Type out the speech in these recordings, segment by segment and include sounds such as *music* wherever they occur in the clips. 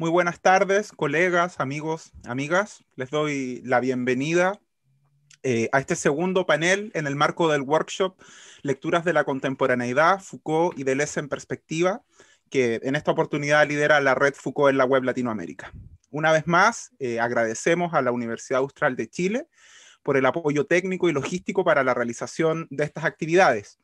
Muy buenas tardes, colegas, amigos, amigas. Les doy la bienvenida eh, a este segundo panel en el marco del workshop Lecturas de la Contemporaneidad, Foucault y Deleuze en Perspectiva, que en esta oportunidad lidera la red Foucault en la web Latinoamérica. Una vez más, eh, agradecemos a la Universidad Austral de Chile por el apoyo técnico y logístico para la realización de estas actividades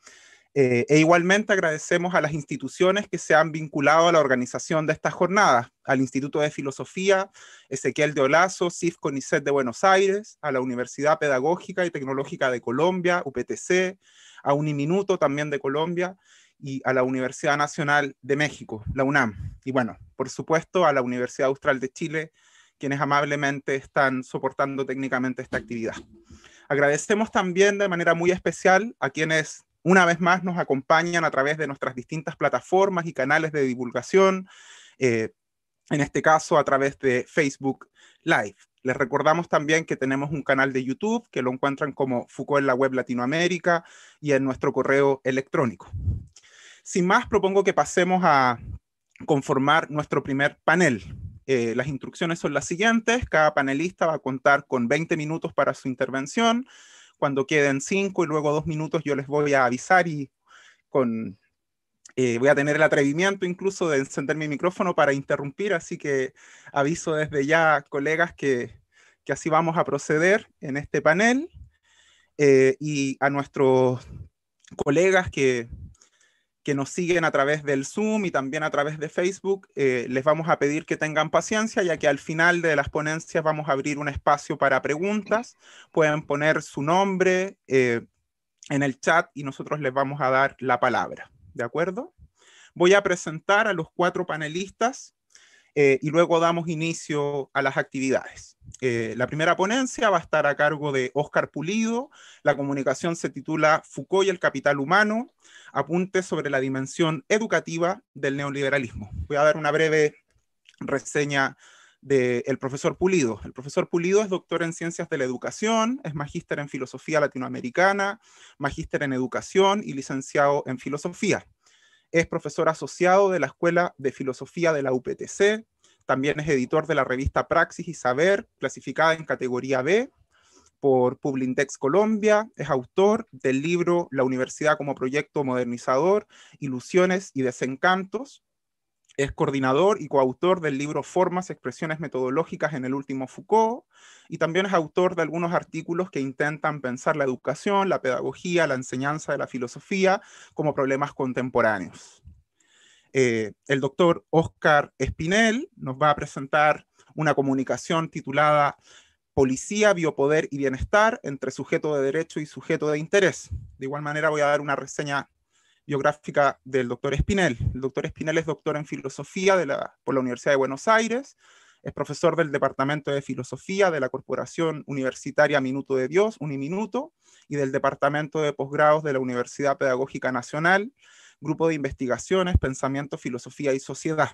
eh, e igualmente agradecemos a las instituciones que se han vinculado a la organización de estas jornadas, al Instituto de Filosofía, Ezequiel de Olazo, CIF CONICET de Buenos Aires, a la Universidad Pedagógica y Tecnológica de Colombia, UPTC, a Uniminuto también de Colombia y a la Universidad Nacional de México, la UNAM. Y bueno, por supuesto, a la Universidad Austral de Chile, quienes amablemente están soportando técnicamente esta actividad. Agradecemos también de manera muy especial a quienes una vez más nos acompañan a través de nuestras distintas plataformas y canales de divulgación, eh, en este caso a través de Facebook Live. Les recordamos también que tenemos un canal de YouTube que lo encuentran como Foucault en la web Latinoamérica y en nuestro correo electrónico. Sin más, propongo que pasemos a conformar nuestro primer panel. Eh, las instrucciones son las siguientes. Cada panelista va a contar con 20 minutos para su intervención cuando queden cinco y luego dos minutos yo les voy a avisar y eh, voy a tener el atrevimiento incluso de encender mi micrófono para interrumpir, así que aviso desde ya, colegas, que, así vamos a proceder en este panel eh, y a nuestros colegas que que nos siguen a través del Zoom y también a través de Facebook, eh, les vamos a pedir que tengan paciencia, ya que al final de las ponencias vamos a abrir un espacio para preguntas. Pueden poner su nombre eh, en el chat y nosotros les vamos a dar la palabra. ¿De acuerdo? Voy a presentar a los cuatro panelistas eh, y luego damos inicio a las actividades. Eh, la primera ponencia va a estar a cargo de Óscar Pulido. La comunicación se titula Foucault y el capital humano, apunte sobre la dimensión educativa del neoliberalismo. Voy a dar una breve reseña del profesor Pulido. El profesor Pulido es doctor en ciencias de la educación, es magíster en filosofía latinoamericana, magíster en educación y licenciado en filosofía. Es profesor asociado de la Escuela de Filosofía de la UPTC, también es editor de la revista Praxis y Saber, clasificada en categoría B por Publindex Colombia. Es autor del libro La Universidad como Proyecto Modernizador, Ilusiones y Desencantos. Es coordinador y coautor del libro Formas, Expresiones Metodológicas en el último Foucault y también es autor de algunos artículos que intentan pensar la educación, la pedagogía, la enseñanza de la filosofía como problemas contemporáneos. Eh, el doctor Oscar Espinel nos va a presentar una comunicación titulada Policía, Biopoder y Bienestar entre sujeto de derecho y sujeto de interés. De igual manera voy a dar una reseña biográfica del doctor Espinel. El doctor Espinel es doctor en filosofía por la Universidad de Buenos Aires, es profesor del Departamento de Filosofía de la Corporación Universitaria Minuto de Dios, Uniminuto, y del Departamento de Posgrados de la Universidad Pedagógica Nacional. Grupo de Investigaciones, Pensamiento, Filosofía y Sociedad.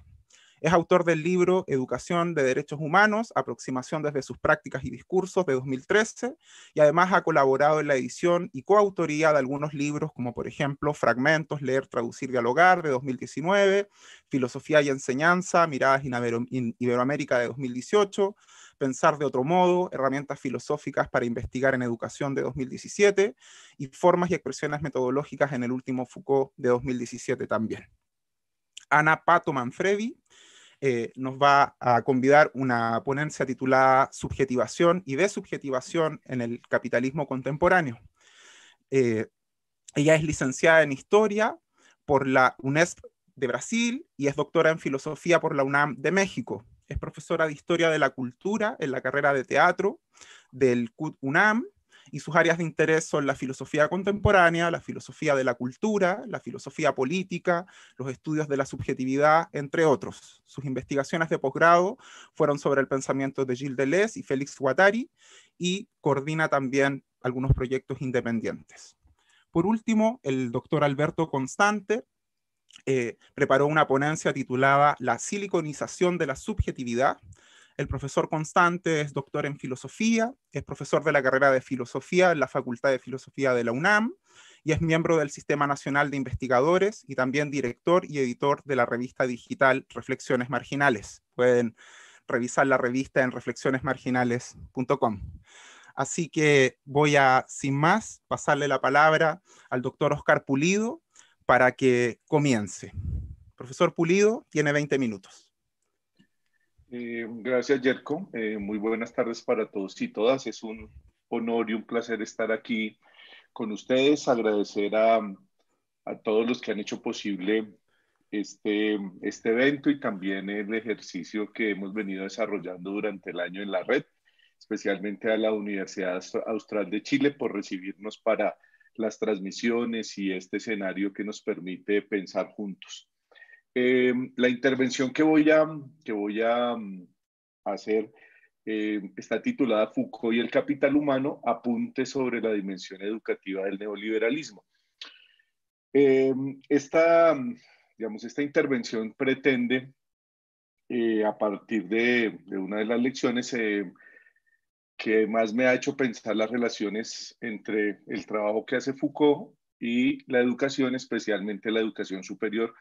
Es autor del libro Educación de Derechos Humanos, Aproximación desde sus prácticas y discursos de 2013, y además ha colaborado en la edición y coautoría de algunos libros, como por ejemplo Fragmentos, Leer, Traducir, Dialogar de 2019, Filosofía y Enseñanza, Miradas en Iberoamérica de 2018, Pensar de otro modo, herramientas filosóficas para investigar en educación de 2017 y formas y expresiones metodológicas en el último Foucault de 2017 también. Ana Pato Manfredi eh, nos va a convidar una ponencia titulada Subjetivación y desubjetivación en el capitalismo contemporáneo. Eh, ella es licenciada en Historia por la UNESP de Brasil y es doctora en Filosofía por la UNAM de México. Es profesora de Historia de la Cultura en la carrera de Teatro del CUT UNAM y sus áreas de interés son la filosofía contemporánea, la filosofía de la cultura, la filosofía política, los estudios de la subjetividad, entre otros. Sus investigaciones de posgrado fueron sobre el pensamiento de Gilles Deleuze y Félix Guattari y coordina también algunos proyectos independientes. Por último, el doctor Alberto Constante eh, preparó una ponencia titulada La siliconización de la subjetividad, el profesor Constante es doctor en filosofía, es profesor de la carrera de filosofía en la Facultad de Filosofía de la UNAM y es miembro del Sistema Nacional de Investigadores y también director y editor de la revista digital Reflexiones Marginales. Pueden revisar la revista en reflexionesmarginales.com. Así que voy a, sin más, pasarle la palabra al doctor Oscar Pulido para que comience. Profesor Pulido, tiene 20 minutos. Eh, gracias, Yerko, eh, muy buenas tardes para todos y todas. Es un honor y un placer estar aquí con ustedes. Agradecer a, todos los que han hecho posible este, este evento y también el ejercicio que hemos venido desarrollando durante el año en la red, especialmente a la Universidad Austral de Chile por recibirnos para las transmisiones y este escenario que nos permite pensar juntos. Em, la intervención que voy a, que voy a mm, hacer em, está titulada Foucault y el capital humano, apunte sobre la dimensión educativa del neoliberalismo. Em, mm, esta, intervención pretende, eh, a partir de, de, una de las lecciones, que más me ha hecho pensar las relaciones entre el trabajo que hace Foucault y la educación, especialmente la educación superior,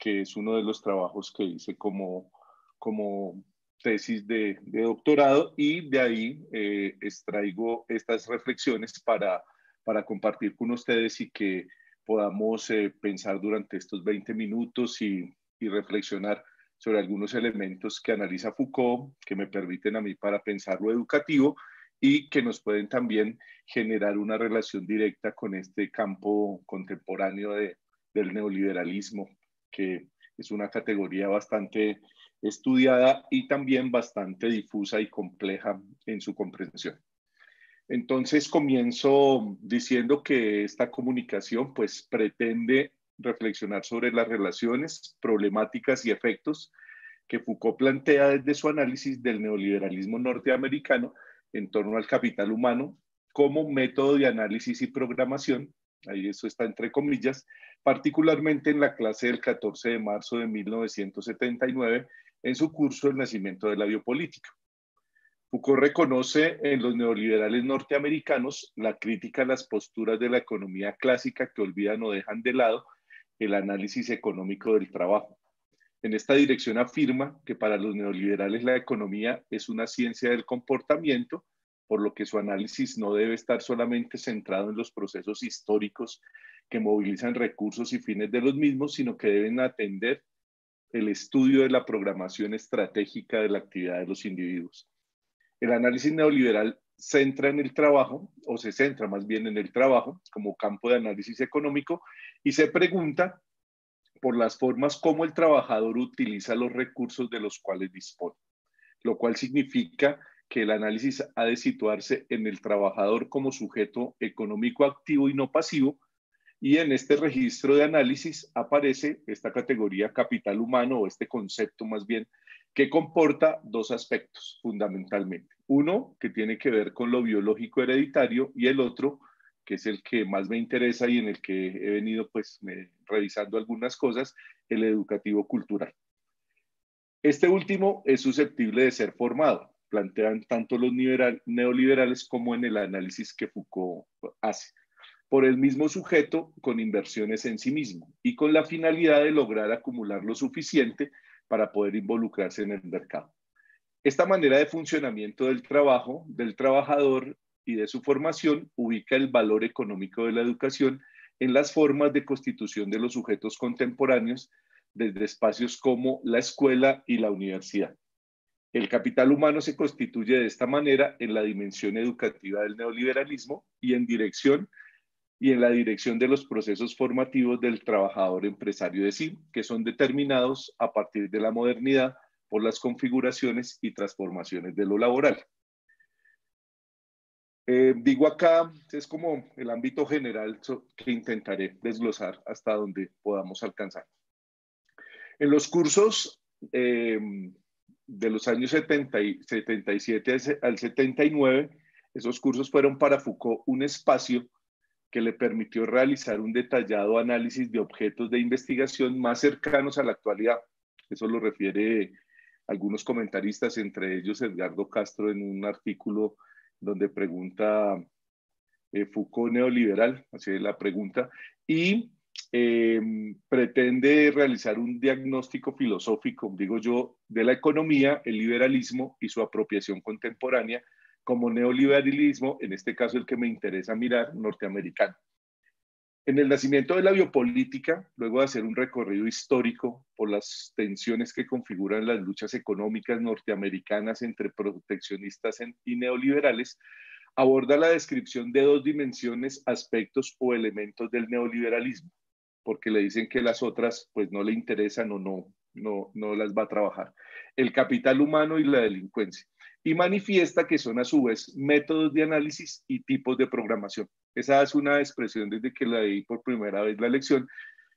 que es uno de los trabajos que hice como, como tesis de, doctorado y de ahí eh, extraigo estas reflexiones para, para compartir con ustedes y que podamos eh, pensar durante estos 20 minutos y, reflexionar sobre algunos elementos que analiza Foucault, que me permiten a mí para pensar lo educativo y que nos pueden también generar una relación directa con este campo contemporáneo del neoliberalismo que es una categoría bastante estudiada y también bastante difusa y compleja en su comprensión. Entonces comienzo diciendo que esta comunicación pues pretende reflexionar sobre las relaciones, problemáticas y efectos que Foucault plantea desde su análisis del neoliberalismo norteamericano en torno al capital humano como método de análisis y programación ahí eso está entre comillas, particularmente en la clase del 14 de marzo de 1979, en su curso El nacimiento de la biopolítica. Foucault reconoce en los neoliberales norteamericanos la crítica a las posturas de la economía clásica que olvidan o dejan de lado el análisis económico del trabajo. En esta dirección afirma que para los neoliberales la economía es una ciencia del comportamiento por lo que su análisis no debe estar solamente centrado en los procesos históricos que movilizan recursos y fines de los mismos, sino que deben atender el estudio de la programación estratégica de la actividad de los individuos. El análisis neoliberal centra en el trabajo, o se centra más bien en el trabajo como campo de análisis económico, y se pregunta por las formas como el trabajador utiliza los recursos de los cuales dispone, lo cual significa que el análisis ha de situarse en el trabajador como sujeto económico activo y no pasivo, y en este registro de análisis aparece esta categoría capital humano o este concepto más bien que comporta dos aspectos fundamentalmente. Uno que tiene que ver con lo biológico hereditario y el otro que es el que más me interesa y en el que he venido pues revisando algunas cosas, el educativo cultural. Este último es susceptible de ser formado plantean tanto los neoliberales como en el análisis que Foucault hace, por el mismo sujeto con inversiones en sí mismo y con la finalidad de lograr acumular lo suficiente para poder involucrarse en el mercado. Esta manera de funcionamiento del trabajo, del trabajador y de su formación ubica el valor económico de la educación en las formas de constitución de los sujetos contemporáneos desde espacios como la escuela y la universidad. El capital humano se constituye de esta manera en la dimensión educativa del neoliberalismo y en dirección y en la dirección de los procesos formativos del trabajador empresario de sí, que son determinados a partir de la modernidad por las configuraciones y transformaciones de lo laboral. Eh, digo acá, es como el ámbito general que intentaré desglosar hasta donde podamos alcanzar. En los cursos eh, de los años 70 y 77 al 79, esos cursos fueron para Foucault un espacio que le permitió realizar un detallado análisis de objetos de investigación más cercanos a la actualidad. Eso lo refiere algunos comentaristas, entre ellos Edgardo Castro, en un artículo donde pregunta eh, Foucault neoliberal, así es la pregunta, y Em, pretende realizar un diagnóstico filosófico, digo yo, de la economía, el liberalismo y su apropiación contemporánea como neoliberalismo, en este caso el que me interesa mirar, norteamericano. En el nacimiento de la biopolítica, luego de hacer un recorrido histórico por las tensiones que configuran las luchas económicas norteamericanas entre proteccionistas y neoliberales, aborda la descripción de dos dimensiones, aspectos o elementos del neoliberalismo, porque le dicen que las otras pues no le interesan o no, no, las va a trabajar. El capital humano y la delincuencia. Y manifiesta que son a su vez métodos de análisis y tipos de programación. Esa es una expresión desde que la leí por primera vez la lección,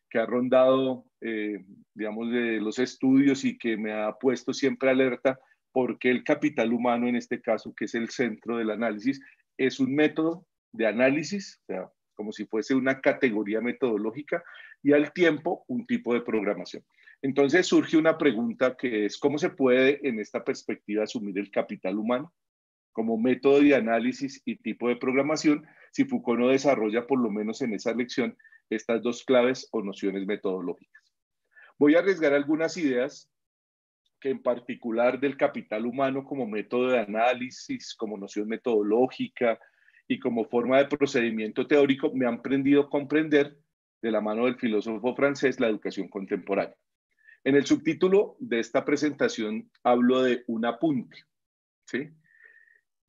que ha rondado, eh, digamos, de los estudios y que me ha puesto siempre alerta porque el capital humano, en este caso, que es el centro del análisis, es un método de análisis, como si fuese una categoría metodológica, y al tiempo un tipo de programación. Entonces surge una pregunta que es, ¿cómo se puede en esta perspectiva asumir el capital humano como método de análisis y tipo de programación si Foucault no desarrolla por lo menos en esa lección estas dos claves o nociones metodológicas? Voy a arriesgar algunas ideas en particular del capital humano como método de análisis, como noción metodológica y como forma de procedimiento teórico, me han aprendido a comprender de la mano del filósofo francés la educación contemporánea. En el subtítulo de esta presentación hablo de un apunte, ¿sí?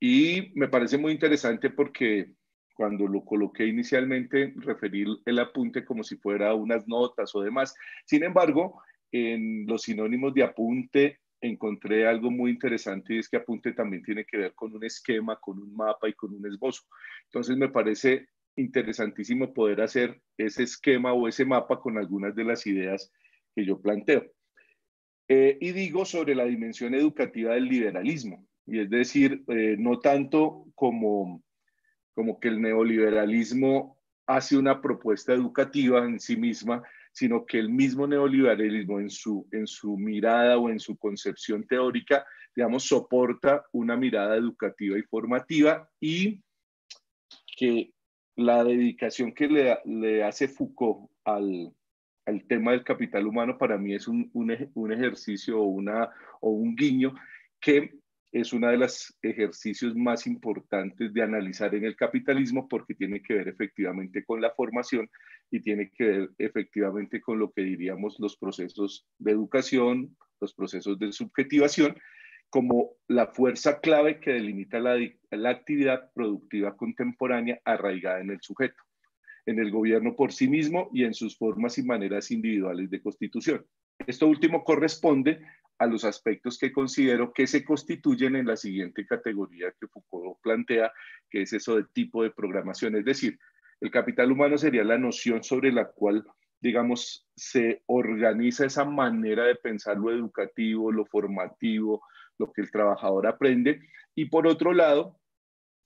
Y me parece muy interesante porque cuando lo coloqué inicialmente, referí el apunte como si fuera unas notas o demás. Sin embargo, en los sinónimos de apunte encontré algo muy interesante y es que apunte también tiene que ver con un esquema, con un mapa y con un esbozo. Entonces me parece interesantísimo poder hacer ese esquema o ese mapa con algunas de las ideas que yo planteo. Eh, y digo sobre la dimensión educativa del liberalismo, y es decir, eh, no tanto como que el neoliberalismo hace una propuesta educativa en sí misma, sino que el mismo neoliberalismo en su, en su mirada o en su concepción teórica, digamos, soporta una mirada educativa y formativa y que la dedicación que le, hace Foucault al, tema del capital humano para mí es un, ejercicio o, una, o un guiño que es uno de los ejercicios más importantes de analizar en el capitalismo porque tiene que ver efectivamente con la formación y tiene que ver efectivamente con lo que diríamos los procesos de educación, los procesos de subjetivación, como la fuerza clave que delimita la, la actividad productiva contemporánea arraigada en el sujeto, en el gobierno por sí mismo y en sus formas y maneras individuales de constitución. Esto último corresponde a los aspectos que considero que se constituyen en la siguiente categoría que Foucault plantea, que es eso del tipo de programación. Es decir, el capital humano sería la noción sobre la cual, digamos, se organiza esa manera de pensar lo educativo, lo formativo, lo que el trabajador aprende. Y por otro lado,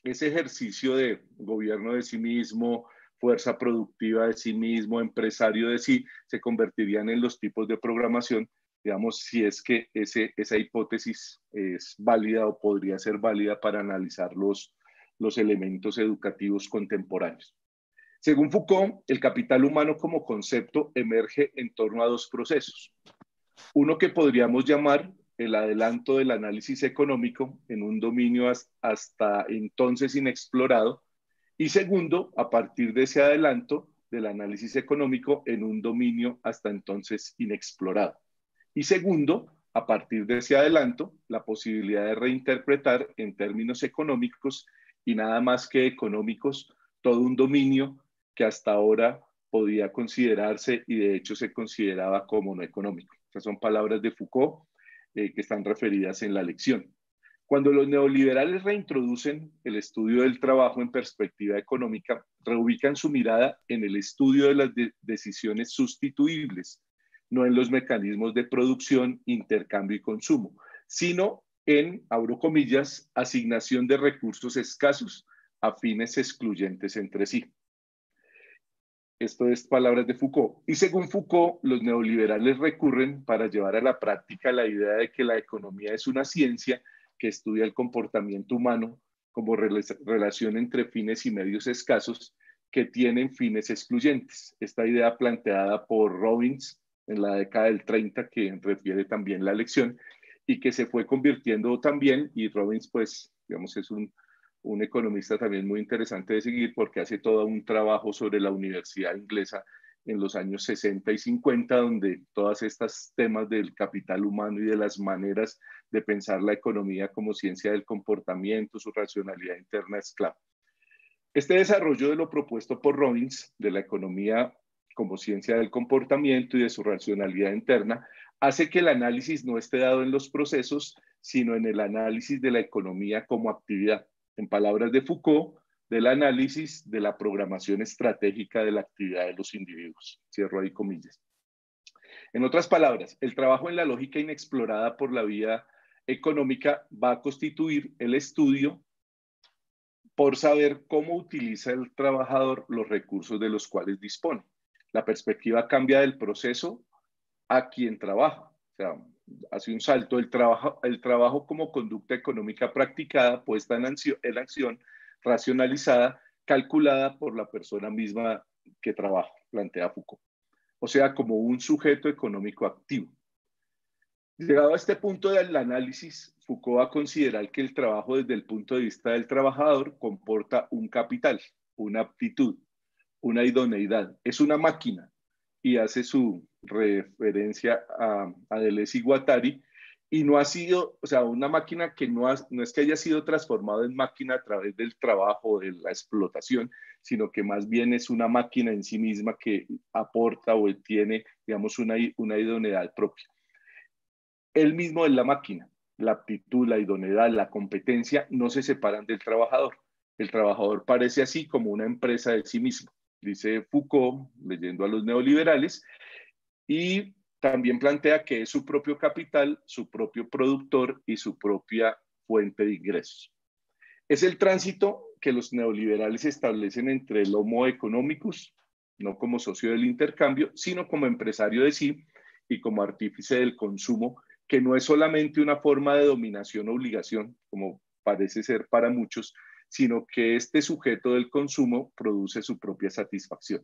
ese ejercicio de gobierno de sí mismo, fuerza productiva de sí mismo, empresario de sí, se convertirían en los tipos de programación digamos, si es que ese, esa hipótesis es válida o podría ser válida para analizar los, los elementos educativos contemporáneos. Según Foucault, el capital humano como concepto emerge en torno a dos procesos. Uno que podríamos llamar el adelanto del análisis económico en un dominio hasta entonces inexplorado y segundo, a partir de ese adelanto del análisis económico en un dominio hasta entonces inexplorado. Y segundo, a partir de ese adelanto, la posibilidad de reinterpretar en términos económicos y nada más que económicos todo un dominio que hasta ahora podía considerarse y de hecho se consideraba como no económico. Estas son palabras de Foucault eh, que están referidas en la lección. Cuando los neoliberales reintroducen el estudio del trabajo en perspectiva económica, reubican su mirada en el estudio de las decisiones sustituibles, no en los mecanismos de producción, intercambio y consumo, sino en, abro comillas, asignación de recursos escasos a fines excluyentes entre sí. Esto es palabras de Foucault. Y según Foucault, los neoliberales recurren para llevar a la práctica la idea de que la economía es una ciencia que estudia el comportamiento humano como relación entre fines y medios escasos que tienen fines excluyentes. Esta idea planteada por Robbins en la década del 30, que refiere también la elección, y que se fue convirtiendo también, y Robbins, pues, digamos, es un, economista también muy interesante de seguir porque hace todo un trabajo sobre la universidad inglesa en los años 60 y 50, donde todas estas temas del capital humano y de las maneras de pensar la economía como ciencia del comportamiento, su racionalidad interna es clave. Este desarrollo de lo propuesto por Robbins, de la economía como ciencia del comportamiento y de su racionalidad interna, hace que el análisis no esté dado en los procesos, sino en el análisis de la economía como actividad. En palabras de Foucault, del análisis de la programación estratégica de la actividad de los individuos. Cierro ahí comillas. En otras palabras, el trabajo en la lógica inexplorada por la vía económica va a constituir el estudio por saber cómo utiliza el trabajador los recursos de los cuales dispone la perspectiva cambia del proceso a quien trabaja. O sea, hace un salto. El trabajo, el trabajo como conducta económica practicada, puesta en, en acción, racionalizada, calculada por la persona misma que trabaja, plantea Foucault. O sea, como un sujeto económico activo. Llegado a este punto del análisis, Foucault va a considerar que el trabajo desde el punto de vista del trabajador comporta un capital, una aptitud, una idoneidad, es una máquina y hace su referencia a, a Deleuze y Guattari y no ha sido, o sea, una máquina que no, no es que haya sido transformada en máquina a través del trabajo, de la explotación, sino que más bien es una máquina en sí misma que aporta o tiene, digamos, una, una idoneidad propia. El mismo es la máquina, la aptitud, la idoneidad, la competencia no se separan del trabajador. El trabajador parece así como una empresa de sí mismo dice Foucault, leyendo a los neoliberales, y también plantea que es su propio capital, su propio productor y su propia fuente de ingresos. Es el tránsito que los neoliberales establecen entre el homo economicus, no como socio del intercambio, sino como empresario de sí y como artífice del consumo, que no es solamente una forma de dominación o obligación, como parece ser para muchos, sino que este sujeto del consumo produce su propia satisfacción.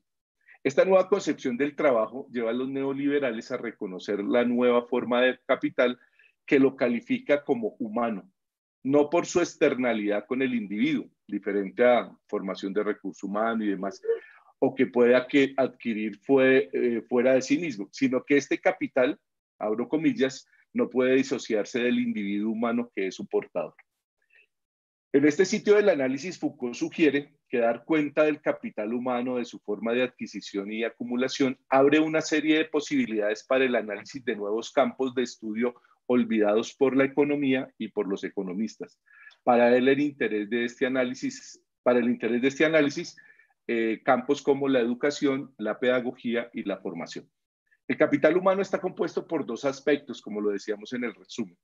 Esta nueva concepción del trabajo lleva a los neoliberales a reconocer la nueva forma de capital que lo califica como humano, no por su externalidad con el individuo, diferente a formación de recursos humanos y demás, o que pueda adquirir eh, fuera de sí mismo, sino que este capital, abro comillas, no puede disociarse del individuo humano que es su portador. En este sitio del análisis, Foucault sugiere que dar cuenta del capital humano, de su forma de adquisición y acumulación, abre una serie de posibilidades para el análisis de nuevos campos de estudio olvidados por la economía y por los economistas. Para el interés de este análisis, para el interés de este análisis, eh, campos como la educación, la pedagogía y la formación. El capital humano está compuesto por dos aspectos, como lo decíamos en el resumen.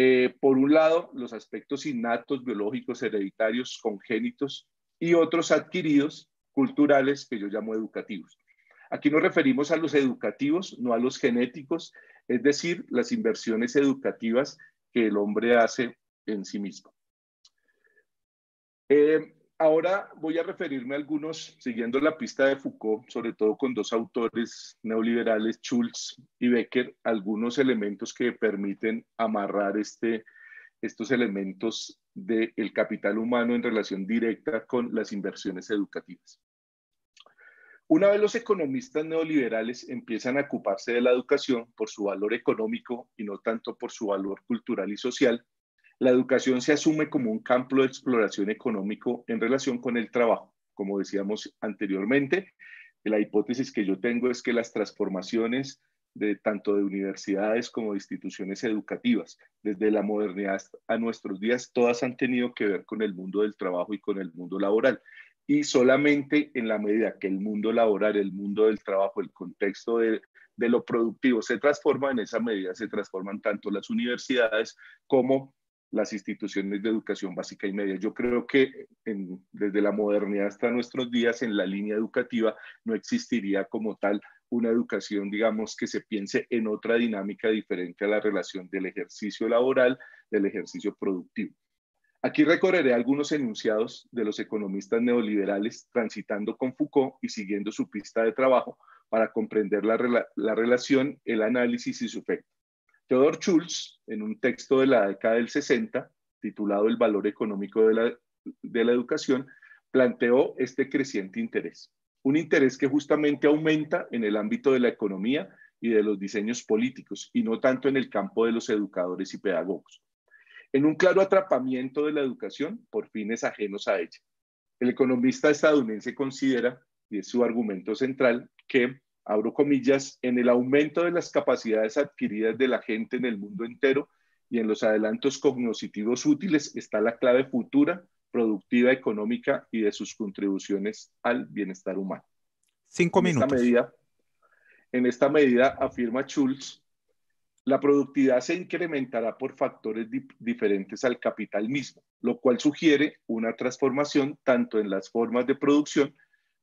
Eh, por un lado, los aspectos innatos, biológicos, hereditarios, congénitos y otros adquiridos, culturales, que yo llamo educativos. Aquí nos referimos a los educativos, no a los genéticos, es decir, las inversiones educativas que el hombre hace en sí mismo. Eh, Ahora voy a referirme a algunos, siguiendo la pista de Foucault, sobre todo con dos autores neoliberales, Schultz y Becker, algunos elementos que permiten amarrar este, estos elementos del capital humano en relación directa con las inversiones educativas. Una vez los economistas neoliberales empiezan a ocuparse de la educación por su valor económico y no tanto por su valor cultural y social, la educación se asume como un campo de exploración económico en relación con el trabajo. Como decíamos anteriormente, la hipótesis que yo tengo es que las transformaciones de tanto de universidades como de instituciones educativas, desde la modernidad a nuestros días, todas han tenido que ver con el mundo del trabajo y con el mundo laboral. Y solamente en la medida que el mundo laboral, el mundo del trabajo, el contexto de, de lo productivo se transforma, en esa medida se transforman tanto las universidades como las instituciones de educación básica y media. Yo creo que desde la modernidad hasta nuestros días en la línea educativa no existiría como tal una educación, digamos, que se piense en otra dinámica diferente a la relación del ejercicio laboral, del ejercicio productivo. Aquí recorreré algunos enunciados de los economistas neoliberales transitando con Foucault y siguiendo su pista de trabajo para comprender la relación, el análisis y su efecto. Theodor Schultz, en un texto de la década del 60, titulado El valor económico de la, de la educación, planteó este creciente interés. Un interés que justamente aumenta en el ámbito de la economía y de los diseños políticos, y no tanto en el campo de los educadores y pedagogos. En un claro atrapamiento de la educación por fines ajenos a ella. El economista estadounidense considera, y es su argumento central, que abro comillas, en el aumento de las capacidades adquiridas de la gente en el mundo entero y en los adelantos cognitivos útiles está la clave futura, productiva, económica y de sus contribuciones al bienestar humano. Cinco minutos. En esta medida, afirma Schultz, la productividad se incrementará por factores diferentes al capital mismo, lo cual sugiere una transformación tanto en las formas de producción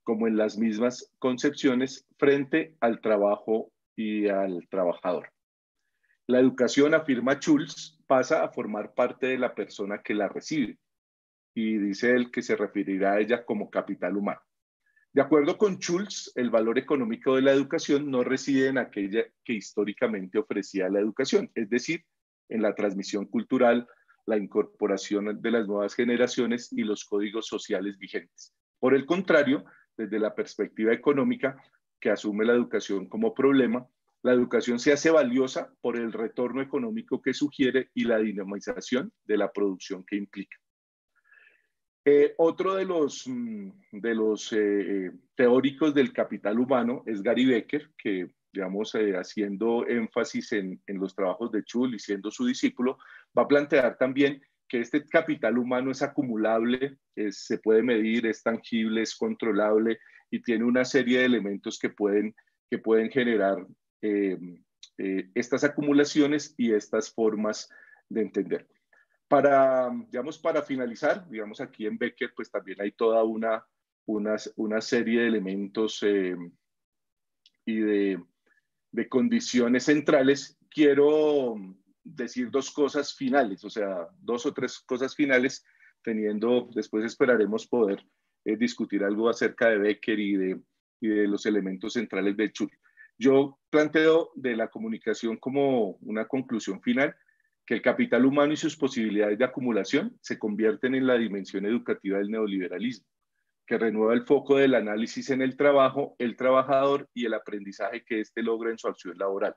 como en las mismas concepciones frente al trabajo y al trabajador. La educación, afirma Schultz, pasa a formar parte de la persona que la recibe y dice él que se referirá a ella como capital humano. De acuerdo con Schultz, el valor económico de la educación no reside en aquella que históricamente ofrecía la educación, es decir, en la transmisión cultural, la incorporación de las nuevas generaciones y los códigos sociales vigentes. Por el contrario, desde la perspectiva económica que asume la educación como problema, la educación se hace valiosa por el retorno económico que sugiere y la dinamización de la producción que implica. Eh, otro de los, mm, de los eh, eh, teóricos del capital humano es Gary Becker, que, digamos, haciendo énfasis en, en, los trabajos de Chul y siendo su discípulo, va a plantear también que este capital humano es acumulable, se puede medir, es tangible, es controlable y tiene una serie de elementos que pueden, que pueden generar eh, eh, estas acumulaciones y estas formas de entender. Para, digamos, para finalizar, digamos, aquí en Becker, pues también hay toda una, una, una serie de elementos eh, y de, de condiciones centrales. Quiero decir dos cosas finales, o sea, dos o tres cosas finales, teniendo, después esperaremos poder eh, discutir algo acerca de Becker y de, los elementos centrales de Chul. Yo planteo de la comunicación como una conclusión final que el capital humano y sus posibilidades de acumulación se convierten en la dimensión educativa del neoliberalismo, que renueva el foco del análisis en el trabajo, el trabajador y el aprendizaje que éste logra en su acción laboral.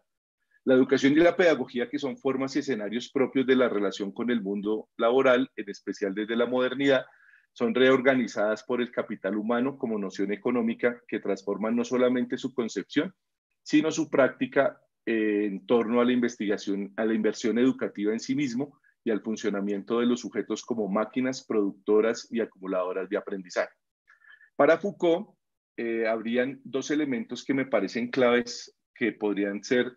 La educación y la pedagogía, que son formas y escenarios propios de la relación con el mundo laboral, en especial desde la modernidad, son reorganizadas por el capital humano como noción económica que transforma no solamente su concepción, sino su práctica eh, en torno a la investigación, a la inversión educativa en sí mismo y al funcionamiento de los sujetos como máquinas productoras y acumuladoras de aprendizaje. Para Foucault, eh, habrían dos elementos que me parecen claves que podrían ser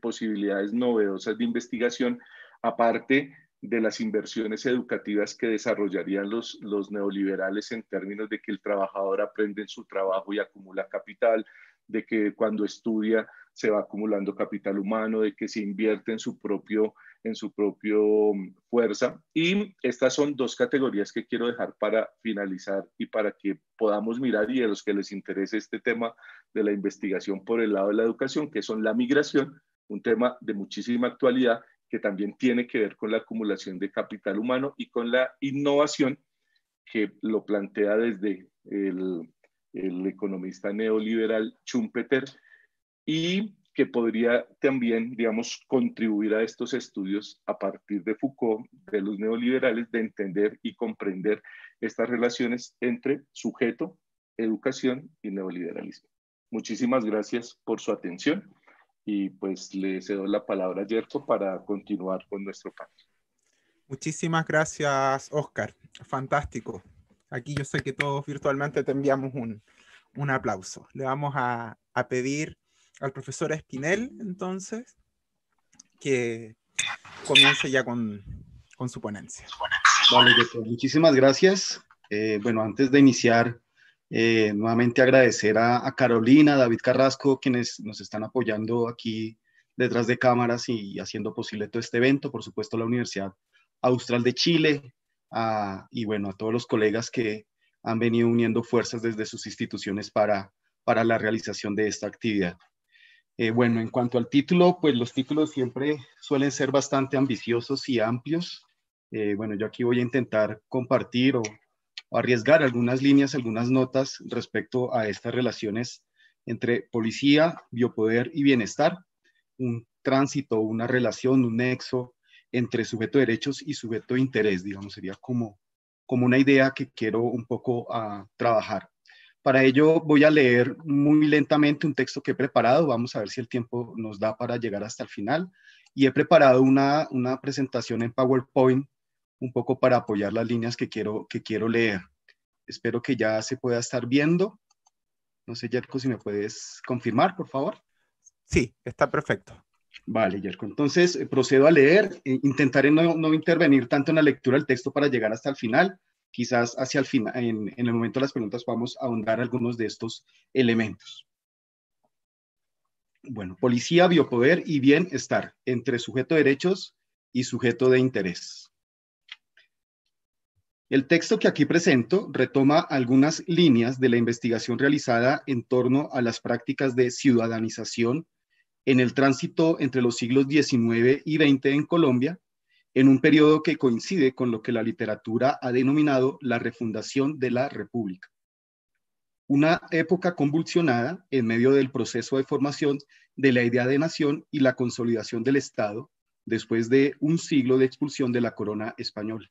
posibilidades novedosas de investigación, aparte de las inversiones educativas que desarrollarían los, los neoliberales en términos de que el trabajador aprende en su trabajo y acumula capital, de que cuando estudia se va acumulando capital humano, de que se invierte en su propio en su propio mm, fuerza. Y estas son dos categorías que quiero dejar para finalizar y para que podamos mirar y a los que les interese este tema de la investigación por el lado de la educación, que son la migración un tema de muchísima actualidad que también tiene que ver con la acumulación de capital humano y con la innovación que lo plantea desde el, economista neoliberal Schumpeter y que podría también, digamos, contribuir a estos estudios a partir de Foucault, de los neoliberales, de entender y comprender estas relaciones entre sujeto, educación y neoliberalismo. Muchísimas gracias por su atención y pues le cedo la palabra a Yerko para continuar con nuestro panel. Muchísimas gracias, Oscar. Fantástico. Aquí yo sé que todos virtualmente te enviamos un, aplauso. Le vamos a, pedir al profesor Espinel, entonces, que comience ya con, su ponencia. Vale, doctor. muchísimas gracias. Eh, bueno, antes de iniciar eh, nuevamente agradecer a, Carolina, David Carrasco, quienes nos están apoyando aquí detrás de cámaras y haciendo posible todo este evento. Por supuesto, la Universidad Austral de Chile y bueno, a todos los colegas que han venido uniendo fuerzas desde sus instituciones para, para la realización de esta actividad. Eh, bueno, en cuanto al título, pues los títulos siempre suelen ser bastante ambiciosos y amplios. Eh, bueno, yo aquí voy a intentar compartir o arriesgar algunas líneas, algunas notas respecto a estas relaciones entre policía, biopoder y bienestar, un tránsito, una relación, un nexo entre sujeto de derechos y sujeto de interés, digamos, sería como, como una idea que quiero un poco ah, trabajar. Para ello voy a leer muy lentamente un texto que he preparado, vamos a ver si el tiempo nos da para llegar hasta el final, y he preparado una, una presentación en PowerPoint un poco para apoyar las líneas que quiero, que quiero leer. Espero que ya se pueda estar viendo. No sé, Jerko, si me puedes confirmar, por favor. Sí, está perfecto. Vale, Jerko. Entonces, eh, procedo a leer. Eh, intentaré no, intervenir tanto en la lectura del texto para llegar hasta el final. Quizás hacia el final, en, en el momento de las preguntas, vamos a ahondar algunos de estos elementos. Bueno, policía, biopoder y bienestar entre sujeto de derechos y sujeto de interés. El texto que aquí presento retoma algunas líneas de la investigación realizada en torno a las prácticas de ciudadanización en el tránsito entre los siglos XIX y XX en Colombia, en un periodo que coincide con lo que la literatura ha denominado la refundación de la República. Una época convulsionada en medio del proceso de formación de la idea de nación y la consolidación del Estado después de un siglo de expulsión de la corona española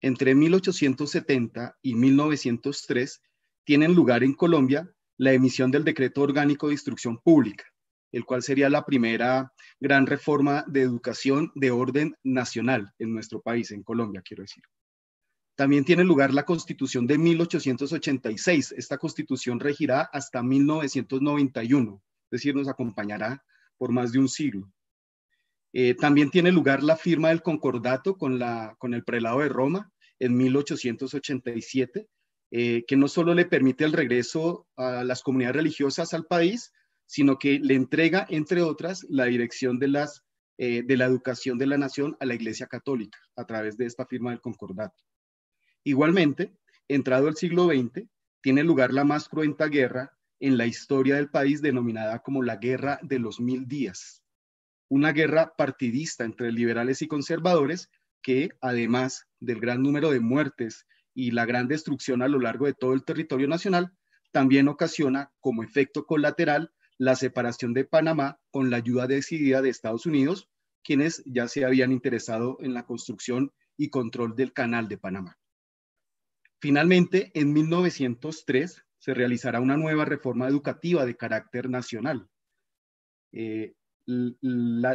entre 1870 y 1903 tienen lugar en Colombia la emisión del Decreto Orgánico de Instrucción Pública, el cual sería la primera gran reforma de educación de orden nacional en nuestro país, en Colombia, quiero decir. También tiene lugar la Constitución de 1886. Esta Constitución regirá hasta 1991, es decir, nos acompañará por más de un siglo. Eh, también tiene lugar la firma del concordato con, el prelado de Roma en 1887, eh, que no solo le permite el regreso a las comunidades religiosas al país, sino que le entrega, entre otras, la dirección de, eh, de la educación de la nación a la Iglesia Católica a través de esta firma del concordato. Igualmente, entrado el siglo XX, tiene lugar la más cruenta guerra en la historia del país denominada como la Guerra de los Mil Días, una guerra partidista entre liberales y conservadores que, además del gran número de muertes y la gran destrucción a lo largo de todo el territorio nacional, también ocasiona como efecto colateral la separación de Panamá con la ayuda decidida de Estados Unidos, quienes ya se habían interesado en la construcción y control del Canal de Panamá. Finalmente, en 1903 se realizará una nueva reforma educativa de carácter nacional. Eh,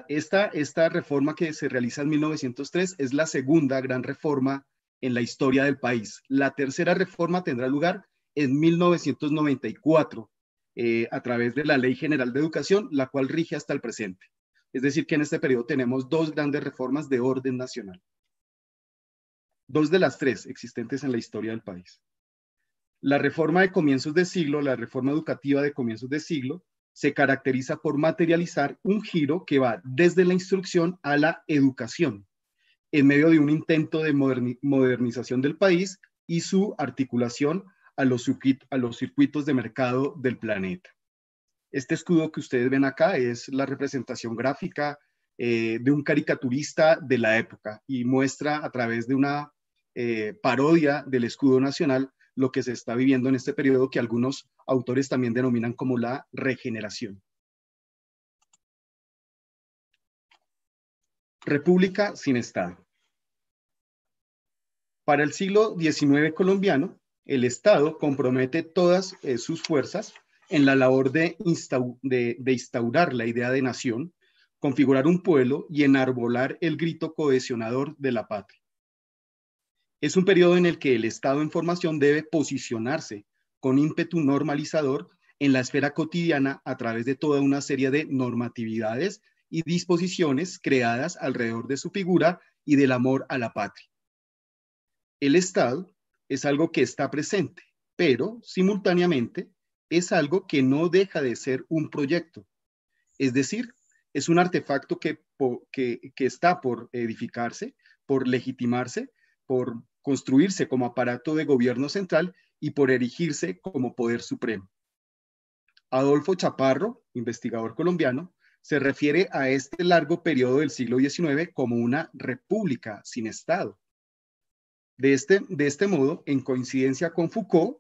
esta, reforma que se realiza en 1903 es la segunda gran reforma en la historia del país. La tercera reforma tendrá lugar en 1994 eh, a través de la Ley General de Educación, la cual rige hasta el presente. Es decir, que en este periodo tenemos dos grandes reformas de orden nacional. Dos de las tres existentes en la historia del país. La reforma de comienzos de siglo, la reforma educativa de comienzos de siglo, se caracteriza por materializar un giro que va desde la instrucción a la educación, en medio de un intento de modernización del país y su articulación a los, circuitos de mercado del planeta. Este escudo que ustedes ven acá es la representación gráfica eh, de un caricaturista de la época y muestra a través de una eh, parodia del escudo nacional lo que se está viviendo en este periodo que algunos autores también denominan como la regeneración. República sin Estado. Para el siglo XIX colombiano, el Estado compromete todas eh, sus fuerzas en la labor de instaurar la idea de nación, configurar un pueblo y enarbolar el grito cohesionador de la patria. Es un periodo en el que el Estado en formación debe posicionarse con ímpetu normalizador en la esfera cotidiana a través de toda una serie de normatividades y disposiciones creadas alrededor de su figura y del amor a la patria. El Estado es algo que está presente, pero simultáneamente es algo que no deja de ser un proyecto. Es decir, es un artefacto que, que está por edificarse, por legitimarse, por construirse como aparato de gobierno central y por erigirse como poder supremo. Adolfo Chaparro, investigador colombiano, se refiere a este largo periodo del siglo XIX como una república sin Estado. De este, este modo, en coincidencia con Foucault,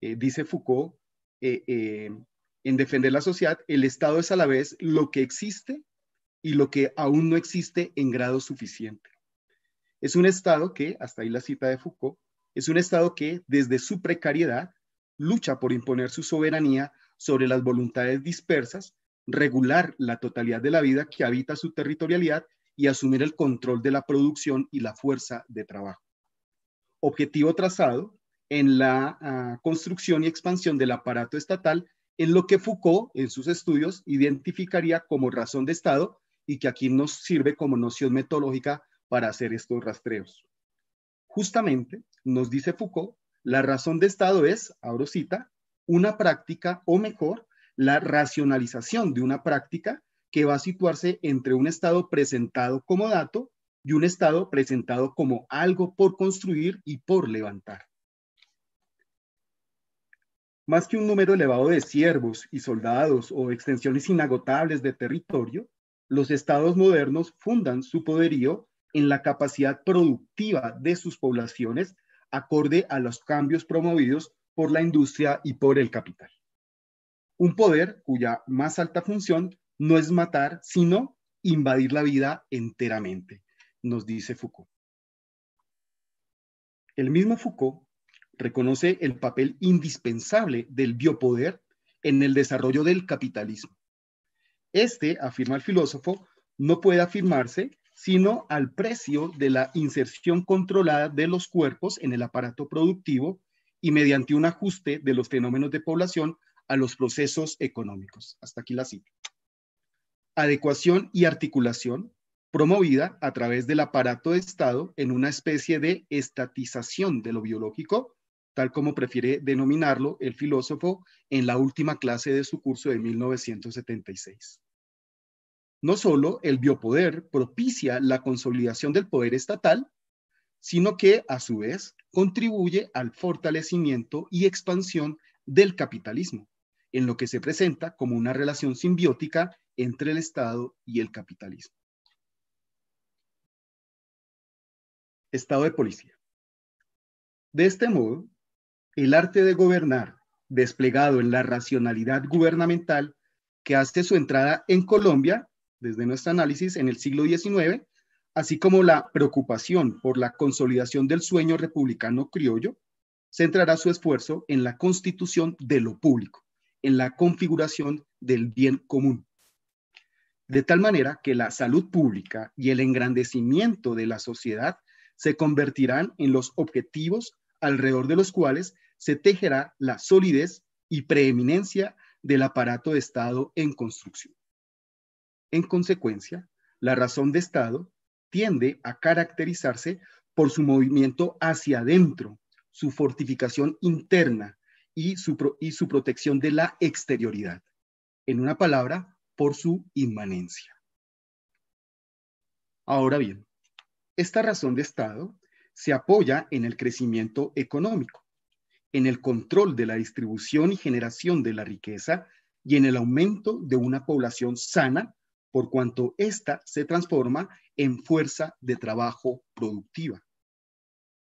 eh, dice Foucault, eh, eh, en defender la sociedad, el Estado es a la vez lo que existe y lo que aún no existe en grado suficiente. Es un Estado que, hasta ahí la cita de Foucault, es un Estado que desde su precariedad lucha por imponer su soberanía sobre las voluntades dispersas, regular la totalidad de la vida que habita su territorialidad y asumir el control de la producción y la fuerza de trabajo. Objetivo trazado en la ah, construcción y expansión del aparato estatal en lo que Foucault en sus estudios identificaría como razón de Estado y que aquí nos sirve como noción metodológica para hacer estos rastreos. Justamente, nos dice Foucault, la razón de Estado es, abro cita, una práctica o mejor, la racionalización de una práctica que va a situarse entre un Estado presentado como dato y un Estado presentado como algo por construir y por levantar. Más que un número elevado de siervos y soldados o extensiones inagotables de territorio, los estados modernos fundan su poderío en la capacidad productiva de sus poblaciones acorde a los cambios promovidos por la industria y por el capital. Un poder cuya más alta función no es matar, sino invadir la vida enteramente, nos dice Foucault. El mismo Foucault reconoce el papel indispensable del biopoder en el desarrollo del capitalismo. Este, afirma el filósofo, no puede afirmarse sino al precio de la inserción controlada de los cuerpos en el aparato productivo y mediante un ajuste de los fenómenos de población a los procesos económicos. Hasta aquí la cita. Adecuación y articulación promovida a través del aparato de Estado en una especie de estatización de lo biológico, tal como prefiere denominarlo el filósofo en la última clase de su curso de 1976. No solo el biopoder propicia la consolidación del poder estatal, sino que a su vez contribuye al fortalecimiento y expansión del capitalismo, en lo que se presenta como una relación simbiótica entre el Estado y el capitalismo. Estado de policía. De este modo, el arte de gobernar, desplegado en la racionalidad gubernamental que hace su entrada en Colombia, desde nuestro análisis en el siglo XIX, así como la preocupación por la consolidación del sueño republicano criollo, centrará su esfuerzo en la constitución de lo público, en la configuración del bien común. De tal manera que la salud pública y el engrandecimiento de la sociedad se convertirán en los objetivos alrededor de los cuales se tejerá la solidez y preeminencia del aparato de Estado en construcción. En consecuencia, la razón de Estado tiende a caracterizarse por su movimiento hacia adentro, su fortificación interna y su, protección de la exterioridad. En una palabra, por su inmanencia. Ahora bien, esta razón de Estado se apoya en el crecimiento económico, en el control de la distribución y generación de la riqueza y en el aumento de una población sana por cuanto ésta se transforma en fuerza de trabajo productiva.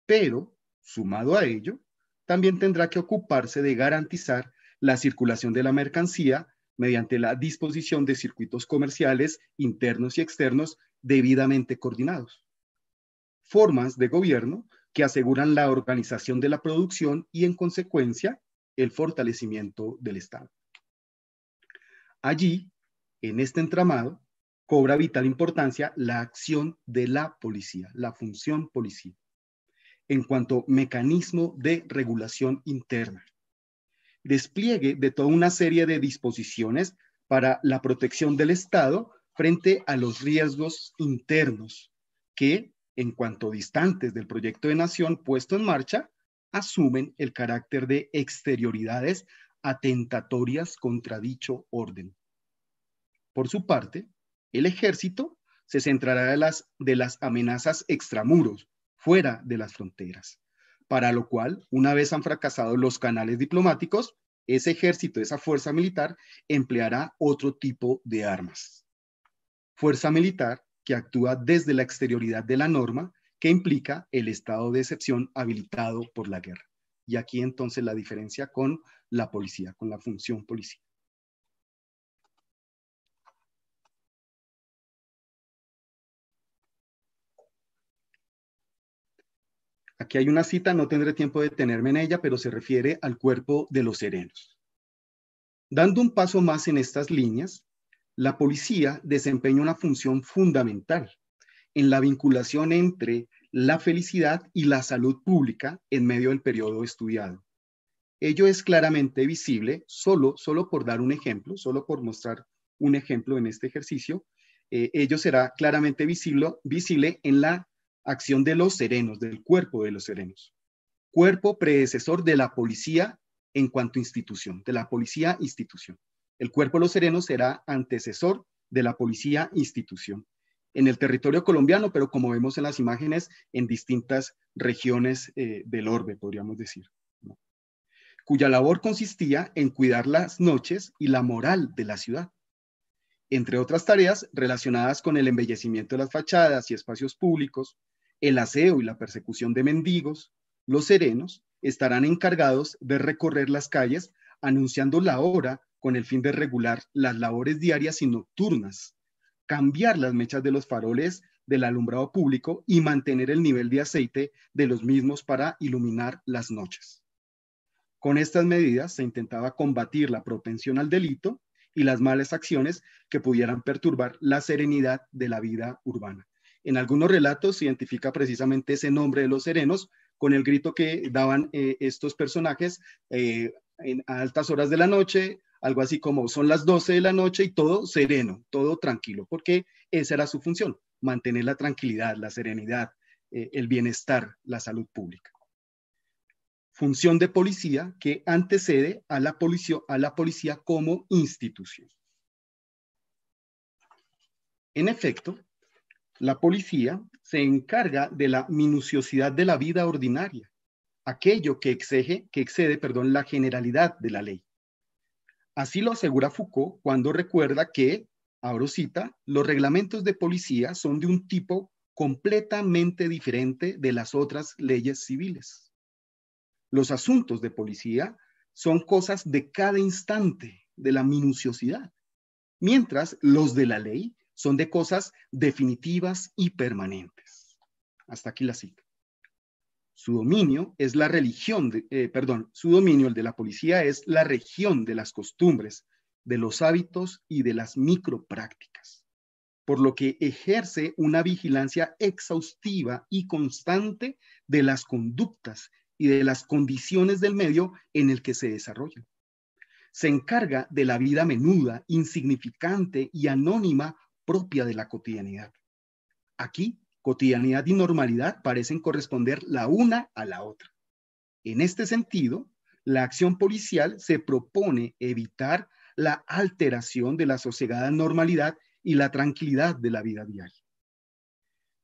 Pero, sumado a ello, también tendrá que ocuparse de garantizar la circulación de la mercancía mediante la disposición de circuitos comerciales internos y externos debidamente coordinados. Formas de gobierno que aseguran la organización de la producción y, en consecuencia, el fortalecimiento del Estado. Allí en este entramado cobra vital importancia la acción de la policía, la función policía, en cuanto mecanismo de regulación interna. Despliegue de toda una serie de disposiciones para la protección del Estado frente a los riesgos internos que, en cuanto distantes del proyecto de nación puesto en marcha, asumen el carácter de exterioridades atentatorias contra dicho orden. Por su parte, el ejército se centrará de las, de las amenazas extramuros, fuera de las fronteras, para lo cual, una vez han fracasado los canales diplomáticos, ese ejército, esa fuerza militar, empleará otro tipo de armas. Fuerza militar que actúa desde la exterioridad de la norma, que implica el estado de excepción habilitado por la guerra. Y aquí entonces la diferencia con la policía, con la función policía. Aquí hay una cita, no tendré tiempo de detenerme en ella, pero se refiere al cuerpo de los serenos. Dando un paso más en estas líneas, la policía desempeña una función fundamental en la vinculación entre la felicidad y la salud pública en medio del periodo estudiado. Ello es claramente visible, solo, solo por dar un ejemplo, solo por mostrar un ejemplo en este ejercicio, eh, ello será claramente visible, visible en la acción de los serenos, del cuerpo de los serenos. Cuerpo predecesor de la policía en cuanto a institución, de la policía institución. El cuerpo de los serenos será antecesor de la policía institución en el territorio colombiano, pero como vemos en las imágenes, en distintas regiones eh, del orbe, podríamos decir, cuya labor consistía en cuidar las noches y la moral de la ciudad, entre otras tareas relacionadas con el embellecimiento de las fachadas y espacios públicos, el aseo y la persecución de mendigos, los serenos, estarán encargados de recorrer las calles anunciando la hora con el fin de regular las labores diarias y nocturnas, cambiar las mechas de los faroles del alumbrado público y mantener el nivel de aceite de los mismos para iluminar las noches. Con estas medidas se intentaba combatir la propensión al delito y las malas acciones que pudieran perturbar la serenidad de la vida urbana en algunos relatos se identifica precisamente ese nombre de los serenos con el grito que daban eh, estos personajes eh, en, altas horas de la noche, algo así como son las 12 de la noche y todo sereno, todo tranquilo, porque esa era su función, mantener la tranquilidad, la serenidad, eh, el bienestar, la salud pública. Función de policía que antecede a la, a la policía como institución. En efecto, la policía se encarga de la minuciosidad de la vida ordinaria, aquello que, exige, que excede perdón, la generalidad de la ley. Así lo asegura Foucault cuando recuerda que, ahora cita, los reglamentos de policía son de un tipo completamente diferente de las otras leyes civiles. Los asuntos de policía son cosas de cada instante, de la minuciosidad, mientras los de la ley son de cosas definitivas y permanentes. Hasta aquí la cita. Su dominio es la religión, eh, perdón, su dominio, el de la policía, es la región de las costumbres, de los hábitos y de las microprácticas, por lo que ejerce una vigilancia exhaustiva y constante de las conductas y de las condiciones del medio en el que se desarrollan. Se encarga de la vida menuda, insignificante y anónima propia de la cotidianidad. Aquí, cotidianidad y normalidad parecen corresponder la una a la otra. En este sentido, la acción policial se propone evitar la alteración de la sosegada normalidad y la tranquilidad de la vida diaria.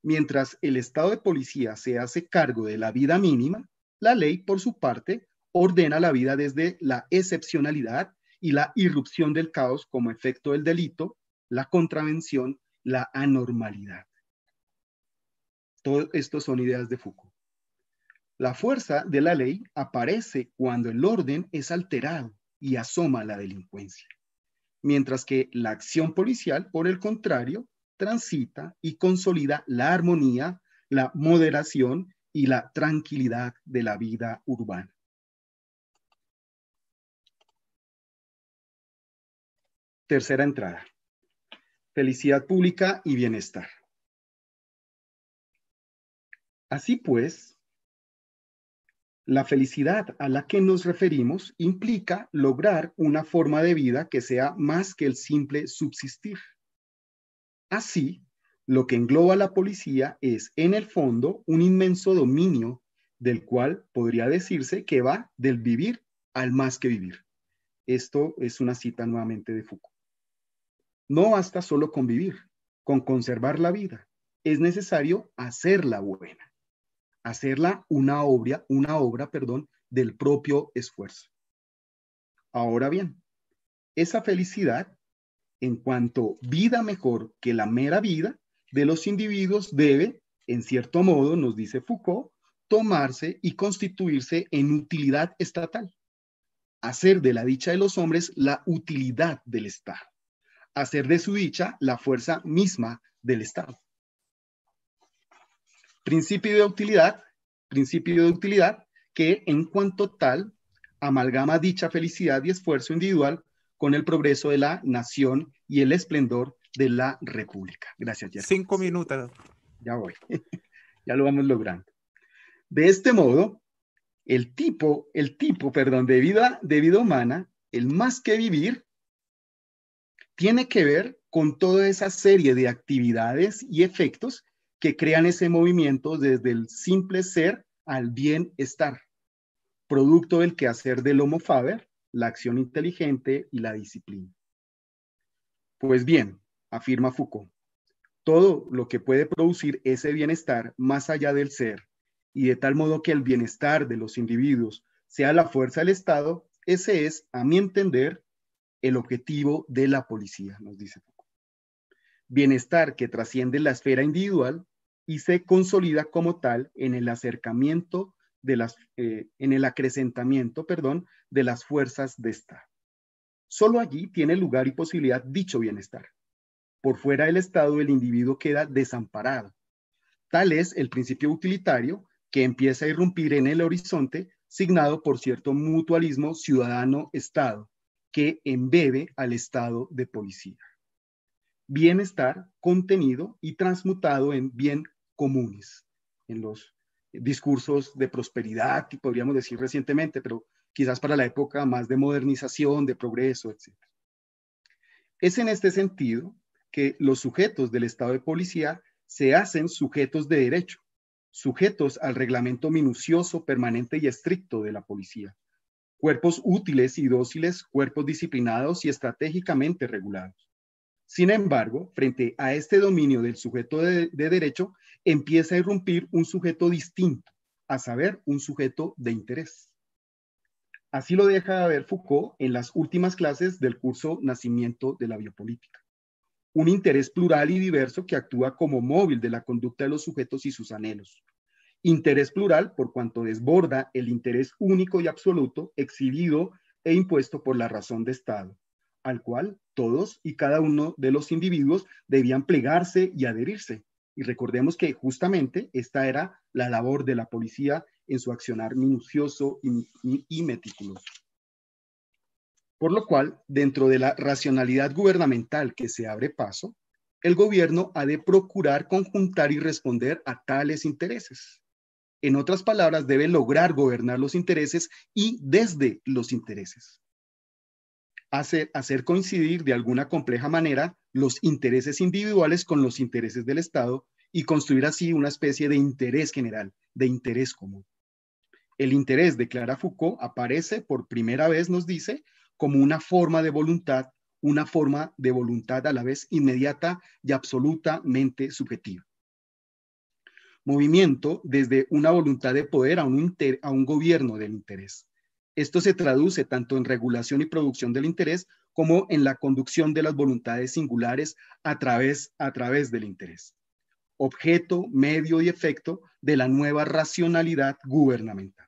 Mientras el Estado de policía se hace cargo de la vida mínima, la ley, por su parte, ordena la vida desde la excepcionalidad y la irrupción del caos como efecto del delito la contravención, la anormalidad. Todo esto son ideas de Foucault. La fuerza de la ley aparece cuando el orden es alterado y asoma la delincuencia, mientras que la acción policial, por el contrario, transita y consolida la armonía, la moderación y la tranquilidad de la vida urbana. Tercera entrada felicidad pública y bienestar. Así pues, la felicidad a la que nos referimos implica lograr una forma de vida que sea más que el simple subsistir. Así, lo que engloba la policía es, en el fondo, un inmenso dominio del cual podría decirse que va del vivir al más que vivir. Esto es una cita nuevamente de Foucault. No basta solo convivir, con conservar la vida. Es necesario hacerla buena, hacerla una obra, una obra, perdón, del propio esfuerzo. Ahora bien, esa felicidad en cuanto vida mejor que la mera vida de los individuos debe, en cierto modo, nos dice Foucault, tomarse y constituirse en utilidad estatal, hacer de la dicha de los hombres la utilidad del Estado hacer de su dicha la fuerza misma del Estado. Principio de utilidad, principio de utilidad que en cuanto tal amalgama dicha felicidad y esfuerzo individual con el progreso de la nación y el esplendor de la república. Gracias. Ya. Cinco minutos. Ya voy. *laughs* ya lo vamos logrando. De este modo, el tipo, el tipo, perdón, de vida, de vida humana, el más que vivir, tiene que ver con toda esa serie de actividades y efectos que crean ese movimiento desde el simple ser al bienestar, producto del quehacer del Homo Faber, la acción inteligente y la disciplina. Pues bien, afirma Foucault, todo lo que puede producir ese bienestar más allá del ser, y de tal modo que el bienestar de los individuos sea la fuerza del Estado, ese es, a mi entender, el objetivo de la policía, nos dice Bienestar que trasciende la esfera individual y se consolida como tal en el acercamiento de las, eh, en el acrecentamiento, perdón, de las fuerzas de Estado. Solo allí tiene lugar y posibilidad dicho bienestar. Por fuera del Estado, el individuo queda desamparado. Tal es el principio utilitario que empieza a irrumpir en el horizonte, signado por cierto mutualismo ciudadano-Estado, que embebe al estado de policía. Bienestar contenido y transmutado en bien comunes, en los discursos de prosperidad, y podríamos decir recientemente, pero quizás para la época más de modernización, de progreso, etc. Es en este sentido que los sujetos del estado de policía se hacen sujetos de derecho, sujetos al reglamento minucioso, permanente y estricto de la policía, cuerpos útiles y dóciles, cuerpos disciplinados y estratégicamente regulados. Sin embargo, frente a este dominio del sujeto de, derecho, empieza a irrumpir un sujeto distinto, a saber, un sujeto de interés. Así lo deja de ver Foucault en las últimas clases del curso Nacimiento de la Biopolítica. Un interés plural y diverso que actúa como móvil de la conducta de los sujetos y sus anhelos, Interés plural por cuanto desborda el interés único y absoluto exhibido e impuesto por la razón de Estado, al cual todos y cada uno de los individuos debían plegarse y adherirse. Y recordemos que justamente esta era la labor de la policía en su accionar minucioso y, meticuloso. Por lo cual, dentro de la racionalidad gubernamental que se abre paso, el gobierno ha de procurar conjuntar y responder a tales intereses. En otras palabras, debe lograr gobernar los intereses y desde los intereses. Hacer, coincidir de alguna compleja manera los intereses individuales con los intereses del Estado y construir así una especie de interés general, de interés común. El interés, declara Foucault, aparece por primera vez, nos dice, como una forma de voluntad, una forma de voluntad a la vez inmediata y absolutamente subjetiva movimiento desde una voluntad de poder a un, a un gobierno del interés. Esto se traduce tanto en regulación y producción del interés como en la conducción de las voluntades singulares a través, a través del interés, objeto, medio y efecto de la nueva racionalidad gubernamental.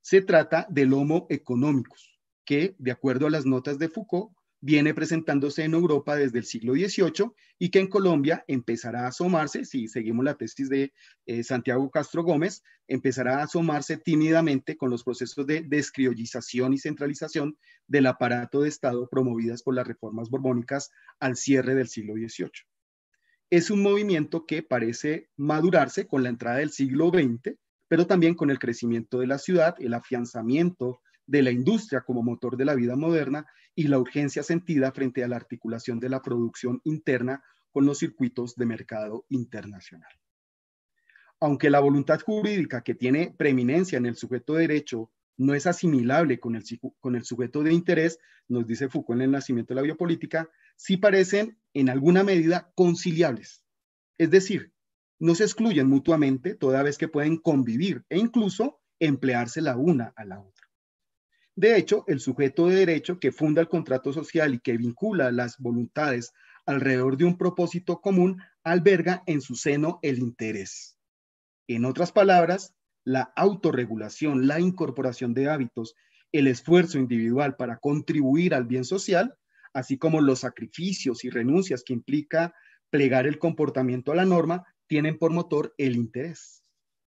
Se trata del homo economicus, que, de acuerdo a las notas de Foucault, viene presentándose en Europa desde el siglo XVIII y que en Colombia empezará a asomarse, si seguimos la tesis de eh, Santiago Castro Gómez, empezará a asomarse tímidamente con los procesos de descriollización y centralización del aparato de Estado promovidas por las reformas borbónicas al cierre del siglo XVIII. Es un movimiento que parece madurarse con la entrada del siglo XX, pero también con el crecimiento de la ciudad, el afianzamiento de la industria como motor de la vida moderna y la urgencia sentida frente a la articulación de la producción interna con los circuitos de mercado internacional. Aunque la voluntad jurídica que tiene preeminencia en el sujeto derecho no es asimilable con el, con el sujeto de interés, nos dice Foucault en el nacimiento de la biopolítica, sí parecen en alguna medida conciliables. Es decir, no se excluyen mutuamente toda vez que pueden convivir e incluso emplearse la una a la otra. De hecho, el sujeto de derecho que funda el contrato social y que vincula las voluntades alrededor de un propósito común alberga en su seno el interés. En otras palabras, la autorregulación, la incorporación de hábitos, el esfuerzo individual para contribuir al bien social, así como los sacrificios y renuncias que implica plegar el comportamiento a la norma, tienen por motor el interés.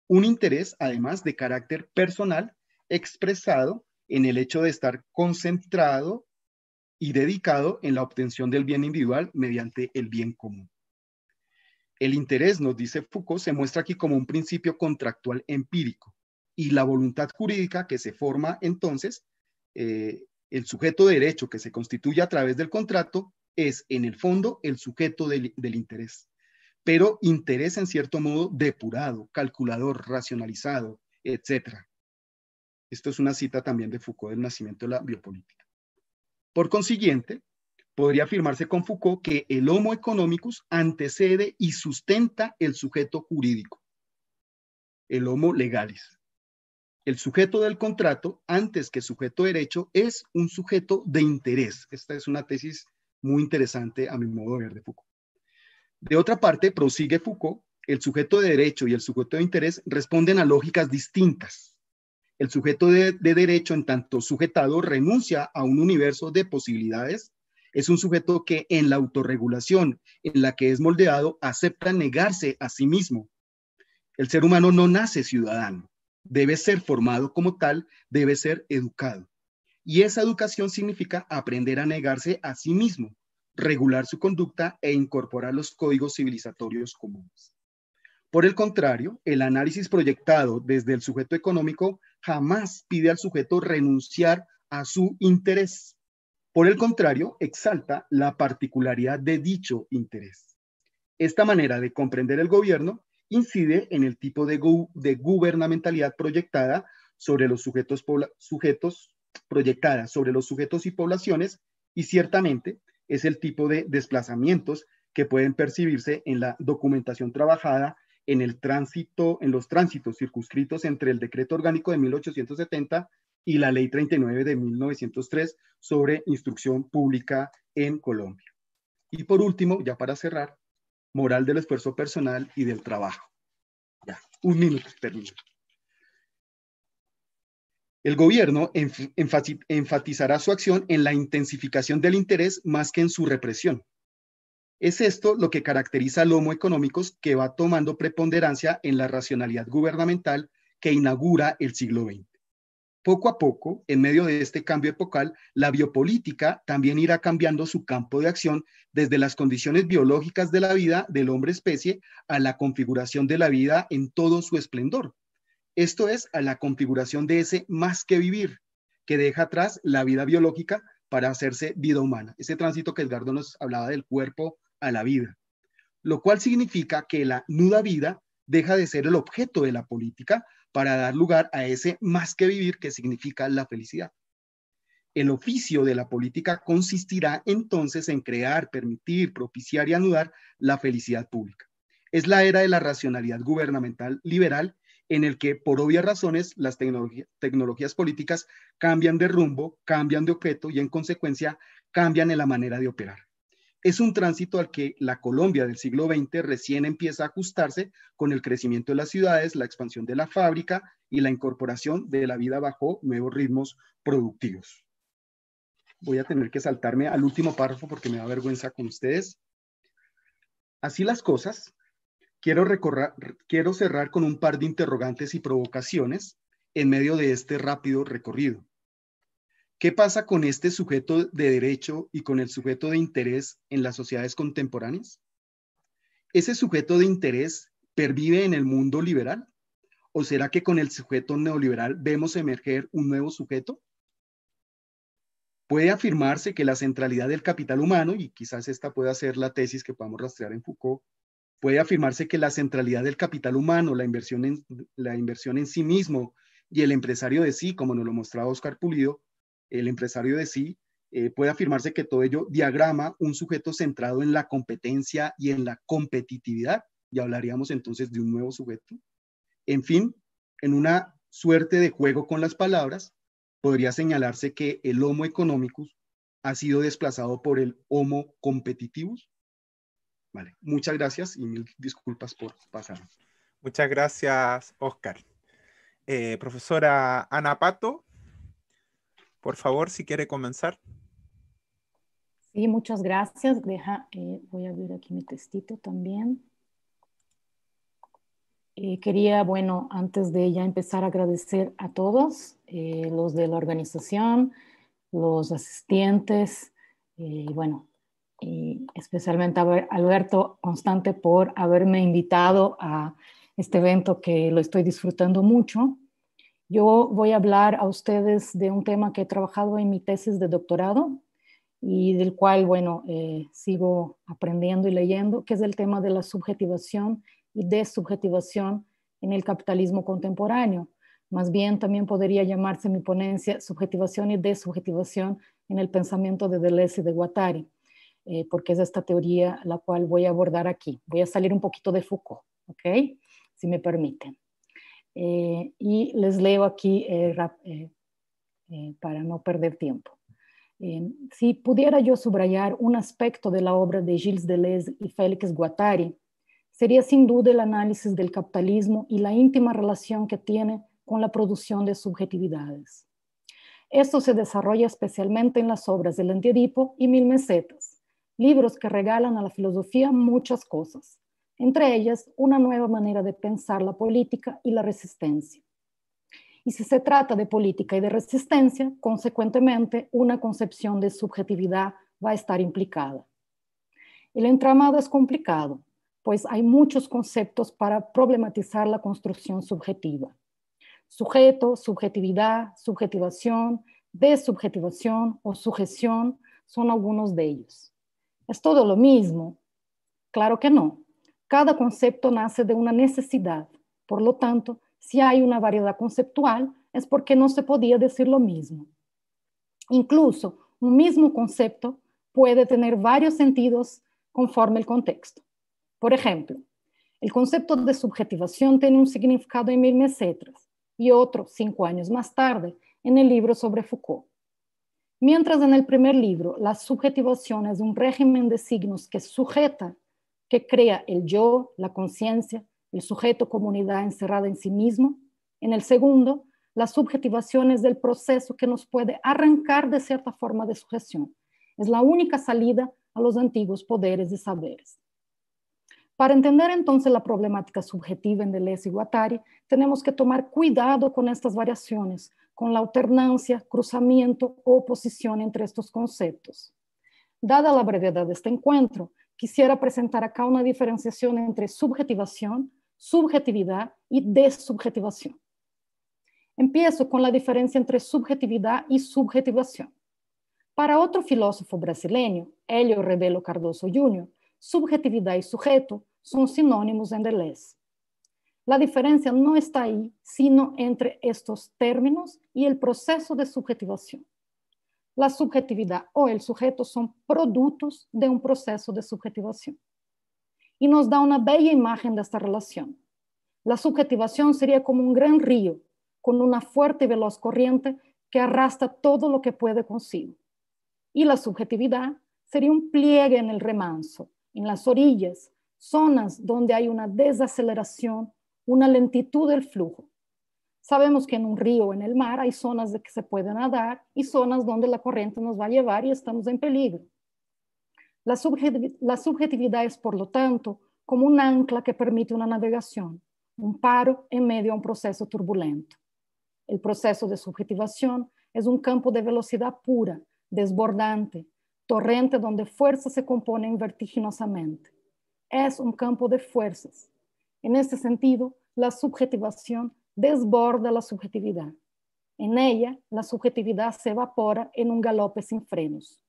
Un interés, además, de carácter personal expresado en el hecho de estar concentrado y dedicado en la obtención del bien individual mediante el bien común. El interés, nos dice Foucault, se muestra aquí como un principio contractual empírico y la voluntad jurídica que se forma entonces, eh, el sujeto de derecho que se constituye a través del contrato, es en el fondo el sujeto del, interés, pero interés en cierto modo depurado, calculador, racionalizado, etcétera esto es una cita también de Foucault del nacimiento de la biopolítica. Por consiguiente, podría afirmarse con Foucault que el Homo economicus antecede y sustenta el sujeto jurídico, el Homo legalis. El sujeto del contrato, antes que sujeto derecho, es un sujeto de interés. Esta es una tesis muy interesante a mi modo de ver de Foucault. De otra parte, prosigue Foucault, el sujeto de derecho y el sujeto de interés responden a lógicas distintas el sujeto de, derecho, en tanto sujetado, renuncia a un universo de posibilidades es un sujeto que en la autorregulación en la que es moldeado acepta negarse a sí mismo. El ser humano no nace ciudadano, debe ser formado como tal, debe ser educado. Y esa educación significa aprender a negarse a sí mismo, regular su conducta e incorporar los códigos civilizatorios comunes. Por el contrario, el análisis proyectado desde el sujeto económico jamás pide al sujeto renunciar a su interés. Por el contrario, exalta la particularidad de dicho interés. Esta manera de comprender el gobierno incide en el tipo de, gubernamentalidad proyectada sobre los sujetos proyectada sobre los sujetos y poblaciones y ciertamente es el tipo de desplazamientos que pueden percibirse en la documentación trabajada en el tránsito, en los tránsitos circunscritos entre el decreto orgánico de 1870 y la ley 39 de 1903 sobre instrucción pública en Colombia. Y por último, ya para cerrar, moral del esfuerzo personal y del trabajo. Ya, un minuto, termino. El gobierno enfatizará su acción en la intensificación del interés más que en su represión. Es esto lo que caracteriza al Homo económicos que va tomando preponderancia en la racionalidad gubernamental que inaugura el siglo XX. Poco a poco, en medio de este cambio epocal, la biopolítica también irá cambiando su campo de acción desde las condiciones biológicas de la vida del hombre especie a la configuración de la vida en todo su esplendor. Esto es a la configuración de ese más que vivir, que deja atrás la vida biológica para hacerse vida humana. Ese tránsito que Edgardo nos hablaba del cuerpo a la vida, lo cual significa que la nuda vida deja de ser el objeto de la política para dar lugar a ese más que vivir que significa la felicidad. El oficio de la política consistirá entonces en crear, permitir, propiciar y anudar la felicidad pública. Es la era de la racionalidad gubernamental liberal en el que, por obvias razones, las tecnologías políticas cambian de rumbo, cambian de objeto y, en consecuencia, cambian en la manera de operar es un tránsito al que la Colombia del siglo XX recién empieza a ajustarse con el crecimiento de las ciudades, la expansión de la fábrica y la incorporación de la vida bajo nuevos ritmos productivos. Voy a tener que saltarme al último párrafo porque me da vergüenza con ustedes. Así las cosas, quiero, quiero cerrar con un par de interrogantes y provocaciones en medio de este rápido recorrido. ¿Qué pasa con este sujeto de derecho y con el sujeto de interés en las sociedades contemporáneas? ¿Ese sujeto de interés pervive en el mundo liberal? ¿O será que con el sujeto neoliberal vemos emerger un nuevo sujeto? Puede afirmarse que la centralidad del capital humano, y quizás esta pueda ser la tesis que podamos rastrear en Foucault, puede afirmarse que la centralidad del capital humano, la inversión en, la inversión en sí mismo y el empresario de sí, como nos lo mostraba Oscar Pulido, el empresario de sí, eh, puede afirmarse que todo ello diagrama un sujeto centrado en la competencia y en la competitividad, y hablaríamos entonces de un nuevo sujeto. En fin, en una suerte de juego con las palabras, podría señalarse que el Homo economicus ha sido desplazado por el Homo competitivus. Vale, muchas gracias y mil disculpas por pasar. Muchas gracias, Oscar. Eh, profesora Ana Pato, por favor, si quiere comenzar. Sí, muchas gracias. Deja, eh, voy a abrir aquí mi testito también. Eh, quería, bueno, antes de ya empezar a agradecer a todos, eh, los de la organización, los asistentes, y bueno, especialmente a Alberto Constante por haberme invitado a este evento que lo estoy disfrutando mucho. Yo voy a hablar a ustedes de un tema que he trabajado en mi tesis de doctorado y del cual, bueno, eh, sigo aprendiendo y leyendo, que es el tema de la subjetivación y desubjetivación en el capitalismo contemporáneo. Más bien también podría llamarse mi ponencia subjetivación y desubjetivación en el pensamiento de Deleuze y de Guattari, eh, porque es esta teoría la cual voy a abordar aquí. Voy a salir un poquito de Foucault, ¿ok? Si me permiten. Eh, y les leo aquí eh, eh, para no perder tiempo. si pudiera yo subrayar un aspecto de la obra de Gilles Deleuze y Félix Guattari, sería sin duda el análisis del capitalismo y la íntima relación que tiene con la producción de subjetividades. Esto se desarrolla especialmente en las obras del Antiedipo y Mil Mesetas, libros que regalan a la filosofía muchas cosas, entre ellas una nueva manera de pensar la política y la resistencia. Y si se trata de política y de resistencia, consecuentemente una concepción de subjetividad va a estar implicada. El entramado es complicado, pues hay muchos conceptos para problematizar la construcción subjetiva. Sujeto, subjetividad, subjetivación, desubjetivación o sujeción son algunos de ellos. ¿Es todo lo mismo? Claro que no. Cada concepto nace de una necesidad. Por lo tanto, si hay una variedad conceptual, es porque no se podía decir lo mismo. Incluso un mismo concepto puede tener varios sentidos conforme el contexto. Por ejemplo, el concepto de subjetivación tiene un significado en Mil Mesetras y otro cinco años más tarde en el libro sobre Foucault. Mientras en el primer libro la subjetivación es un régimen de signos que sujeta que crea el yo, la conciencia, el sujeto comunidad encerrada en sí mismo. En el segundo, las subjetivaciones del proceso que nos puede arrancar de cierta forma de sujeción. Es la única salida a los antiguos poderes y saberes. Para entender entonces la problemática subjetiva en Deleuze y Guattari, tenemos que tomar cuidado con estas variaciones, con la alternancia, cruzamiento o oposición entre estos conceptos. Dada la brevedad de este encuentro, quisiera presentar acá una diferenciación entre subjetivación, subjetividad y desubjetivación. Empiezo con la diferencia entre subjetividad y subjetivación. Para otro filósofo brasileño, Hélio Rebelo Cardoso Jr., subjetividad y sujeto son sinónimos en Deleuze. La diferencia no está ahí, sino entre estos términos y el proceso de subjetivación la subjetividad o el sujeto son productos de un proceso de subjetivación. Y nos da una bella imagen de esta relación. La subjetivación sería como un gran río con una fuerte y veloz corriente que arrastra todo lo que puede consigo. Y la subjetividad sería un pliegue en el remanso, en las orillas, zonas donde hay una desaceleración, una lentitud del flujo, Sabemos que en un río o en el mar hay zonas de que se puede nadar y zonas donde la corriente nos va a llevar y estamos en peligro. La, subjetividad es, por lo tanto, como un ancla que permite una navegación, un paro en medio a un proceso turbulento. El proceso de subjetivación es un campo de velocidad pura, desbordante, torrente donde fuerzas se componen vertiginosamente. Es un campo de fuerzas. En este sentido, la subjetivación desborda la subjetividad. En ella, la subjetividad se evapora en un galope sin frenos.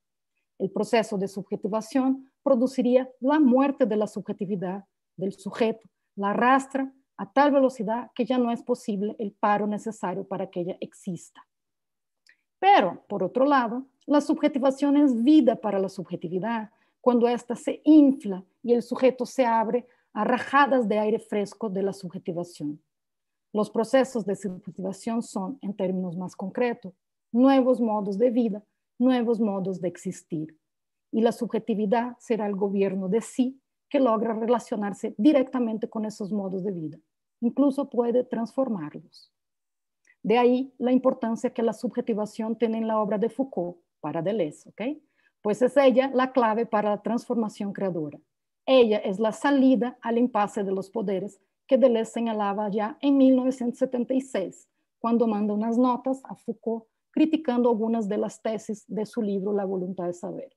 El proceso de subjetivación produciría la muerte de la subjetividad del sujeto, la arrastra a tal velocidad que ya no es posible el paro necesario para que ella exista. Pero, por otro lado, la subjetivación es vida para la subjetividad, cuando ésta se infla y el sujeto se abre a rajadas de aire fresco de la subjetivación. Los procesos de subjetivación son, en términos más concretos, nuevos modos de vida, nuevos modos de existir. Y la subjetividad será el gobierno de sí que logra relacionarse directamente con esos modos de vida. Incluso puede transformarlos. De ahí la importancia que la subjetivación tiene en la obra de Foucault para Deleuze, ¿ok? Pues es ella la clave para la transformación creadora. Ella es la salida al impasse de los poderes que Deleuze señalaba ya en 1976, cuando manda unas notas a Foucault criticando algunas de las tesis de su libro La voluntad de saber.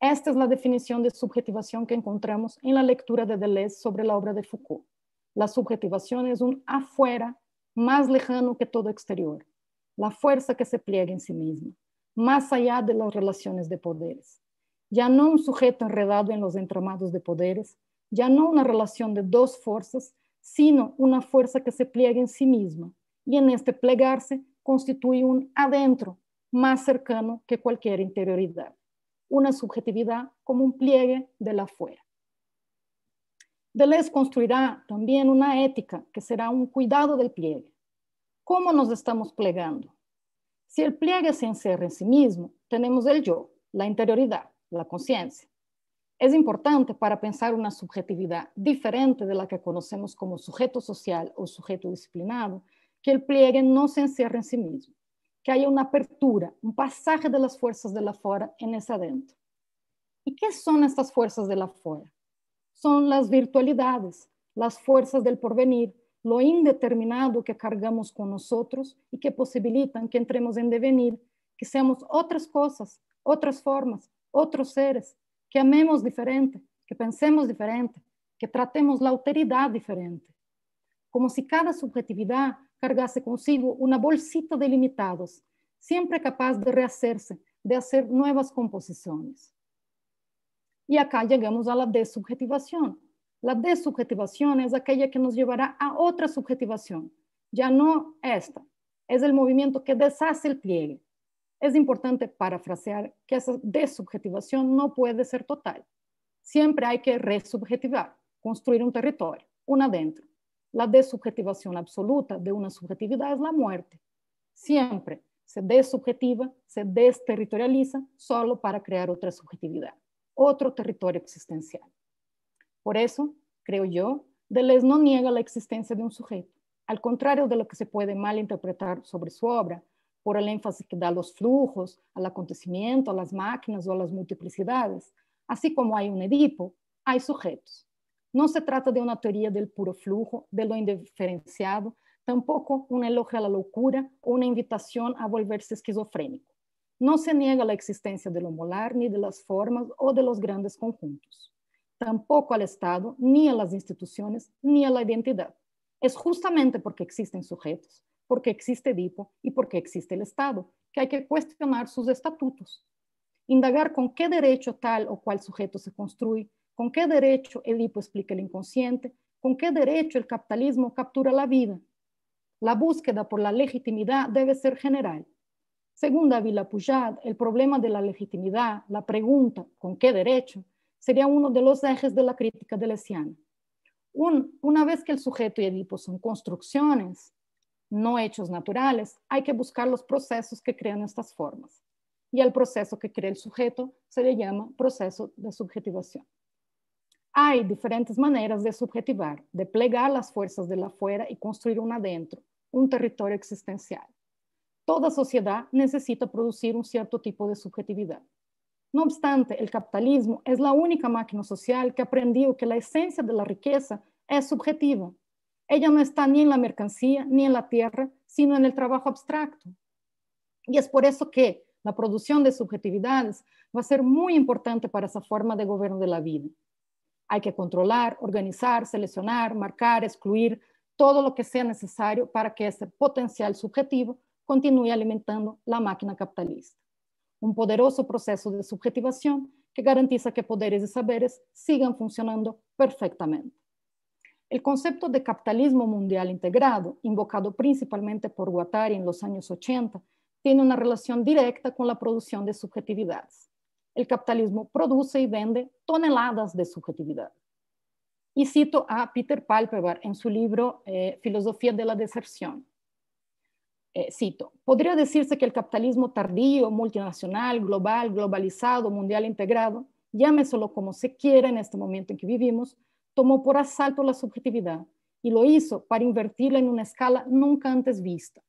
Esta es la definición de subjetivación que encontramos en la lectura de Deleuze sobre la obra de Foucault. La subjetivación es un afuera más lejano que todo exterior, la fuerza que se pliega en sí misma, más allá de las relaciones de poderes. Ya no un sujeto enredado en los entramados de poderes, ya no una relación de dos fuerzas, sino una fuerza que se pliegue en sí misma. Y en este plegarse constituye un adentro más cercano que cualquier interioridad, una subjetividad como un pliegue de la fuera. Deleuze construirá también una ética que será un cuidado del pliegue. ¿Cómo nos estamos plegando? Si el pliegue se encierra en sí mismo, tenemos el yo, la interioridad, la conciencia es importante para pensar una subjetividad diferente de la que conocemos como sujeto social o sujeto disciplinado, que el pliegue no se encierre en sí mismo, que haya una apertura, un pasaje de las fuerzas de la fuera en ese adentro. ¿Y qué son estas fuerzas de la fuera? Son las virtualidades, las fuerzas del porvenir, lo indeterminado que cargamos con nosotros y que posibilitan que entremos en devenir, que seamos otras cosas, otras formas, otros seres, que amemos diferente, que pensemos diferente, que tratemos la autoridad diferente. Como si cada subjetividad cargase consigo una bolsita de limitados, siempre capaz de rehacerse, de hacer nuevas composiciones. Y acá llegamos a la desubjetivación. La desubjetivación es aquella que nos llevará a otra subjetivación, ya no esta. Es el movimiento que deshace el pliegue, es importante parafrasear que esa desubjetivación no puede ser total. Siempre hay que resubjetivar, construir un territorio, un adentro. La desubjetivación absoluta de una subjetividad es la muerte. Siempre se desubjetiva, se desterritorializa solo para crear otra subjetividad, otro territorio existencial. Por eso, creo yo, Deleuze no niega la existencia de un sujeto. Al contrario de lo que se puede malinterpretar sobre su obra, por el énfasis que da a los flujos, al acontecimiento, a las máquinas o a las multiplicidades. Así como hay un Edipo, hay sujetos. No se trata de una teoría del puro flujo, de lo indiferenciado, tampoco un elogio a la locura o una invitación a volverse esquizofrénico. No se niega la existencia de lo molar, ni de las formas o de los grandes conjuntos. Tampoco al Estado, ni a las instituciones, ni a la identidad. Es justamente porque existen sujetos, porque existe Edipo y porque existe el Estado, que hay que cuestionar sus estatutos, indagar con qué derecho tal o cual sujeto se construye, con qué derecho Edipo explica el inconsciente, con qué derecho el capitalismo captura la vida. La búsqueda por la legitimidad debe ser general. Según David Pujad, el problema de la legitimidad, la pregunta ¿con qué derecho?, sería uno de los ejes de la crítica de Un, una vez que el sujeto y Edipo son construcciones, no hechos naturales, hay que buscar los procesos que crean estas formas. Y el proceso que crea el sujeto se le llama proceso de subjetivación. Hay diferentes maneras de subjetivar, de plegar las fuerzas de la afuera y construir un adentro, un territorio existencial. Toda sociedad necesita producir un cierto tipo de subjetividad. No obstante, el capitalismo es la única máquina social que aprendió que la esencia de la riqueza es subjetiva ella no está ni en la mercancía, ni en la tierra, sino en el trabajo abstracto. Y es por eso que la producción de subjetividades va a ser muy importante para esa forma de gobierno de la vida. Hay que controlar, organizar, seleccionar, marcar, excluir todo lo que sea necesario para que ese potencial subjetivo continúe alimentando la máquina capitalista. Un poderoso proceso de subjetivación que garantiza que poderes y saberes sigan funcionando perfectamente. El concepto de capitalismo mundial integrado, invocado principalmente por Guattari en los años 80, tiene una relación directa con la producción de subjetividades. El capitalismo produce y vende toneladas de subjetividad. Y cito a Peter Palpebar en su libro eh, Filosofía de la Deserción. Eh, cito, podría decirse que el capitalismo tardío, multinacional, global, globalizado, mundial integrado, solo como se quiera en este momento en que vivimos, tomó por asalto la subjetividad y lo hizo para invertirla en una escala nunca antes vista.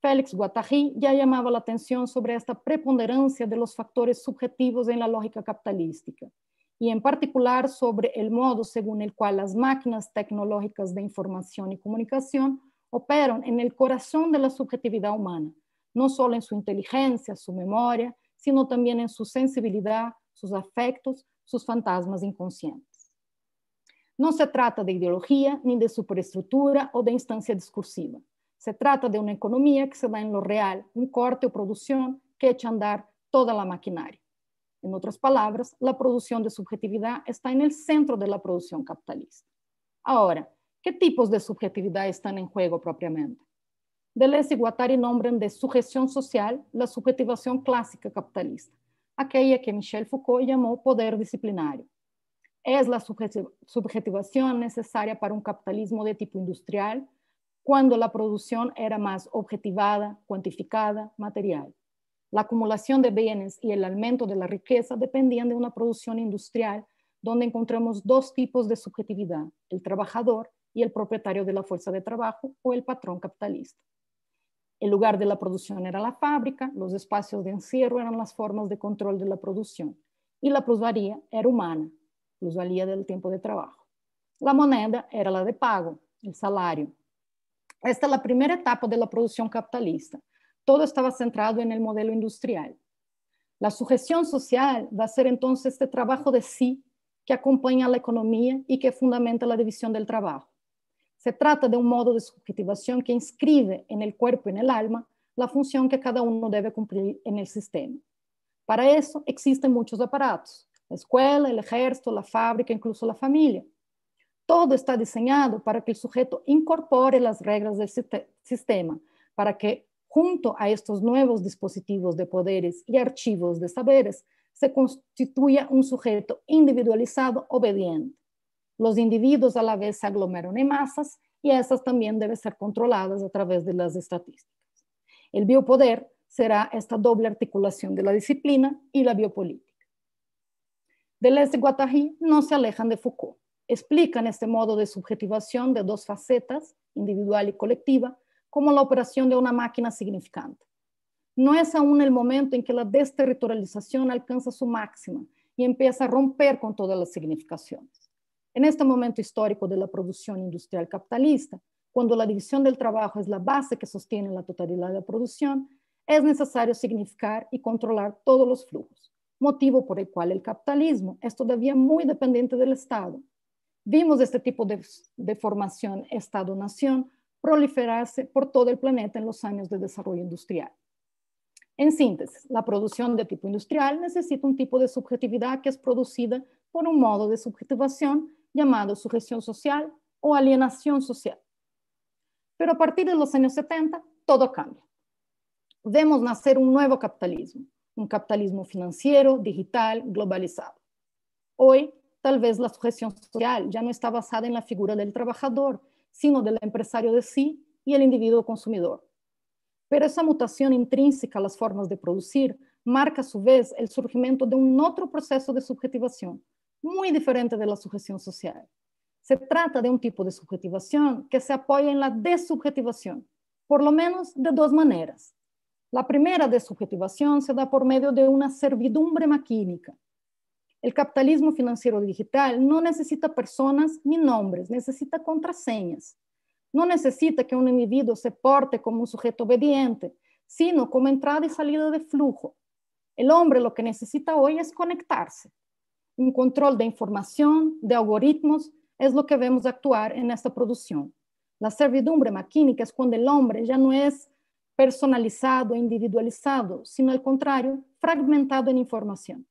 Félix Guattari ya llamaba la atención sobre esta preponderancia de los factores subjetivos en la lógica capitalística y en particular sobre el modo según el cual las máquinas tecnológicas de información y comunicación operan en el corazón de la subjetividad humana, no solo en su inteligencia, su memoria, sino también en su sensibilidad, sus afectos, sus fantasmas inconscientes. No se trata de ideología, ni de superestructura o de instancia discursiva. Se trata de una economía que se da en lo real, un corte o producción que echa a andar toda la maquinaria. En otras palabras, la producción de subjetividad está en el centro de la producción capitalista. Ahora, ¿qué tipos de subjetividad están en juego propiamente? Deleuze y Guattari nombran de sujeción social la subjetivación clásica capitalista, aquella que Michel Foucault llamó poder disciplinario, es la subjetivación necesaria para un capitalismo de tipo industrial cuando la producción era más objetivada, cuantificada, material. La acumulación de bienes y el aumento de la riqueza dependían de una producción industrial donde encontramos dos tipos de subjetividad, el trabajador y el propietario de la fuerza de trabajo o el patrón capitalista. El lugar de la producción era la fábrica, los espacios de encierro eran las formas de control de la producción y la plusvalía era humana, los valía del tiempo de trabajo. La moneda era la de pago, el salario. Esta es la primera etapa de la producción capitalista. Todo estaba centrado en el modelo industrial. La sujeción social va a ser entonces este trabajo de sí que acompaña a la economía y que fundamenta la división del trabajo. Se trata de un modo de subjetivación que inscribe en el cuerpo y en el alma la función que cada uno debe cumplir en el sistema. Para eso existen muchos aparatos, la escuela, el ejército, la fábrica, incluso la familia. Todo está diseñado para que el sujeto incorpore las reglas del sistema, para que junto a estos nuevos dispositivos de poderes y archivos de saberes se constituya un sujeto individualizado, obediente. Los individuos a la vez se aglomeran en masas y esas también deben ser controladas a través de las estadísticas. El biopoder será esta doble articulación de la disciplina y la biopolítica. Deles de Guattari no se alejan de Foucault. Explican este modo de subjetivación de dos facetas, individual y colectiva, como la operación de una máquina significante. No es aún el momento en que la desterritorialización alcanza su máxima y empieza a romper con todas las significaciones. En este momento histórico de la producción industrial capitalista, cuando la división del trabajo es la base que sostiene la totalidad de la producción, es necesario significar y controlar todos los flujos motivo por el cual el capitalismo es todavía muy dependiente del Estado. Vimos este tipo de, formación Estado-Nación proliferarse por todo el planeta en los años de desarrollo industrial. En síntesis, la producción de tipo industrial necesita un tipo de subjetividad que es producida por un modo de subjetivación llamado sujeción social o alienación social. Pero a partir de los años 70, todo cambia. Vemos nacer un nuevo capitalismo, un capitalismo financiero, digital, globalizado. Hoy, tal vez la sujeción social ya no está basada en la figura del trabajador, sino del empresario de sí y el individuo consumidor. Pero esa mutación intrínseca a las formas de producir marca a su vez el surgimiento de un otro proceso de subjetivación, muy diferente de la sujeción social. Se trata de un tipo de subjetivación que se apoya en la desubjetivación, por lo menos de dos maneras. La primera desubjetivación se da por medio de una servidumbre maquínica. El capitalismo financiero digital no necesita personas ni nombres, necesita contraseñas. No necesita que un individuo se porte como un sujeto obediente, sino como entrada y salida de flujo. El hombre lo que necesita hoy es conectarse. Un control de información, de algoritmos, es lo que vemos actuar en esta producción. La servidumbre maquínica es cuando el hombre ya no es personalizado, individualizado, sino al contrario, fragmentado en información.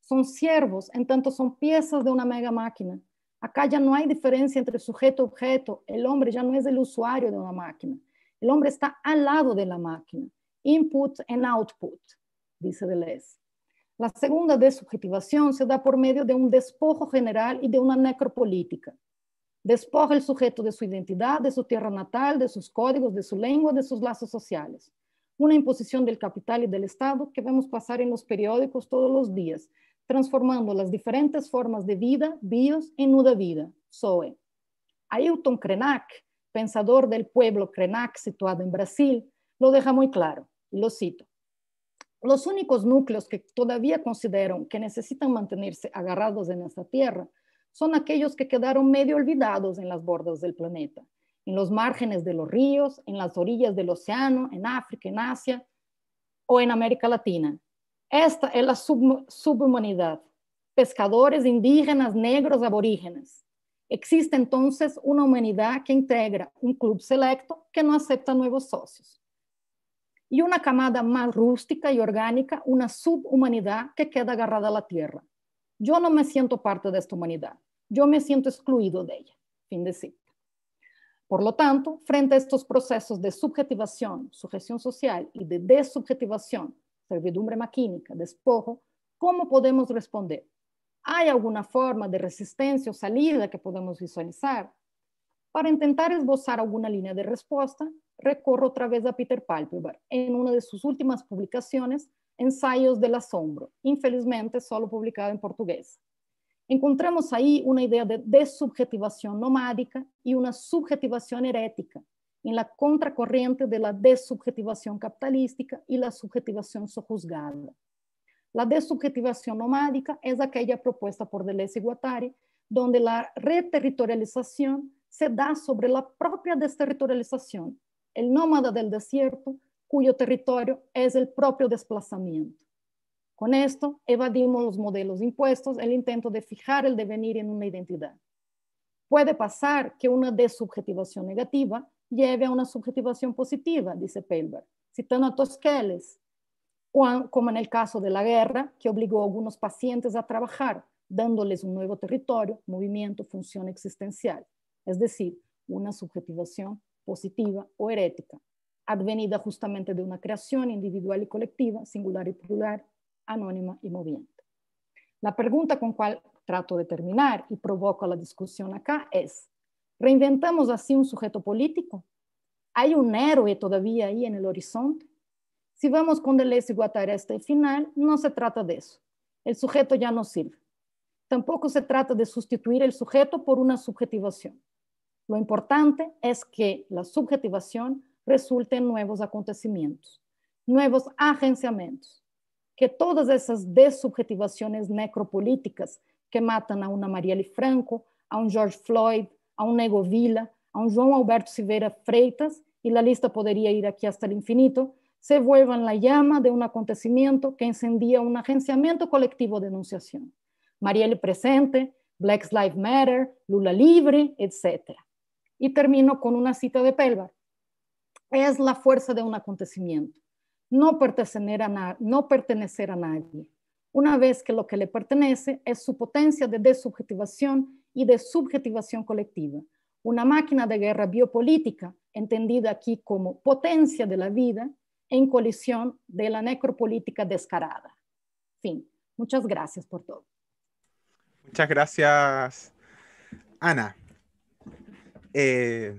Son siervos, en tanto son piezas de una mega máquina. Acá ya no hay diferencia entre sujeto-objeto, el hombre ya no es el usuario de una máquina, el hombre está al lado de la máquina, input and output, dice Deleuze. La segunda desubjetivación se da por medio de un despojo general y de una necropolítica. Despoja el sujeto de su identidad, de su tierra natal, de sus códigos, de su lengua, de sus lazos sociales. Una imposición del capital y del Estado que vemos pasar en los periódicos todos los días, transformando las diferentes formas de vida, bios, en nuda vida, soe. Ailton Krenak, pensador del pueblo Krenak situado en Brasil, lo deja muy claro, y lo cito. Los únicos núcleos que todavía consideran que necesitan mantenerse agarrados en esta tierra son aquellos que quedaron medio olvidados en las bordas del planeta, en los márgenes de los ríos, en las orillas del océano, en África, en Asia o en América Latina. Esta es la subhumanidad, pescadores indígenas, negros, aborígenes. Existe entonces una humanidad que integra un club selecto que no acepta nuevos socios. Y una camada más rústica y orgánica, una subhumanidad que queda agarrada a la tierra, yo no me siento parte de esta humanidad, yo me siento excluido de ella. Fin de cita. Por lo tanto, frente a estos procesos de subjetivación, sujeción social y de desubjetivación, servidumbre maquínica, despojo, ¿cómo podemos responder? ¿Hay alguna forma de resistencia o salida que podemos visualizar? Para intentar esbozar alguna línea de respuesta, recorro otra vez a Peter Palpebar en una de sus últimas publicaciones, Ensayos del Asombro, infelizmente solo publicado en portugués. Encontramos ahí una idea de desubjetivación nomádica y una subjetivación herética, en la contracorriente de la desubjetivación capitalística y la subjetivación sojuzgada. La desubjetivación nomádica es aquella propuesta por Deleuze y Guattari, donde la reterritorialización se da sobre la propia desterritorialización. El nómada del desierto cuyo territorio es el propio desplazamiento. Con esto evadimos los modelos impuestos, el intento de fijar el devenir en una identidad. Puede pasar que una desubjetivación negativa lleve a una subjetivación positiva, dice Pelberg, citando a Tosqueles, como en el caso de la guerra, que obligó a algunos pacientes a trabajar, dándoles un nuevo territorio, movimiento, función existencial, es decir, una subjetivación positiva o herética, advenida justamente de una creación individual y colectiva, singular y popular, anónima y moviente. La pregunta con cual trato de terminar y provoco la discusión acá es, ¿reinventamos así un sujeto político? ¿Hay un héroe todavía ahí en el horizonte? Si vamos con Deleuze y Guattari hasta este final, no se trata de eso. El sujeto ya no sirve. Tampoco se trata de sustituir el sujeto por una subjetivación. Lo importante es que la subjetivación resulten nuevos acontecimientos, nuevos agenciamientos. que todas esas desubjetivaciones necropolíticas que matan a una Marielle Franco, a un George Floyd, a un Nego Villa, a un João Alberto Silveira Freitas, y la lista podría ir aquí hasta el infinito, se vuelvan la llama de un acontecimiento que encendía un agenciamiento colectivo de denunciación. Marielle presente, Black Lives Matter, Lula libre, etc. Y termino con una cita de Pelvar, es la fuerza de un acontecimiento, no pertenecer, a no pertenecer a nadie, una vez que lo que le pertenece es su potencia de desubjetivación y de subjetivación colectiva, una máquina de guerra biopolítica, entendida aquí como potencia de la vida, en colisión de la necropolítica descarada. Fin. Muchas gracias por todo. Muchas gracias, Ana. Eh,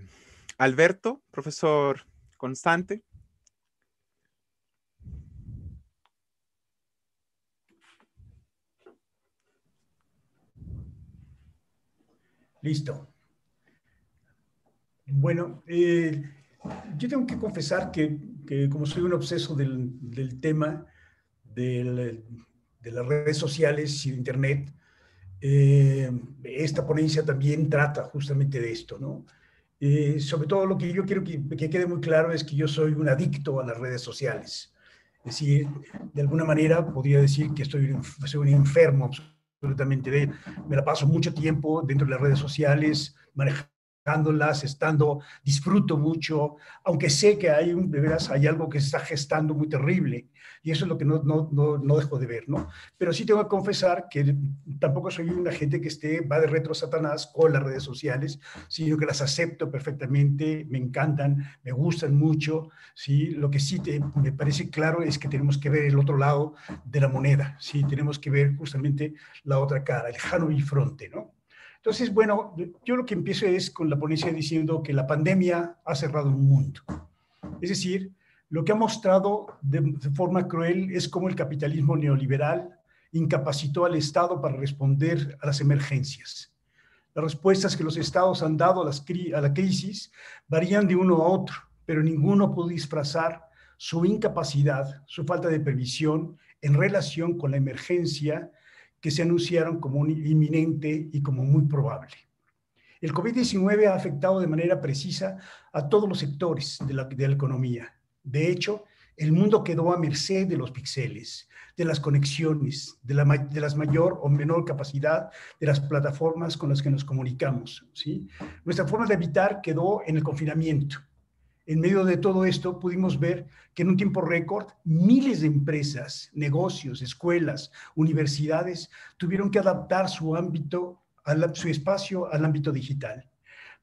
Alberto, profesor constante. Listo. Bueno, eh, yo tengo que confesar que, como soy un obseso del, tema de las redes sociales y de Internet, eh, esta ponencia también trata justamente de esto, ¿no? Eh, sobre todo lo que yo quiero que, quede muy claro es que yo soy un adicto a las redes sociales. Es decir, de alguna manera podría decir que estoy soy un enfermo absolutamente Me la paso mucho tiempo dentro de las redes sociales, manejando estando, disfruto mucho, aunque sé que hay, un, de hay algo que se está gestando muy terrible, y eso es lo que no, no, no, dejo de ver, ¿no? Pero sí tengo que confesar que tampoco soy una gente que esté, va de retro Satanás con las redes sociales, sino que las acepto perfectamente, me encantan, me gustan mucho, ¿sí? Lo que sí me parece claro es que tenemos que ver el otro lado de la moneda, ¿sí? Tenemos que ver justamente la otra cara, el Hanover Fronte, ¿no? Entonces, bueno, yo lo que empiezo es con la ponencia diciendo que la pandemia ha cerrado un mundo. Es decir, lo que ha mostrado de, forma cruel es cómo el capitalismo neoliberal incapacitó al Estado para responder a las emergencias. Las respuestas que los estados han dado a, la crisis varían de uno a otro, pero ninguno pudo disfrazar su incapacidad, su falta de previsión en relación con la emergencia que se anunciaron como inminente y como muy probable. El COVID-19 ha afectado de manera precisa a todos los sectores de la, economía. De hecho, el mundo quedó a merced de los pixeles, de las conexiones, de la, las mayor o menor capacidad de las plataformas con las que nos comunicamos. ¿sí? Nuestra forma de evitar quedó en el confinamiento, en medio de todo esto pudimos ver que en un tiempo récord miles de empresas, negocios, escuelas, universidades tuvieron que adaptar su ámbito, su espacio al ámbito digital.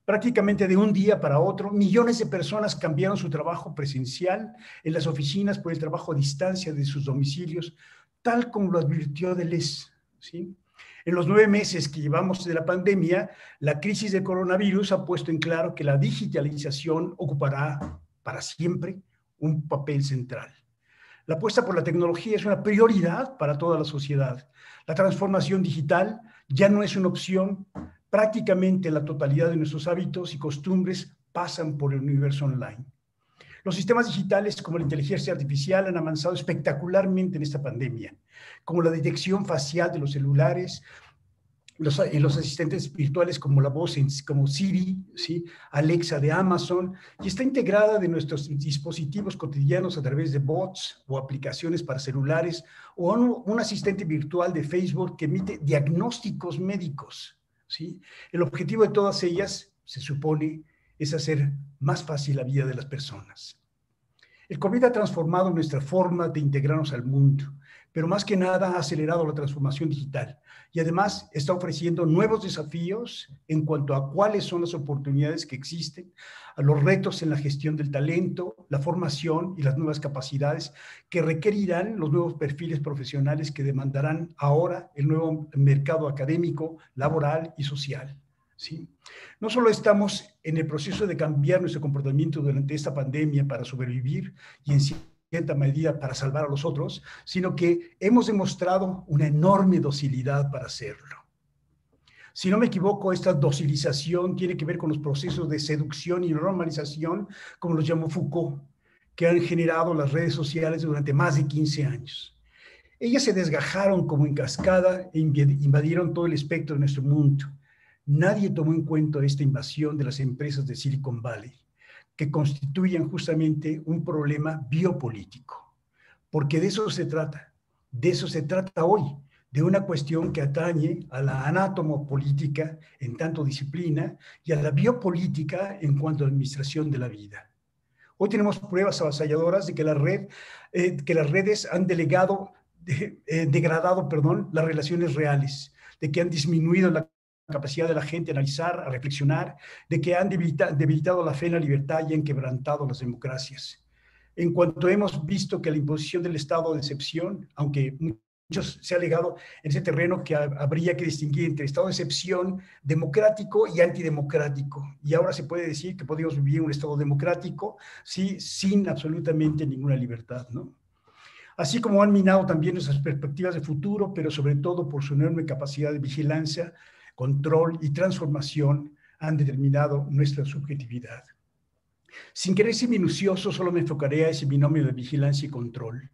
Prácticamente de un día para otro, millones de personas cambiaron su trabajo presencial en las oficinas por el trabajo a distancia de sus domicilios, tal como lo advirtió Deleuze. ¿sí? En los nueve meses que llevamos de la pandemia, la crisis del coronavirus ha puesto en claro que la digitalización ocupará para siempre un papel central. La apuesta por la tecnología es una prioridad para toda la sociedad. La transformación digital ya no es una opción. Prácticamente la totalidad de nuestros hábitos y costumbres pasan por el universo online. Los sistemas digitales como la inteligencia artificial han avanzado espectacularmente en esta pandemia, como la detección facial de los celulares, los, eh, los asistentes virtuales como la voz, como Siri, ¿sí? Alexa de Amazon, y está integrada de nuestros dispositivos cotidianos a través de bots o aplicaciones para celulares, o un, un asistente virtual de Facebook que emite diagnósticos médicos. ¿sí? El objetivo de todas ellas, se supone, es hacer más fácil la vida de las personas. El COVID ha transformado nuestra forma de integrarnos al mundo, pero más que nada ha acelerado la transformación digital y además está ofreciendo nuevos desafíos en cuanto a cuáles son las oportunidades que existen, a los retos en la gestión del talento, la formación y las nuevas capacidades que requerirán los nuevos perfiles profesionales que demandarán ahora el nuevo mercado académico, laboral y social. ¿sí? No solo estamos en el proceso de cambiar nuestro comportamiento durante esta pandemia para sobrevivir y en cierta medida para salvar a los otros, sino que hemos demostrado una enorme docilidad para hacerlo. Si no me equivoco, esta docilización tiene que ver con los procesos de seducción y normalización, como los llamó Foucault, que han generado las redes sociales durante más de 15 años. Ellas se desgajaron como en cascada e invadieron todo el espectro de nuestro mundo nadie tomó en cuenta esta invasión de las empresas de Silicon Valley, que constituyen justamente un problema biopolítico, porque de eso se trata, de eso se trata hoy, de una cuestión que atañe a la anatomopolítica en tanto disciplina y a la biopolítica en cuanto a administración de la vida. Hoy tenemos pruebas avasalladoras de que, la red, eh, que las redes han delegado, eh, degradado perdón, las relaciones reales, de que han disminuido la capacidad de la gente a analizar, a reflexionar, de que han debilitado la fe en la libertad y han quebrantado las democracias. En cuanto hemos visto que la imposición del estado de excepción, aunque muchos se ha alegado en ese terreno que habría que distinguir entre estado de excepción democrático y antidemocrático. Y ahora se puede decir que podríamos vivir un estado democrático sí, sin absolutamente ninguna libertad, ¿no? así como han minado también nuestras perspectivas de futuro, pero sobre todo por su enorme capacidad de vigilancia control y transformación han determinado nuestra subjetividad. Sin querer ser minucioso, solo me enfocaré a ese binomio de vigilancia y control.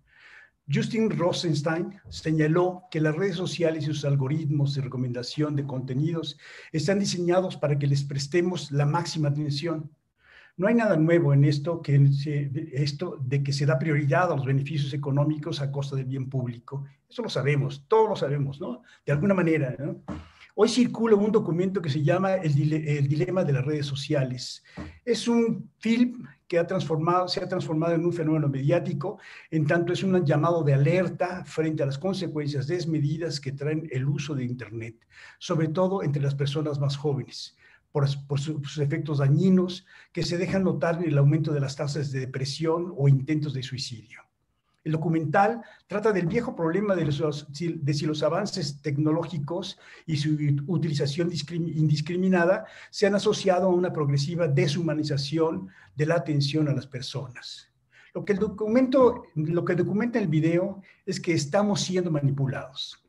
Justin Rosenstein señaló que las redes sociales y sus algoritmos de recomendación de contenidos están diseñados para que les prestemos la máxima atención. No hay nada nuevo en esto, que esto de que se da prioridad a los beneficios económicos a costa del bien público. Eso lo sabemos, todos lo sabemos, ¿no? De alguna manera, ¿no? Hoy circula un documento que se llama El, dilema de las redes sociales. Es un film que se ha transformado en un fenómeno mediático, en tanto es un llamado de alerta frente a las consecuencias desmedidas que traen el uso de Internet, sobre todo entre las personas más jóvenes. por, sus efectos dañinos que se dejan notar en el aumento de las tasas de depresión o intentos de suicidio. El documental trata del viejo problema de, si los avances tecnológicos y su utilización indiscriminada se han asociado a una progresiva deshumanización de la atención a las personas. Lo que, el documento, lo que documenta el video es que estamos siendo manipulados.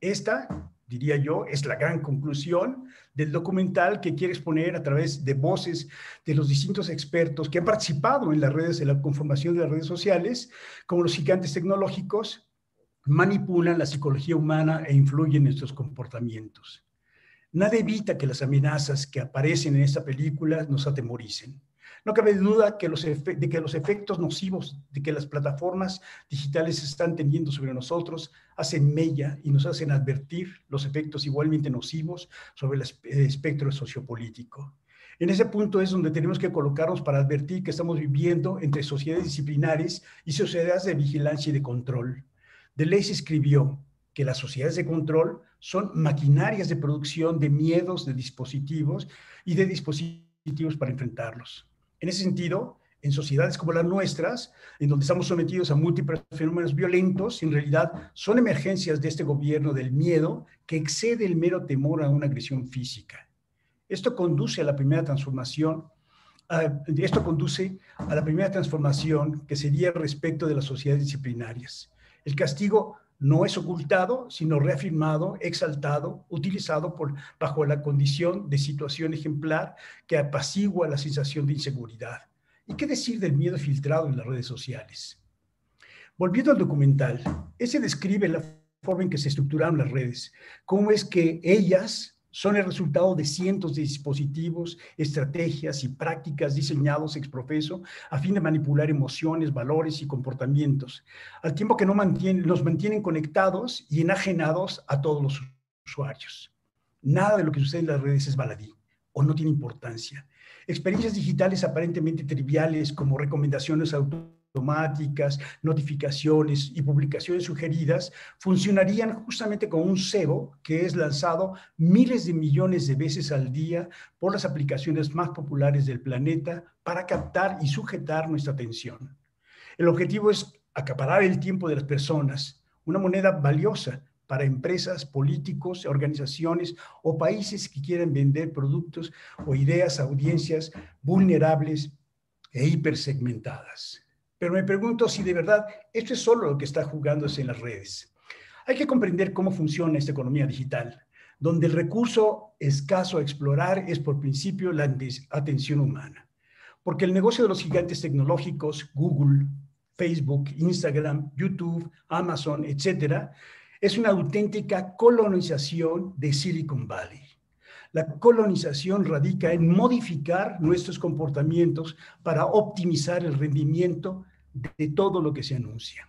Esta, diría yo, es la gran conclusión del documental que quiere exponer a través de voces de los distintos expertos que han participado en las redes, en la conformación de las redes sociales, como los gigantes tecnológicos, manipulan la psicología humana e influyen en nuestros comportamientos. Nada evita que las amenazas que aparecen en esta película nos atemoricen. No cabe duda que los de que los efectos nocivos de que las plataformas digitales están teniendo sobre nosotros hacen mella y nos hacen advertir los efectos igualmente nocivos sobre el espectro sociopolítico. En ese punto es donde tenemos que colocarnos para advertir que estamos viviendo entre sociedades disciplinares y sociedades de vigilancia y de control. Deleuze escribió que las sociedades de control son maquinarias de producción de miedos, de dispositivos y de dispositivos para enfrentarlos. En ese sentido, en sociedades como las nuestras, en donde estamos sometidos a múltiples fenómenos violentos, en realidad son emergencias de este gobierno del miedo que excede el mero temor a una agresión física. Esto conduce a la primera transformación, esto conduce a la primera transformación que sería respecto de las sociedades disciplinarias. El castigo no es ocultado, sino reafirmado, exaltado, utilizado por, bajo la condición de situación ejemplar que apacigua la sensación de inseguridad. ¿Y qué decir del miedo filtrado en las redes sociales? Volviendo al documental, ese describe la forma en que se estructuraron las redes, cómo es que ellas son el resultado de cientos de dispositivos, estrategias y prácticas diseñados ex a fin de manipular emociones, valores y comportamientos, al tiempo que no mantienen, los mantienen conectados y enajenados a todos los usuarios. Nada de lo que sucede en las redes es baladí o no tiene importancia. Experiencias digitales aparentemente triviales como recomendaciones autónomas, automáticas, notificaciones y publicaciones sugeridas funcionarían justamente como un cebo que es lanzado miles de millones de veces al día por las aplicaciones más populares del planeta para captar y sujetar nuestra atención. El objetivo es acaparar el tiempo de las personas, una moneda valiosa para empresas, políticos, organizaciones o países que quieren vender productos o ideas a audiencias vulnerables e hipersegmentadas. Pero me pregunto si de verdad esto es solo lo que está jugándose en las redes. Hay que comprender cómo funciona esta economía digital, donde el recurso escaso a explorar es por principio la atención humana. Porque el negocio de los gigantes tecnológicos, Google, Facebook, Instagram, YouTube, Amazon, etc., es una auténtica colonización de Silicon Valley. La colonización radica en modificar nuestros comportamientos para optimizar el rendimiento de todo lo que se anuncia.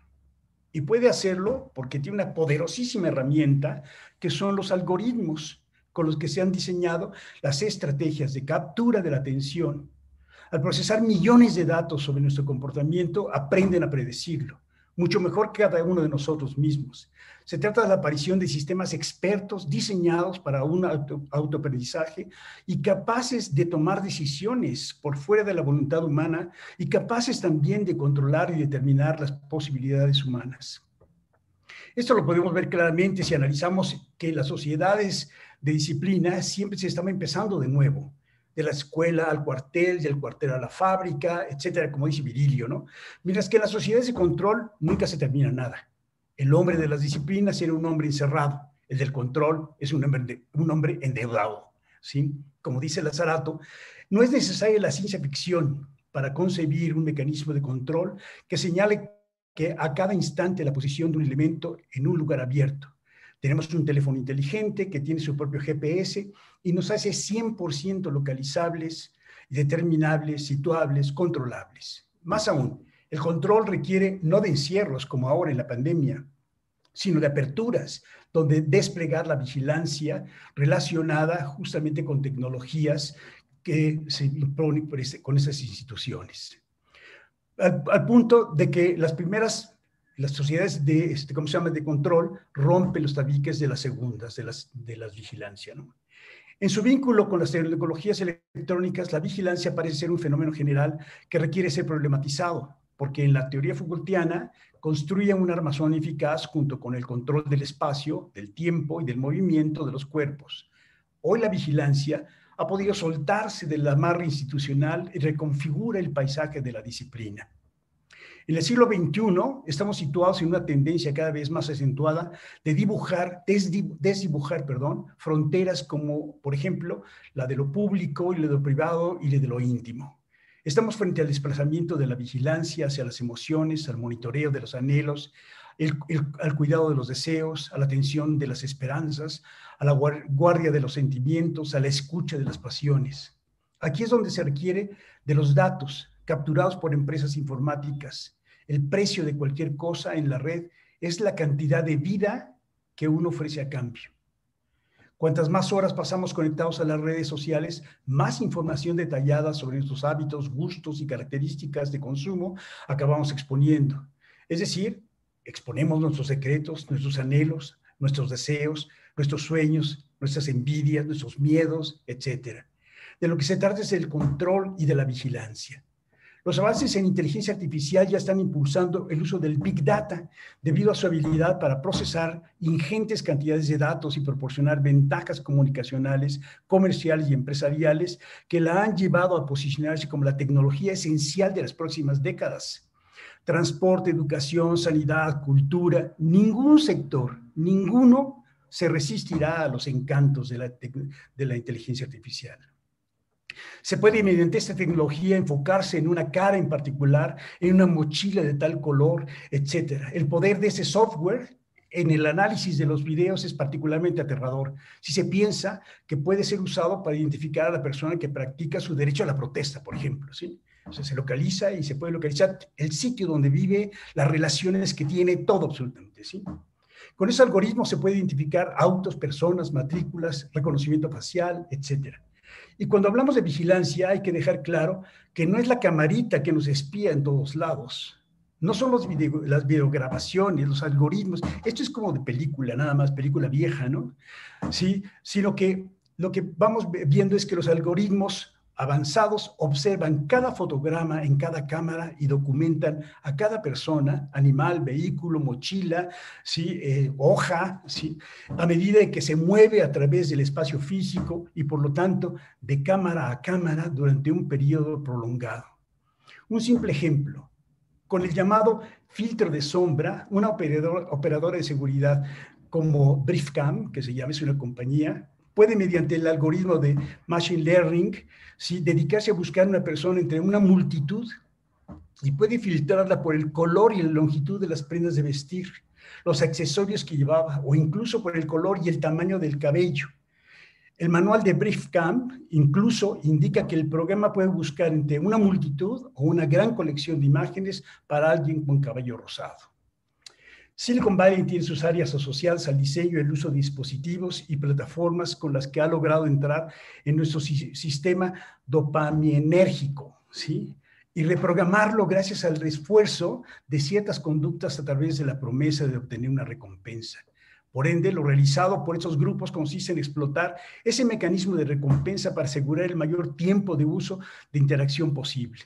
Y puede hacerlo porque tiene una poderosísima herramienta que son los algoritmos con los que se han diseñado las estrategias de captura de la atención. Al procesar millones de datos sobre nuestro comportamiento, aprenden a predecirlo mucho mejor que cada uno de nosotros mismos. Se trata de la aparición de sistemas expertos diseñados para un autoaprendizaje y capaces de tomar decisiones por fuera de la voluntad humana y capaces también de controlar y determinar las posibilidades humanas. Esto lo podemos ver claramente si analizamos que las sociedades de disciplina siempre se están empezando de nuevo de la escuela al cuartel, del cuartel a la fábrica, etcétera, como dice Virilio, ¿no? Mientras que en las sociedades de control nunca se termina nada. El hombre de las disciplinas era un hombre encerrado, el del control es un hombre, un hombre endeudado, ¿sí? Como dice Lazarato, no es necesaria la ciencia ficción para concebir un mecanismo de control que señale que a cada instante la posición de un elemento en un lugar abierto, tenemos un teléfono inteligente que tiene su propio GPS y nos hace 100% localizables, determinables, situables, controlables. Más aún, el control requiere no de encierros como ahora en la pandemia, sino de aperturas, donde desplegar la vigilancia relacionada justamente con tecnologías que se imponen con esas instituciones. Al, punto de que las primeras las sociedades de, este, se de control rompen los tabiques de las segundas, de las, de En su vínculo con las tecnologías electrónicas, la vigilancia parece ser un fenómeno general que requiere ser problematizado, porque en la teoría Foucaultiana construyen un armazón eficaz junto con el control del espacio, del tiempo y del movimiento de los cuerpos. Hoy la vigilancia ha podido soltarse del amarre institucional y reconfigura el paisaje de la disciplina. En el siglo XXI estamos situados en una tendencia cada vez más acentuada de dibujar, desdibujar, perdón, fronteras como, por ejemplo, la de lo público y la de lo privado y la de lo íntimo. Estamos frente al desplazamiento de la vigilancia hacia las emociones, al monitoreo de los anhelos, al cuidado de los deseos, a la atención de las esperanzas, a la guardia de los sentimientos, a la escucha de las pasiones. Aquí es donde se requiere de los datos capturados por empresas informáticas, el precio de cualquier cosa en la red es la cantidad de vida que uno ofrece a cambio. Cuantas más horas pasamos conectados a las redes sociales, más información detallada sobre nuestros hábitos, gustos y características de consumo acabamos exponiendo. Es decir, exponemos nuestros secretos, nuestros anhelos, nuestros deseos, nuestros sueños, nuestras envidias, nuestros miedos, etc. De lo que se trata es del control y de la vigilancia. Los avances en inteligencia artificial ya están impulsando el uso del Big Data debido a su habilidad para procesar ingentes cantidades de datos y proporcionar ventajas comunicacionales, comerciales y empresariales que la han llevado a posicionarse como la tecnología esencial de las próximas décadas. Transporte, educación, sanidad, cultura, ningún sector, ninguno se resistirá a los encantos de la, inteligencia artificial. Se puede mediante esta tecnología enfocarse en una cara en particular, en una mochila de tal color, etc. El poder de ese software en el análisis de los videos es particularmente aterrador. Si se piensa que puede ser usado para identificar a la persona que practica su derecho a la protesta, por ejemplo, ¿sí? O sea, se localiza y se puede localizar el sitio donde vive, las relaciones que tiene, todo absolutamente, ¿sí? Con ese algoritmo se puede identificar autos, personas, matrículas, reconocimiento facial, etcétera. Y cuando hablamos de vigilancia hay que dejar claro que no es la camarita que nos espía en todos lados. No son las videograbaciones, los algoritmos. Esto es como de película, nada más, película vieja, ¿no? Sí, sino que lo que vamos viendo es que los algoritmos avanzados observan cada fotograma en cada cámara y documentan a cada persona, animal, vehículo, mochila, ¿sí? Eh, hoja, a medida en que se mueve a través del espacio físico y por lo tanto de cámara a cámara durante un periodo prolongado. Un simple ejemplo, con el llamado filtro de sombra, una operador, operadora de seguridad como Briefcam, que se llama, es una compañía puede mediante el algoritmo de Machine Learning dedicarse a buscar una persona entre una multitud y puede filtrarla por el color y la longitud de las prendas de vestir, los accesorios que llevaba o incluso por el color y el tamaño del cabello. El manual de Briefcamp incluso indica que el programa puede buscar entre una multitud o una gran colección de imágenes para alguien con cabello rosado. Silicon Valley tiene sus áreas asociadas al diseño y el uso de dispositivos y plataformas con las que ha logrado entrar en nuestro sistema dopaminérgico, ¿sí? Y reprogramarlo gracias al refuerzo de ciertas conductas a través de la promesa de obtener una recompensa. Por ende, lo realizado por estos grupos consiste en explotar ese mecanismo de recompensa para asegurar el mayor tiempo de uso de interacción posible.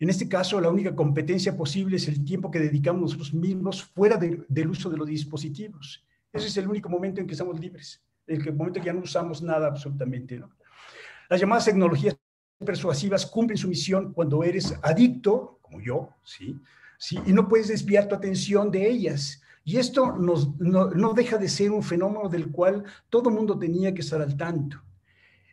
En este caso, la única competencia posible es el tiempo que dedicamos nosotros mismos fuera del uso de los dispositivos. Ese es el único momento en que estamos libres, el momento en que ya no usamos nada absolutamente. Las llamadas tecnologías persuasivas cumplen su misión cuando eres adicto, como yo, ¿sí? ¿Sí? y no puedes desviar tu atención de ellas. Y esto no, deja de ser un fenómeno del cual todo el mundo tenía que estar al tanto.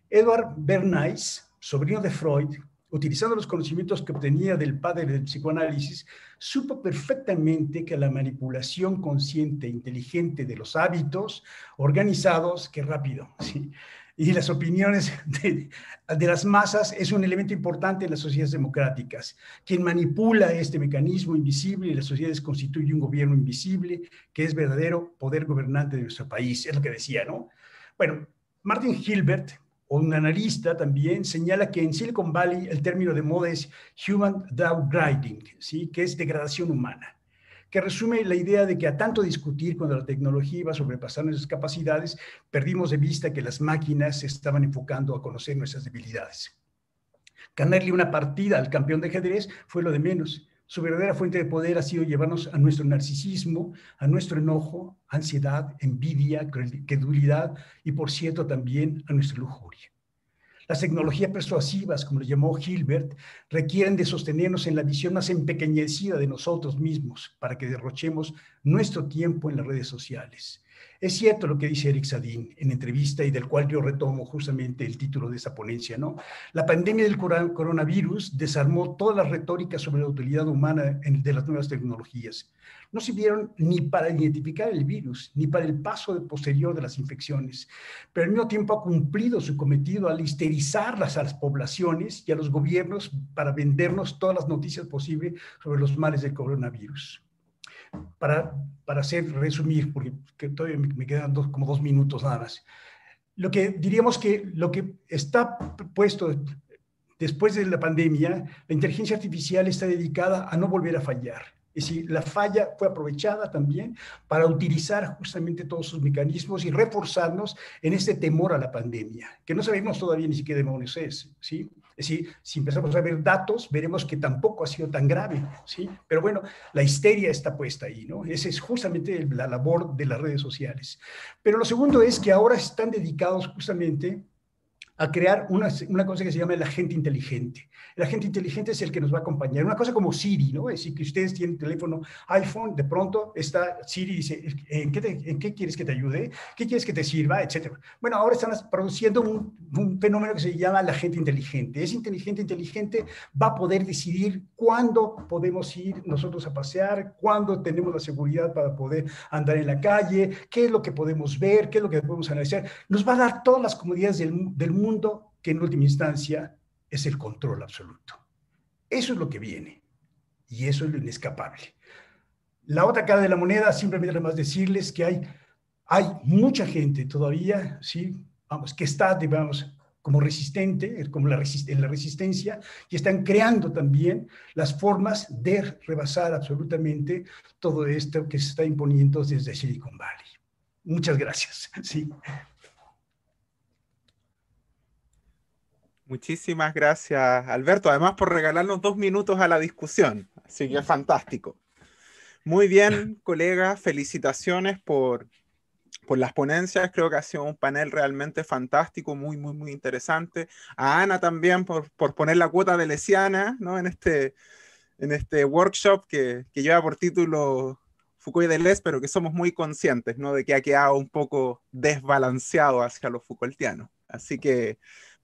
Edward Bernays, sobrino de Freud, utilizando los conocimientos que obtenía del padre del psicoanálisis, supo perfectamente que la manipulación consciente e inteligente de los hábitos organizados, qué rápido, *laughs* y las opiniones de, las masas es un elemento importante en las sociedades democráticas. Quien manipula este mecanismo invisible y las sociedades constituye un gobierno invisible que es verdadero poder gobernante de nuestro país, es lo que decía, ¿no? Bueno, Martin Hilbert, un analista también señala que en Silicon Valley el término de moda es human downgrading, ¿sí? que es degradación humana que resume la idea de que a tanto discutir cuando la tecnología iba a sobrepasar nuestras capacidades, perdimos de vista que las máquinas se estaban enfocando a conocer nuestras debilidades. Ganarle una partida al campeón de ajedrez fue lo de menos. Su verdadera fuente de poder ha sido llevarnos a nuestro narcisismo, a nuestro enojo, ansiedad, envidia, credulidad y, por cierto, también a nuestra lujuria. Las tecnologías persuasivas, como lo llamó Hilbert, requieren de sostenernos en la visión más empequeñecida de nosotros mismos para que derrochemos nuestro tiempo en las redes sociales es cierto lo que dice Eric Sadin en entrevista y del cual yo retomo justamente el título de esa ponencia, ¿no? La pandemia del coronavirus desarmó todas las retóricas sobre la utilidad humana de las nuevas tecnologías. No sirvieron ni para identificar el virus, ni para el paso posterior de las infecciones, pero al mismo tiempo ha cumplido su cometido al histerizarlas a las poblaciones y a los gobiernos para vendernos todas las noticias posibles sobre los males del coronavirus para, para hacer resumir, porque todavía me quedan dos, como dos minutos nada más. Lo que diríamos que lo que está puesto después de la pandemia, la inteligencia artificial está dedicada a no volver a fallar. Es decir, la falla fue aprovechada también para utilizar justamente todos sus mecanismos y reforzarnos en este temor a la pandemia, que no sabemos todavía ni siquiera de es, ¿sí? Es decir, si empezamos a ver datos, veremos que tampoco ha sido tan grave, ¿sí? Pero bueno, la histeria está puesta ahí, ¿no? Esa es justamente la labor de las redes sociales. Pero lo segundo es que ahora están dedicados justamente a crear una, una, cosa que se llama el agente inteligente. El agente inteligente es el que nos va a acompañar. Una cosa como Siri, ¿no? Es decir, que ustedes tienen teléfono iPhone, de pronto está Siri y dice, ¿en qué, ¿en qué quieres que te ayude? ¿Qué quieres que te sirva? Etcétera. Bueno, ahora están produciendo un, fenómeno que se llama el agente inteligente. Es inteligente, inteligente, va a poder decidir cuándo podemos ir nosotros a pasear, cuándo tenemos la seguridad para poder andar en la calle, qué es lo que podemos ver, qué es lo que podemos analizar. Nos va a dar todas las comodidades del, del mundo que en última instancia es el control absoluto. Eso es lo que viene y eso es lo inescapable. La otra cara de la moneda, simplemente más decirles que hay, hay mucha gente todavía, ¿sí? Vamos, que está, digamos, como resistente, como la, en la resistencia, y están creando también las formas de rebasar absolutamente todo esto que se está imponiendo desde Silicon Valley. Muchas gracias. *laughs* Sí. Muchísimas gracias, Alberto. Además, por regalarnos dos minutos a la discusión. Así que es fantástico. Muy bien, *laughs* colega, Felicitaciones por, por las ponencias. Creo que ha sido un panel realmente fantástico, muy, muy, muy interesante. A Ana también por, poner la cuota de Lesiana ¿no? en, este, en este workshop que, lleva por título Foucault y Deleuze, pero que somos muy conscientes ¿no? de que ha quedado un poco desbalanceado hacia los Foucaultianos. Así que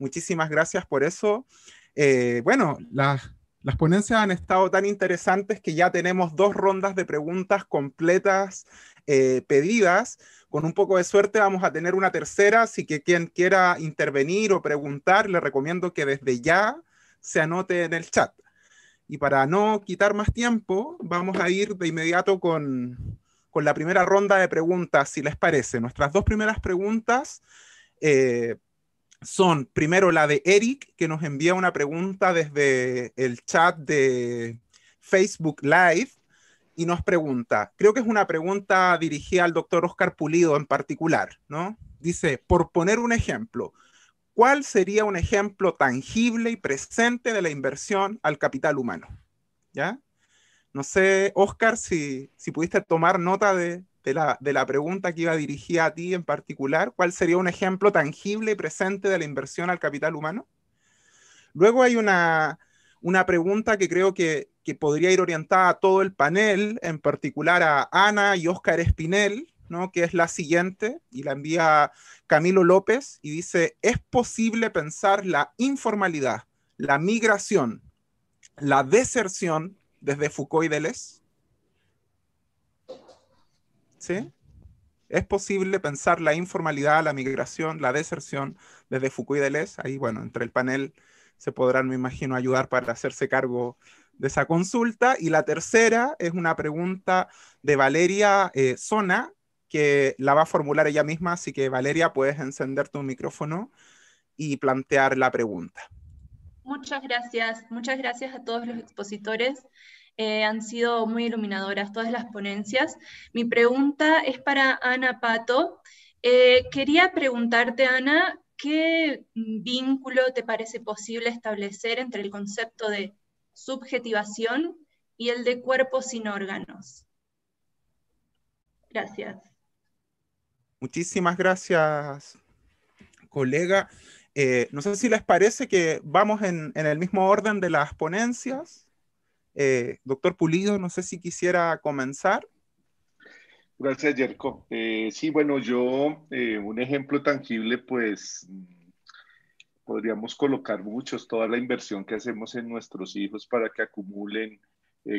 Muchísimas gracias por eso. Eh, bueno, las, ponencias han estado tan interesantes que ya tenemos dos rondas de preguntas completas eh, pedidas. Con un poco de suerte vamos a tener una tercera, así que quien quiera intervenir o preguntar, le recomiendo que desde ya se anote en el chat. Y para no quitar más tiempo, vamos a ir de inmediato con, la primera ronda de preguntas, si les parece. Nuestras dos primeras preguntas eh, son primero la de Eric, que nos envía una pregunta desde el chat de Facebook Live y nos pregunta, creo que es una pregunta dirigida al doctor Oscar Pulido en particular, ¿no? Dice, por poner un ejemplo, ¿cuál sería un ejemplo tangible y presente de la inversión al capital humano? ¿Ya? No sé, Oscar, si, si pudiste tomar nota de, de la, pregunta que iba dirigida a ti en particular, ¿cuál sería un ejemplo tangible y presente de la inversión al capital humano? Luego hay una, pregunta que creo que, podría ir orientada a todo el panel, en particular a Ana y Óscar Espinel, ¿no? que es la siguiente, y la envía Camilo López, y dice, ¿es posible pensar la informalidad, la migración, la deserción desde Foucault y Deleuze? Es posible pensar la informalidad, la migración, la deserción desde Foucault y Deleuze. Ahí, bueno, entre el panel se podrán, me imagino, ayudar para hacerse cargo de esa consulta. Y la tercera es una pregunta de Valeria Zona, eh, que la va a formular ella misma. Así que, Valeria, puedes encender tu micrófono y plantear la pregunta. Muchas gracias. Muchas gracias a todos los expositores. Eh, han sido muy iluminadoras todas las ponencias. Mi pregunta es para Ana Pato. Eh, quería preguntarte, Ana, ¿qué vínculo te parece posible establecer entre el concepto de subjetivación y el de cuerpo sin órganos? Gracias. Muchísimas gracias, colega. Eh, no sé si les parece que vamos en el mismo orden de las ponencias. Eh, doctor Pulido, no sé si quisiera comenzar. Gracias, Yerko. Eh, sí, bueno, yo eh, un ejemplo tangible, pues podríamos colocar muchos, toda la inversión que hacemos en nuestros hijos para que acumulen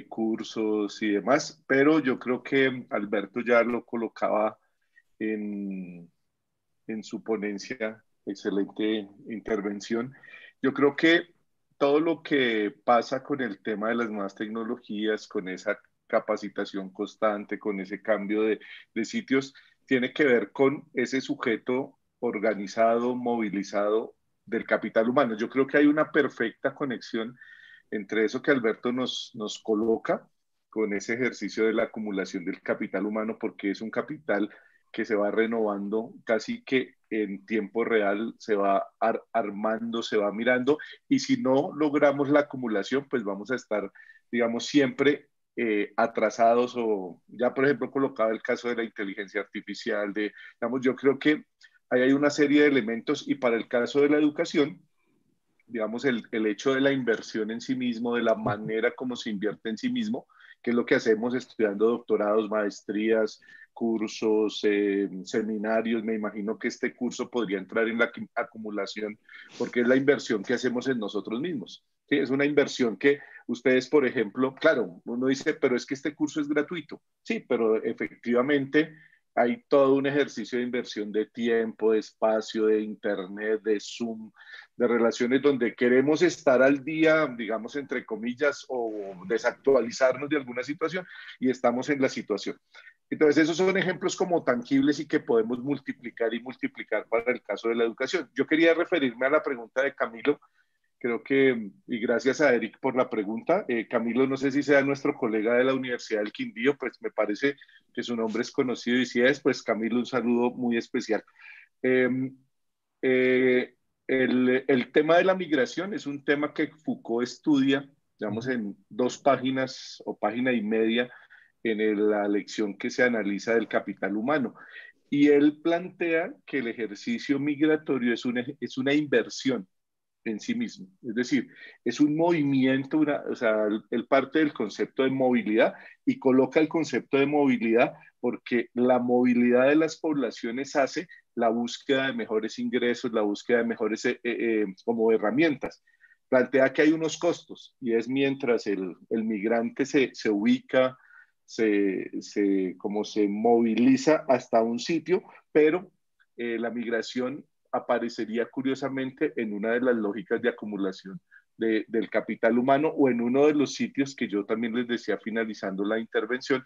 cursos y demás, pero yo creo que Alberto ya lo colocaba en, en su ponencia, excelente intervención. Yo creo que todo lo que pasa con el tema de las nuevas tecnologías, con esa capacitación constante, con ese cambio de, sitios, tiene que ver con ese sujeto organizado, movilizado del capital humano. Yo creo que hay una perfecta conexión entre eso que Alberto nos, nos coloca con ese ejercicio de la acumulación del capital humano, porque es un capital que se va renovando casi que en tiempo real, se va armando, se va mirando, y si no logramos la acumulación, pues vamos a estar, digamos, siempre eh, atrasados o ya, por ejemplo, colocaba el caso de la inteligencia artificial, de, digamos, yo creo que ahí hay una serie de elementos y para el caso de la educación, digamos, el hecho de la inversión en sí mismo, de la manera como se invierte en sí mismo, ¿Qué es lo que hacemos estudiando doctorados, maestrías, cursos, eh, seminarios. Me imagino que este curso podría entrar en la acumulación porque es la inversión que hacemos en nosotros mismos. ¿sí? Es una inversión que ustedes, por ejemplo, claro, uno dice, pero es que este curso es gratuito. Sí, pero efectivamente hay todo un ejercicio de inversión de tiempo, de espacio, de internet, de Zoom, de relaciones donde queremos estar al día, digamos, entre comillas, o desactualizarnos de alguna situación y estamos en la situación. Entonces, esos son ejemplos como tangibles y que podemos multiplicar y multiplicar para el caso de la educación. Yo quería referirme a la pregunta de Camilo Creo que, y gracias a Eric por la pregunta, eh, Camilo, no sé si sea nuestro colega de la Universidad del Quindío, pues me parece que su nombre es conocido y si es, pues Camilo, un saludo muy especial. Em, eh, el, tema de la migración es un tema que Foucault estudia, digamos, en dos páginas o página y media en la lección que se analiza del capital humano. Y él plantea que el ejercicio migratorio es es una inversión en sí mismo. Es decir, es un movimiento, o sea, el parte del concepto de movilidad y coloca el concepto de movilidad porque la movilidad de las poblaciones hace la búsqueda de mejores ingresos, la búsqueda de mejores eh, eh, eh, como herramientas. Plantea que hay unos costos y es mientras el, migrante se, ubica, se, como se moviliza hasta un sitio, pero la migración aparecería curiosamente en una de las lógicas de acumulación del capital humano o en uno de los sitios que yo también les decía finalizando la intervención,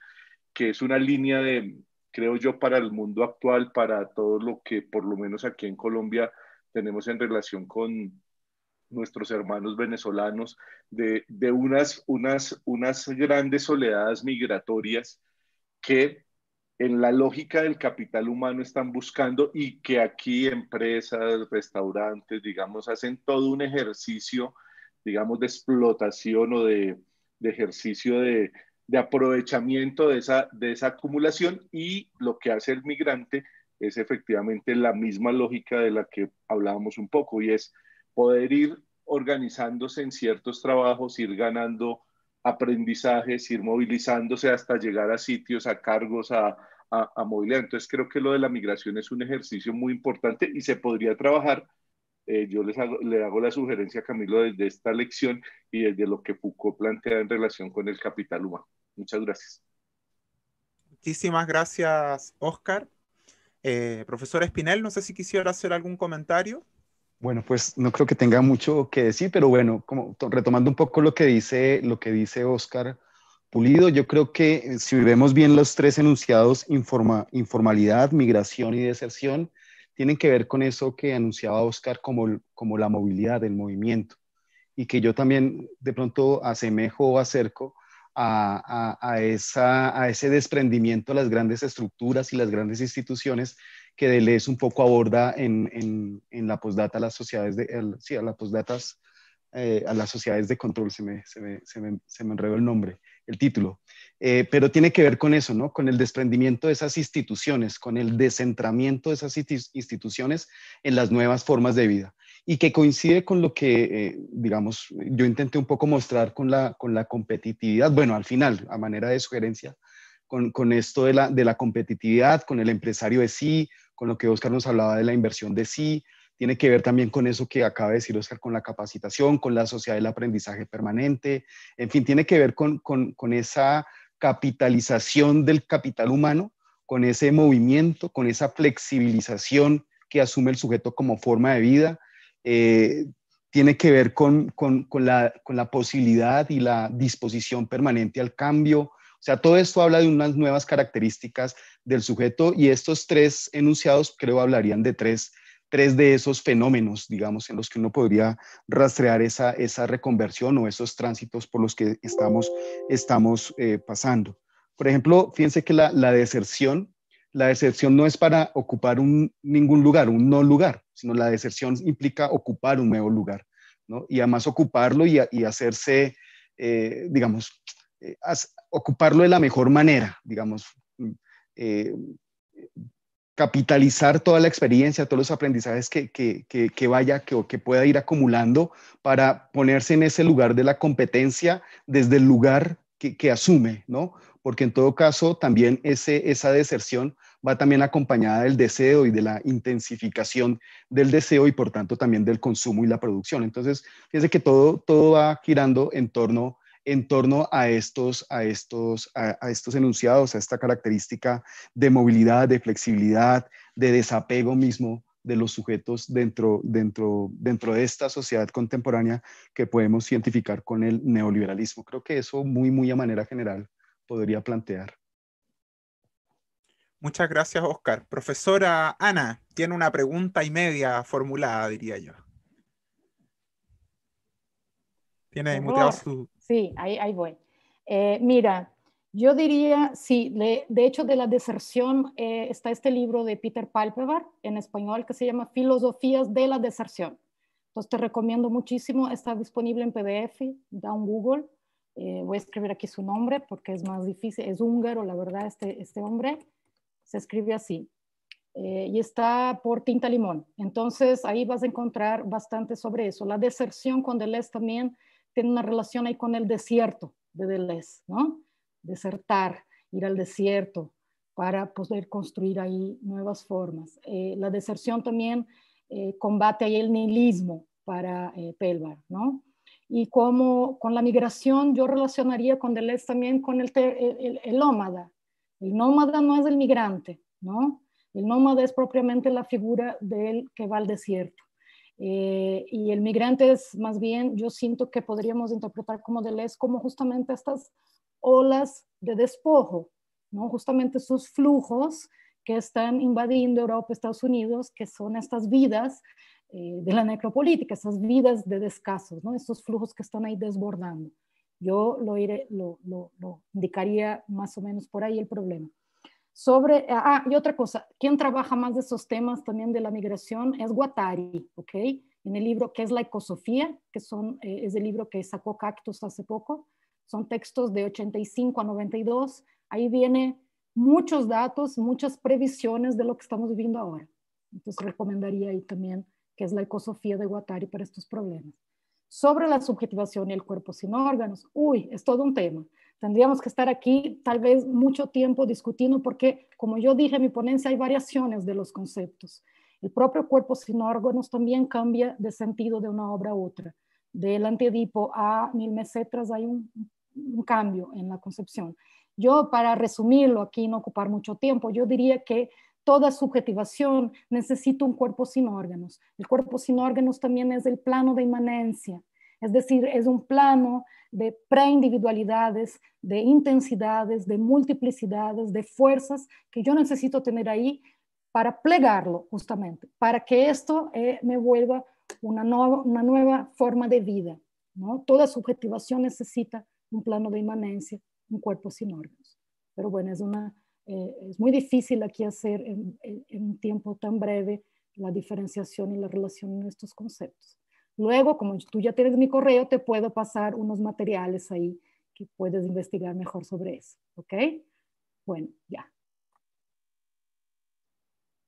que es una línea de, creo yo, para el mundo actual, para todo lo que por lo menos aquí en Colombia tenemos en relación con nuestros hermanos venezolanos, de, unas, unas, unas grandes oleadas migratorias que en la lógica del capital humano están buscando y que aquí empresas, restaurantes, digamos, hacen todo un ejercicio, digamos, de explotación o de, ejercicio de, aprovechamiento de esa, de esa acumulación y lo que hace el migrante es efectivamente la misma lógica de la que hablábamos un poco y es poder ir organizándose en ciertos trabajos, ir ganando aprendizajes, ir movilizándose hasta llegar a sitios, a cargos, a, a, movilidad. Entonces creo que lo de la migración es un ejercicio muy importante y se podría trabajar. Eh, yo les le hago la sugerencia, Camilo, desde esta lección y desde lo que Foucault plantea en relación con el capital humano. Muchas gracias. Muchísimas gracias, Oscar. Eh, profesor Espinel, no sé si quisiera hacer algún comentario. Bueno, pues no creo que tenga mucho que decir, pero bueno, como retomando un poco lo que dice, lo que dice Oscar Pulido, yo creo que eh, si vemos bien los tres enunciados, informalidad, migración y deserción, tienen que ver con eso que anunciaba Oscar como, como la movilidad, el movimiento, y que yo también de pronto asemejo o acerco a, esa, a ese desprendimiento a las grandes estructuras y las grandes instituciones que Deleuze un poco aborda en, en, la postdata a las sociedades de, sí, a las posdatas eh, a las sociedades de control, se me, se me, se se me enredó el nombre, el título, eh, pero tiene que ver con eso, ¿no? Con el desprendimiento de esas instituciones, con el descentramiento de esas instituciones en las nuevas formas de vida y que coincide con lo que, eh, digamos, yo intenté un poco mostrar con la, con la competitividad, bueno, al final, a manera de sugerencia, con, con esto de la, de la competitividad, con el empresario de sí, con lo que Oscar nos hablaba de la inversión de sí, tiene que ver también con eso que acaba de decir Oscar, con la capacitación, con la sociedad del aprendizaje permanente, en fin, tiene que ver con, esa capitalización del capital humano, con ese movimiento, con esa flexibilización que asume el sujeto como forma de vida. Eh, tiene que ver con, la, con, la, posibilidad y la disposición permanente al cambio, o sea, todo esto habla de unas nuevas características del sujeto y estos tres enunciados creo hablarían de tres, tres de esos fenómenos, digamos, en los que uno podría rastrear esa, esa reconversión o esos tránsitos por los que estamos, estamos eh, pasando. Por ejemplo, fíjense que la, la, deserción, la deserción no es para ocupar un, ningún lugar, un no lugar, sino la deserción implica ocupar un nuevo lugar, ¿no? Y además ocuparlo y, y hacerse, eh, digamos, eh, ocuparlo de la mejor manera, digamos, eh, capitalizar toda la experiencia, todos los aprendizajes que, vaya, que, que pueda ir acumulando para ponerse en ese lugar de la competencia desde el lugar que, asume, ¿no? Porque en todo caso, también ese, esa deserción va también acompañada del deseo y de la intensificación del deseo y por tanto también del consumo y la producción. Entonces, fíjense que todo, todo va girando en torno en torno a estos, a estos, a, estos enunciados, a esta característica de movilidad, de flexibilidad, de desapego mismo de los sujetos dentro, dentro, dentro de esta sociedad contemporánea que podemos identificar con el neoliberalismo. Creo que eso muy, muy a manera general podría plantear. Muchas gracias, Oscar. Profesora Ana, tiene una pregunta y media formulada, diría yo. Tiene muteado su, sí, ahí, voy. Eh, mira, yo diría, sí, de, hecho de la deserción eh, está este libro de Peter Palpebar en español que se llama Filosofías de la deserción. Entonces te recomiendo muchísimo, está disponible en PDF, da un Google. Eh, voy a escribir aquí su nombre porque es más difícil, es húngaro, la verdad, este, este hombre se escribe así. y está por Tinta Limón. Entonces ahí vas a encontrar bastante sobre eso. La deserción con Deleuze también tiene una relación ahí con el desierto de Deleuze, ¿no? Desertar, ir al desierto para poder construir ahí nuevas formas. Eh, la deserción también eh, combate ahí el nihilismo para eh, Pelvar, ¿no? Y como con la migración yo relacionaría con Deleuze también con el, el, el, nómada. El nómada no es el migrante, ¿no? El nómada es propiamente la figura del que va al desierto. Eh, y el migrante es más bien, yo siento que podríamos interpretar como Deleuze como justamente estas olas de despojo, ¿no? justamente esos flujos que están invadiendo Europa, Estados Unidos, que son estas vidas eh, de la necropolítica, esas vidas de descasos, ¿no? estos flujos que están ahí desbordando. Yo lo, iré, lo indicaría más o menos por ahí el problema sobre, ah, y otra cosa, quien trabaja más de esos temas también de la migración es Guattari, ¿ok? En el libro que es La Ecosofía, que son, eh, es el libro que sacó Cactus hace poco, son textos de 85 a 92, ahí viene muchos datos, muchas previsiones de lo que estamos viviendo ahora. Entonces recomendaría ahí también que es La Ecosofía de Guattari para estos problemas. Sobre la subjetivación y el cuerpo sin órganos, uy, es todo un tema. Tendríamos que estar aquí tal vez mucho tiempo discutiendo porque, como yo dije en mi ponencia, hay variaciones de los conceptos. El propio cuerpo sin órganos también cambia de sentido de una obra a otra. Del antiedipo a Mil Mesetras hay un, cambio en la concepción. Yo, para resumirlo aquí, no ocupar mucho tiempo, yo diría que toda subjetivación necesita un cuerpo sin órganos. El cuerpo sin órganos también es el plano de inmanencia, es decir, es un plano de preindividualidades, de intensidades, de multiplicidades, de fuerzas que yo necesito tener ahí para plegarlo justamente, para que esto eh, me vuelva una, nueva forma de vida. Toda subjetivación necesita un plano de inmanencia, un cuerpo sin órganos. Pero bueno, es, eh, muy difícil aquí hacer en un tiempo tan breve la diferenciación y la relación en estos conceptos. Luego, como tú ya tienes mi correo, te puedo pasar unos materiales ahí que puedes investigar mejor sobre eso, ¿ok? Bueno, ya.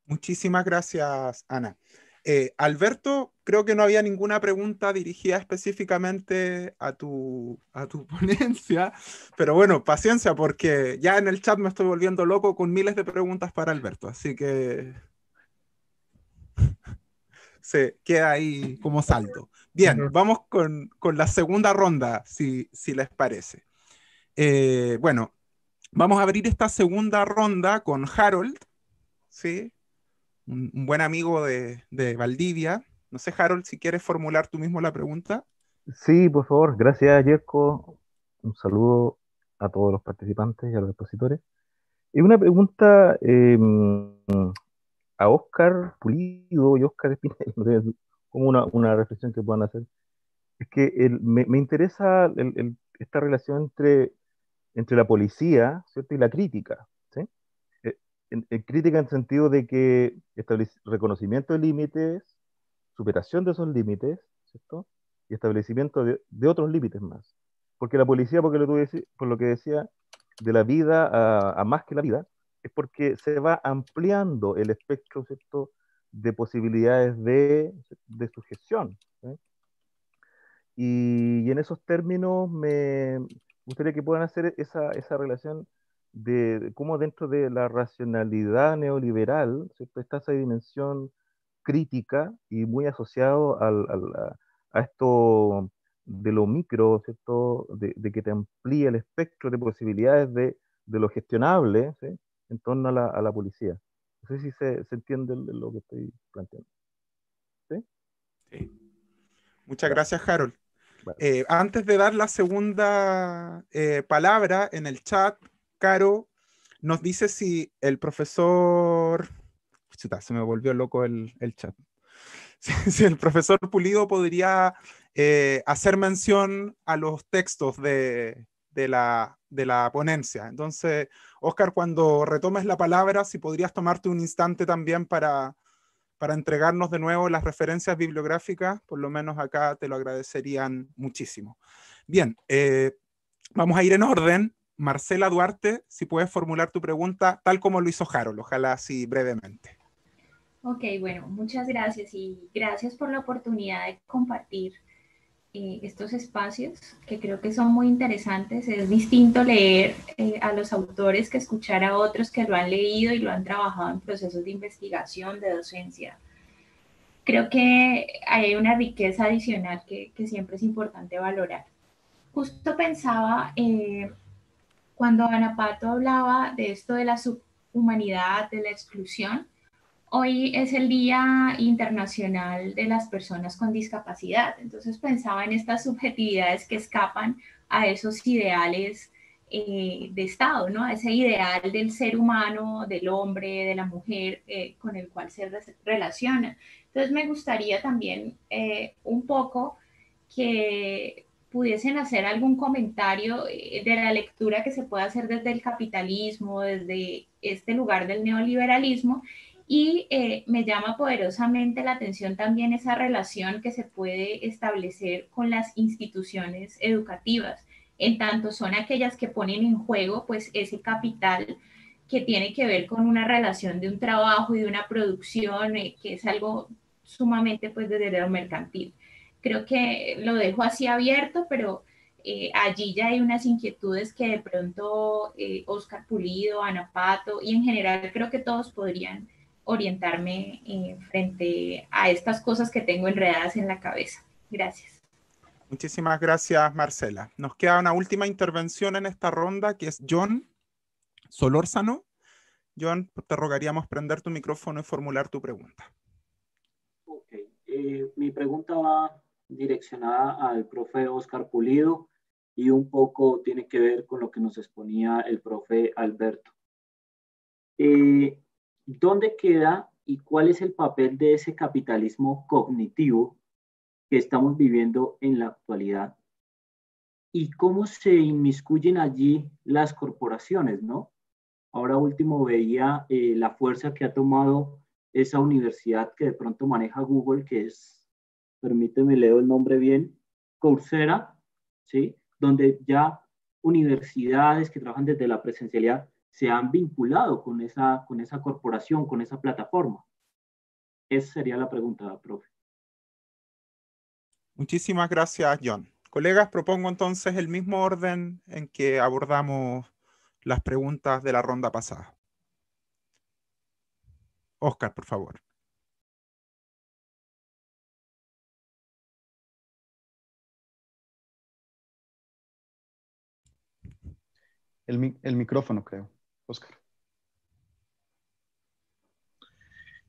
Muchísimas gracias, Ana. Eh, Alberto, creo que no había ninguna pregunta dirigida específicamente a tu, a tu *laughs* ponencia, pero bueno, paciencia porque ya en el chat me estoy volviendo loco con miles de preguntas para Alberto, así que se queda ahí como salto. Bien, vamos con, la segunda ronda, si, si les parece. Eh, bueno, vamos a abrir esta segunda ronda con Harold, ¿sí? un, buen amigo de, Valdivia. No sé, Harold, si quieres formular tú mismo la pregunta. Sí, por favor, gracias, Yerko. Un saludo a todos los participantes y a los expositores. Y una pregunta em, a Oscar Pulido y Oscar Espinel, *laughs* como una, una, reflexión que puedan hacer, es que el, me, interesa el, esta relación entre, entre la policía ¿cierto? y la crítica. ¿sí? Eh, en, crítica en el sentido de que reconocimiento de límites, superación de esos límites, ¿cierto? y establecimiento de, otros límites más. Porque la policía, porque lo por lo que decía, de la vida a más que la vida, es porque se va ampliando el espectro ¿cierto? de posibilidades de, de sujeción. Y, y, en esos términos me gustaría que puedan hacer esa, esa relación de, cómo dentro de la racionalidad neoliberal ¿cierto? está esa dimensión crítica y muy asociado al, al, a esto de lo micro, ¿cierto? De, que te amplía el espectro de posibilidades de, de lo gestionable, en torno a la, policía. No sé si se, se, entiende lo que estoy planteando. ¿Sí? Muchas gracias, Harold. Eh, antes de dar la segunda eh, palabra en el chat, Caro nos dice si el profesor... se me volvió loco el, chat. *laughs* Si, el profesor Pulido podría eh, hacer mención a los textos de, de, la, de la ponencia. Entonces, Óscar, cuando retomes la palabra, si podrías tomarte un instante también para, para entregarnos de nuevo las referencias bibliográficas, por lo menos acá te lo agradecerían muchísimo. Bien, eh, vamos a ir en orden. Marcela Duarte, si puedes formular tu pregunta tal como lo hizo Harold, ojalá así brevemente. Ok, bueno, muchas gracias y gracias por la oportunidad de compartir eh, estos espacios que creo que son muy interesantes. Es distinto leer eh, a los autores que escuchar a otros que lo han leído y lo han trabajado en procesos de investigación, de docencia. Creo que hay una riqueza adicional que, siempre es importante valorar. Justo pensaba eh, cuando Ana Pato hablaba de esto de la subhumanidad, de la exclusión, Hoy es el Día Internacional de las Personas con Discapacidad, entonces pensaba en estas subjetividades que escapan a esos ideales eh, de Estado, ¿no? A ese ideal del ser humano, del hombre, de la mujer eh, con el cual se relaciona. Entonces me gustaría también eh, un poco que pudiesen hacer algún comentario de la lectura que se puede hacer desde el capitalismo, desde este lugar del neoliberalismo y eh, me llama poderosamente la atención también esa relación que se puede establecer con las instituciones educativas, en tanto son aquellas que ponen en juego pues ese capital que tiene que ver con una relación de un trabajo y de una producción, eh, que es algo sumamente pues desde lo mercantil. Creo que lo dejo así abierto, pero eh, allí ya hay unas inquietudes que de pronto Oscar Pulido, Ana Pato y en general creo que todos podrían orientarme eh, frente a estas cosas que tengo enredadas en la cabeza. Gracias. Muchísimas gracias, Marcela. Nos queda una última intervención en esta ronda, que es John Solórzano. John, te rogaríamos prender tu micrófono y formular tu pregunta. Ok. Eh, mi pregunta va direccionada al profe Oscar Pulido y un poco tiene que ver con lo que nos exponía el profe Alberto. Eh, ¿dónde queda y cuál es el papel de ese capitalismo cognitivo que estamos viviendo en la actualidad? ¿Y cómo se inmiscuyen allí las corporaciones, no? Ahora último veía eh, la fuerza que ha tomado esa universidad que de pronto maneja Google, que es, permíteme leo el nombre bien, Coursera, ¿sí? Donde ya universidades que trabajan desde la presencialidad se han vinculado con esa, con esa corporación, con esa plataforma? Esa sería la pregunta, profe. Muchísimas gracias, John. Colegas, propongo entonces el mismo orden en que abordamos las preguntas de la ronda pasada. Oscar, por favor. El, el micrófono, creo. Oscar.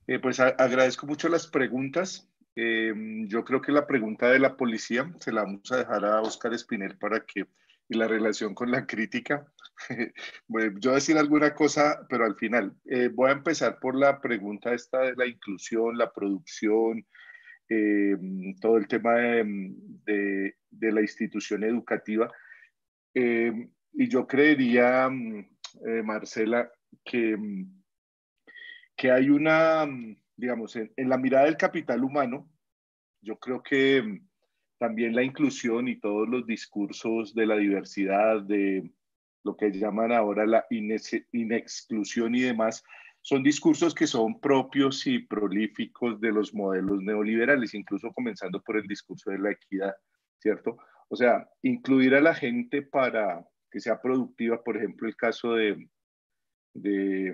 Eh, pues agradezco mucho las preguntas. Eh, yo creo que la pregunta de la policía se la vamos a dejar a Oscar Espinel para que, y la relación con la crítica. *laughs* voy yo decir alguna cosa, pero al final. Eh, voy a empezar por la pregunta esta de la inclusión, la producción, todo el tema de, la institución educativa. y yo creería mm, eh, Marcela, que, mm, que hay una, mm, digamos, en, la mirada del capital humano, yo creo que mm, también la inclusión y todos los discursos de la diversidad, de lo que llaman ahora la inexclusión y demás, son discursos que son propios y prolíficos de los modelos neoliberales, incluso comenzando por el discurso de la equidad, ¿cierto? O sea, incluir a la gente para, que sea productiva, por ejemplo, el caso de, de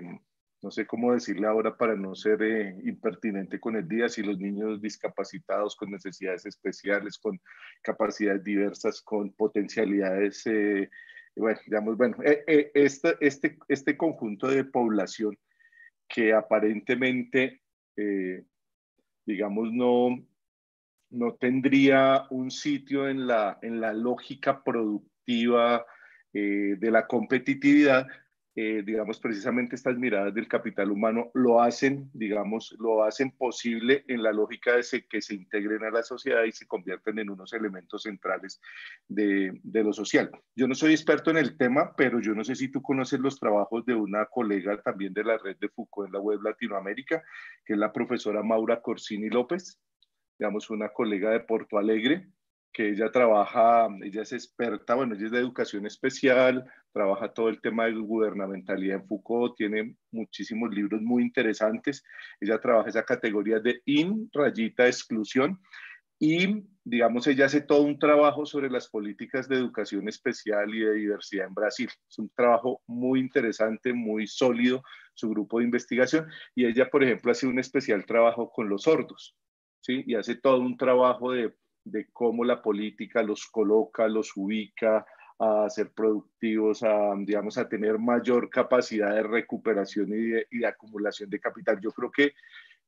no sé cómo decirle ahora para no ser eh, impertinente con el día, si los niños discapacitados con necesidades especiales, con capacidades diversas, con potencialidades, eh, bueno, digamos, bueno, eh, este, este, conjunto de población que aparentemente, digamos, no, no tendría un sitio en la, en la lógica productiva eh, de la competitividad, eh, digamos, precisamente estas miradas del capital humano lo hacen, digamos, lo hacen posible en la lógica de que se integren a la sociedad y se convierten en unos elementos centrales de, de, lo social. Yo no soy experto en el tema, pero yo no sé si tú conoces los trabajos de una colega también de la red de Foucault en la web Latinoamérica, que es la profesora Maura Corsini López, digamos, una colega de Porto Alegre, que ella trabaja, ella es experta, bueno, ella es de educación especial, trabaja todo el tema de gubernamentalidad en Foucault, tiene muchísimos libros muy interesantes, ella trabaja esa categoría de in, rayita, exclusión, y digamos, ella hace todo un trabajo sobre las políticas de educación especial y de diversidad en Brasil. Es un trabajo muy interesante, muy sólido, su grupo de investigación, y ella, por ejemplo, hace un especial trabajo con los sordos, ¿sí? Y hace todo un trabajo de de cómo la política los coloca, los ubica a ser productivos, a, digamos, a tener mayor capacidad de recuperación y de, acumulación de capital. Yo creo que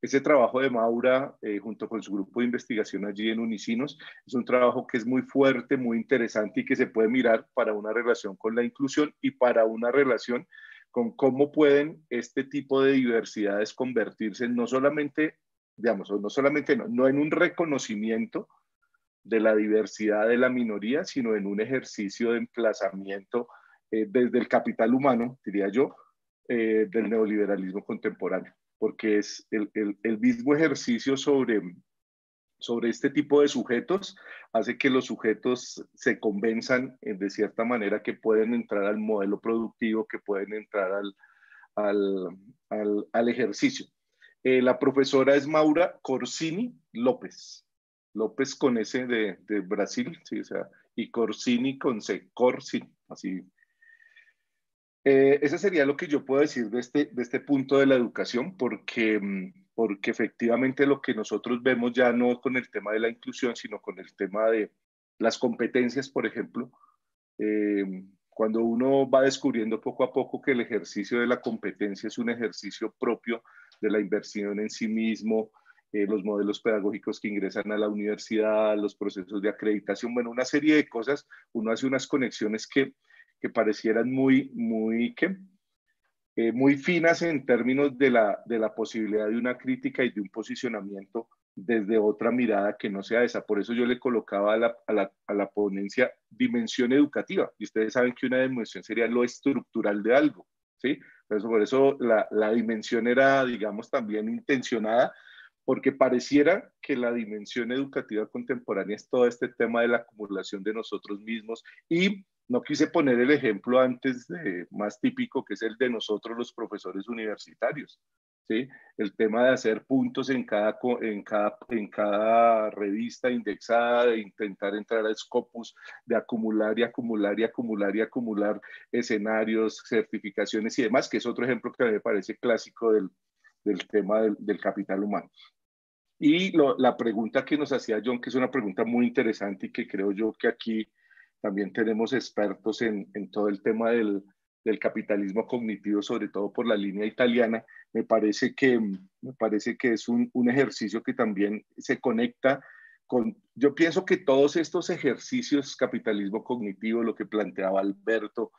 ese trabajo de Maura, eh, junto con su grupo de investigación allí en Unicinos, es un trabajo que es muy fuerte, muy interesante y que se puede mirar para una relación con la inclusión y para una relación con cómo pueden este tipo de diversidades convertirse no solamente, digamos, no solamente, no en un reconocimiento, de la diversidad de la minoría, sino en un ejercicio de emplazamiento eh, desde el capital humano, diría yo, eh, del neoliberalismo contemporáneo, porque es el, mismo ejercicio sobre, sobre este tipo de sujetos, hace que los sujetos se convenzan eh, de cierta manera que pueden entrar al modelo productivo, que pueden entrar al ejercicio. la profesora es Maura Corsini López. López con S de, Brasil, ¿sí? o sea, y Corsini con C, Corsini, así. Eh, ese sería lo que yo puedo decir de este, este punto de la educación, porque, mm, porque efectivamente lo que nosotros vemos ya no con el tema de la inclusión, sino con el tema de las competencias, por ejemplo. Eh, cuando uno va descubriendo poco a poco que el ejercicio de la competencia es un ejercicio propio de la inversión en sí mismo, eh, los modelos pedagógicos que ingresan a la universidad, los procesos de acreditación, bueno, una serie de cosas. Uno hace unas conexiones que, parecieran muy, muy, eh, muy finas en términos de la, posibilidad de una crítica y de un posicionamiento desde otra mirada que no sea esa. Por eso yo le colocaba a la, a ponencia dimensión educativa. Y ustedes saben que una dimensión sería lo estructural de algo, ¿sí? eso por eso la, la dimensión era, digamos, también intencionada, porque pareciera que la dimensión educativa contemporánea es todo este tema de la acumulación de nosotros mismos y no quise poner el ejemplo antes más típico que es el de nosotros los profesores universitarios. ¿sí? El tema de hacer puntos en cada, en, cada, en cada revista indexada, de intentar entrar a Scopus, de acumular y acumular y acumular y acumular escenarios, certificaciones y demás, que es otro ejemplo que me parece clásico del, del tema del, capital humano. Y la pregunta que nos hacía John, que es una pregunta muy interesante y que creo yo que aquí también tenemos expertos en, todo el tema del, capitalismo cognitivo, sobre todo por la línea italiana, me parece que, me parece que es un ejercicio que también se conecta con, yo pienso que todos estos ejercicios, capitalismo cognitivo, lo que planteaba Alberto,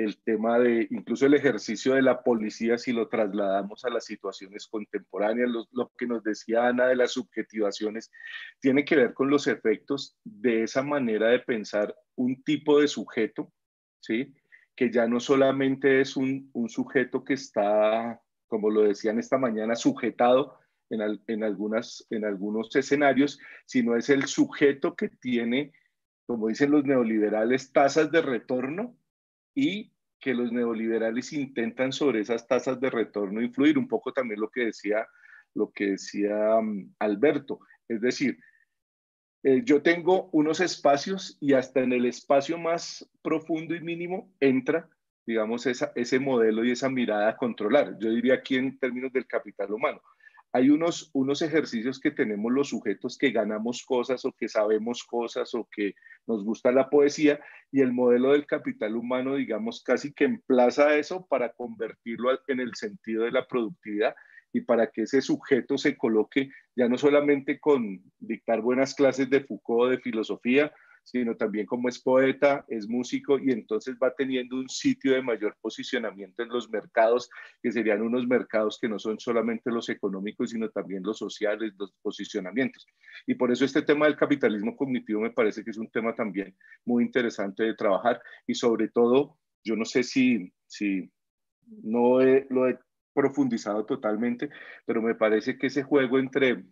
el tema de incluso el ejercicio de la policía si lo trasladamos a las situaciones contemporáneas, lo, que nos decía Ana de las subjetivaciones, tiene que ver con los efectos de esa manera de pensar un tipo de sujeto, ¿sí? que ya no solamente es un, sujeto que está, como lo decían esta mañana, sujetado en, algunas, en algunos escenarios, sino es el sujeto que tiene, como dicen los neoliberales, tasas de retorno y que los neoliberales intentan sobre esas tasas de retorno influir, un poco también lo que decía, lo que decía mm, Alberto, es decir, eh, yo tengo unos espacios y hasta en el espacio más profundo y mínimo entra, digamos, ese modelo y esa mirada a controlar, yo diría aquí en términos del capital humano, hay unos, ejercicios que tenemos los sujetos que ganamos cosas o que sabemos cosas o que nos gusta la poesía y el modelo del capital humano, digamos, casi que emplaza eso para convertirlo en el sentido de la productividad y para que ese sujeto se coloque ya no solamente con dictar buenas clases de Foucault, de filosofía sino también como es poeta, es músico y entonces va teniendo un sitio de mayor posicionamiento en los mercados, que serían unos mercados que no son solamente los económicos, sino también los sociales, los posicionamientos. Y por eso este tema del capitalismo cognitivo me parece que es un tema también muy interesante de trabajar y sobre todo, yo no sé si, si no lo he profundizado totalmente, pero me parece que ese juego entre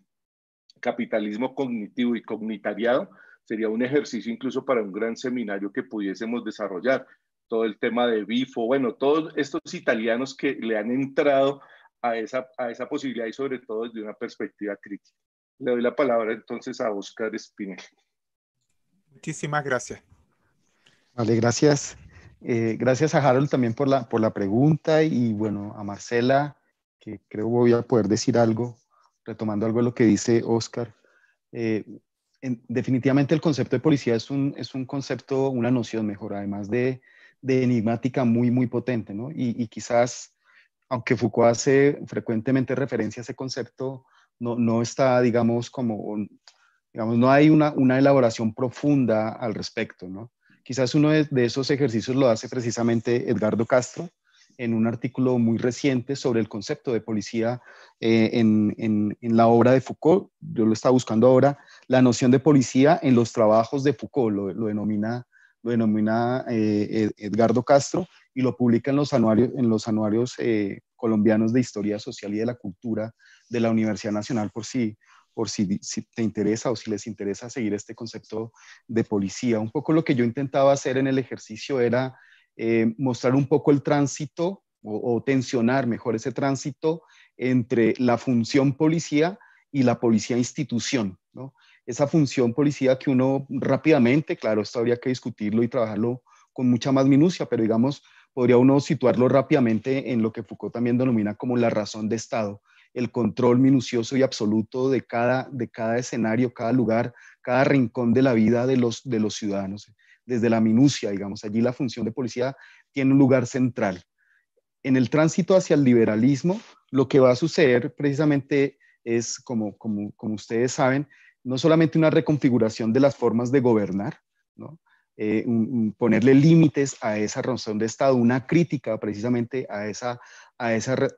capitalismo cognitivo y cognitariado, sería un ejercicio incluso para un gran seminario que pudiésemos desarrollar. Todo el tema de Bifo, bueno, todos estos italianos que le han entrado a esa, a esa posibilidad y sobre todo desde una perspectiva crítica. Le doy la palabra entonces a Oscar Spinelli. Muchísimas gracias. Vale, gracias. Eh, gracias a Harold también por la, por la pregunta y bueno, a Marcela, que creo voy a poder decir algo, retomando algo de lo que dice Oscar. Eh, definitivamente el concepto de policía es un, concepto, una noción mejor, además de, enigmática muy, muy potente, ¿no? Y, quizás, aunque Foucault hace frecuentemente referencia a ese concepto, no, está, digamos, como, digamos, no hay una, elaboración profunda al respecto, ¿no? Quizás uno de, de, esos ejercicios lo hace precisamente Edgardo Castro, en un artículo muy reciente sobre el concepto de policía eh, en, la obra de Foucault, yo lo estaba buscando ahora, la noción de policía en los trabajos de Foucault, lo, denomina, lo eh, Edgardo Castro y lo publica en los anuarios, en los anuarios eh, colombianos de Historia Social y de la Cultura de la Universidad Nacional, por si, por si, te interesa o si les interesa seguir este concepto de policía. Un poco lo que yo intentaba hacer en el ejercicio era eh, mostrar un poco el tránsito o, tensionar mejor ese tránsito entre la función policía y la policía institución. Esa función policía que uno rápidamente, claro, esto habría que discutirlo y trabajarlo con mucha más minucia, pero digamos, podría uno situarlo rápidamente en lo que Foucault también denomina como la razón de Estado, el control minucioso y absoluto de cada, de cada escenario, cada lugar, cada rincón de la vida de los ciudadanos desde la minucia, digamos. Allí la función de policía tiene un lugar central. En el tránsito hacia el liberalismo, lo que va a suceder precisamente es, como, ustedes saben, no solamente una reconfiguración de las formas de gobernar, ¿no? Eh, ponerle límites a esa razón de Estado, una crítica precisamente a esa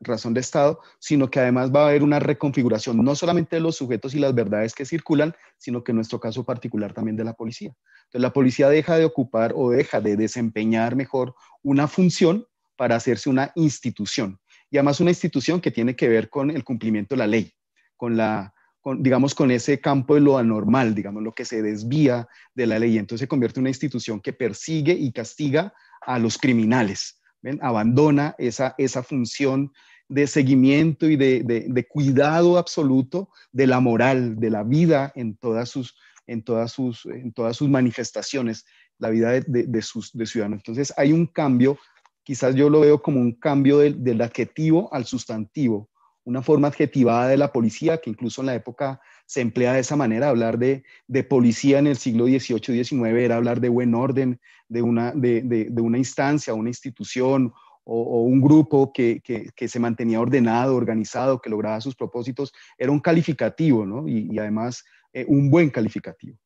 razón de Estado, sino que además va a haber una reconfiguración no solamente de los sujetos y las verdades que circulan, sino que en nuestro caso particular también de la policía. Entonces, la policía deja de ocupar o deja de desempeñar mejor una función para hacerse una institución. Y además una institución que tiene que ver con el cumplimiento de la ley, con la, digamos, con ese campo de lo anormal, digamos, lo que se desvía de la ley. Entonces se convierte en una institución que persigue y castiga a los criminales. Abandona esa, esa función de seguimiento y de, de, cuidado absoluto de la moral, de la vida en todas sus en todas sus, en todas sus manifestaciones, la vida de, de, sus de ciudadanos. Entonces hay un cambio, quizás yo lo veo como un cambio del, del adjetivo al sustantivo, una forma adjetivada de la policía, que incluso en la época se emplea de esa manera, hablar de, de policía en el siglo XVIII, XIX era hablar de buen orden, de una, de, de, una instancia, una institución o, un grupo que, que, que, se mantenía ordenado, organizado, que lograba sus propósitos, era un calificativo, ¿no? Y, y además eh, un buen calificativo.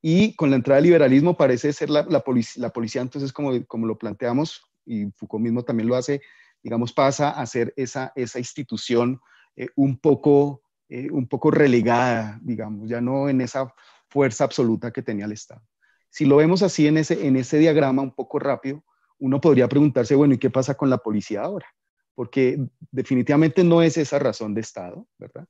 Y con la entrada del liberalismo parece ser la, policía, entonces, como, lo planteamos, y Foucault mismo también lo hace, digamos, pasa a ser esa, institución eh, un, poco, eh, un poco relegada, digamos, ya no en esa fuerza absoluta que tenía el Estado. Si lo vemos así en ese, en ese diagrama un poco rápido, uno podría preguntarse, bueno, ¿y qué pasa con la policía ahora? Porque definitivamente no es esa razón de Estado, ¿verdad?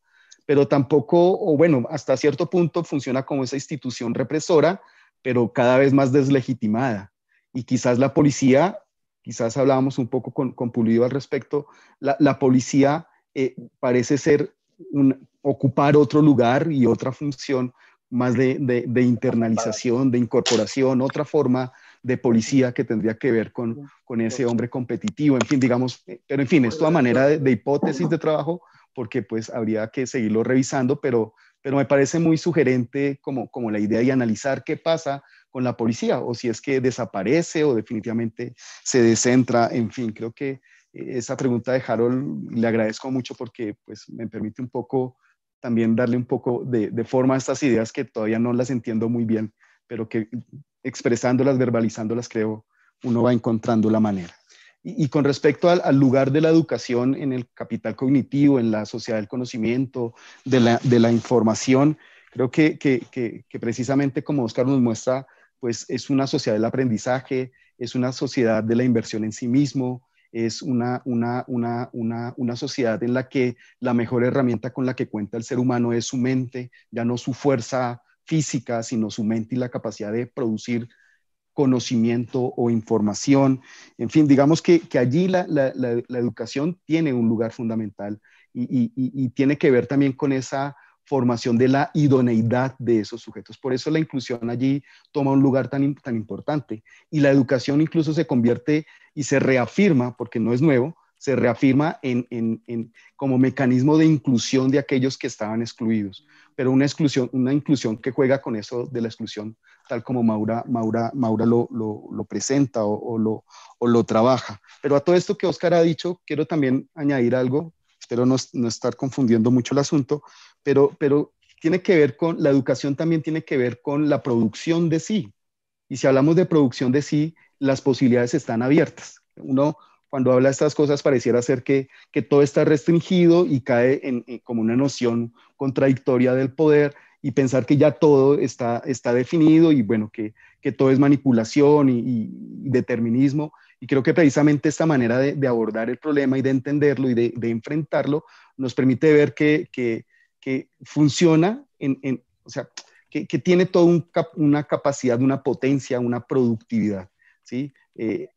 pero tampoco, o bueno, hasta cierto punto funciona como esa institución represora, pero cada vez más deslegitimada. Y quizás la policía, quizás hablábamos un poco con, Pulido al respecto, la, policía eh, parece ser un, ocupar otro lugar y otra función más de, internalización, de incorporación, otra forma de policía que tendría que ver con, ese hombre competitivo, en fin, digamos, eh, pero en fin, es toda manera de hipótesis de trabajo, porque pues habría que seguirlo revisando, pero, pero me parece muy sugerente como, como la idea de analizar qué pasa con la policía, o si es que desaparece o definitivamente se descentra, en fin, creo que eh, esa pregunta de Harold le agradezco mucho porque pues me permite un poco también darle un poco de, de forma a estas ideas que todavía no las entiendo muy bien, pero que expresándolas, verbalizándolas, creo, uno va encontrando la manera. Y, con respecto al, lugar de la educación en el capital cognitivo, en la sociedad del conocimiento, de la, información, creo que, precisamente como Oscar nos muestra, pues es una sociedad del aprendizaje, es una sociedad de la inversión en sí mismo, es una, una sociedad en la que la mejor herramienta con la que cuenta el ser humano es su mente, ya no su fuerza física, sino su mente y la capacidad de producir conocimiento o información. En fin, digamos que, allí la, educación tiene un lugar fundamental y, tiene que ver también con esa formación de la idoneidad de esos sujetos. Por eso la inclusión allí toma un lugar tan, importante y la educación incluso se convierte y se reafirma, porque no es nuevo, se reafirma como mecanismo de inclusión de aquellos que estaban excluidos pero una exclusión, una inclusión que juega con eso de la exclusión, tal como Maura, Maura, Maura lo, lo, presenta o, o, lo, o, lo, trabaja. Pero a todo esto que Oscar ha dicho, quiero también añadir algo, espero no, no estar confundiendo mucho el asunto, pero, pero tiene que ver con, la educación también tiene que ver con la producción de sí. Y si hablamos de producción de sí, las posibilidades están abiertas. Uno, cuando habla de estas cosas pareciera ser que, que todo está restringido y cae en, como una noción contradictoria del poder y pensar que ya todo está, está definido y bueno, que, que todo es manipulación y, determinismo. Y creo que precisamente esta manera de, abordar el problema y de entenderlo y de, enfrentarlo nos permite ver que, que, funciona, en, o sea, que, tiene toda una capacidad, una potencia, una productividad. ¿sí? Eh,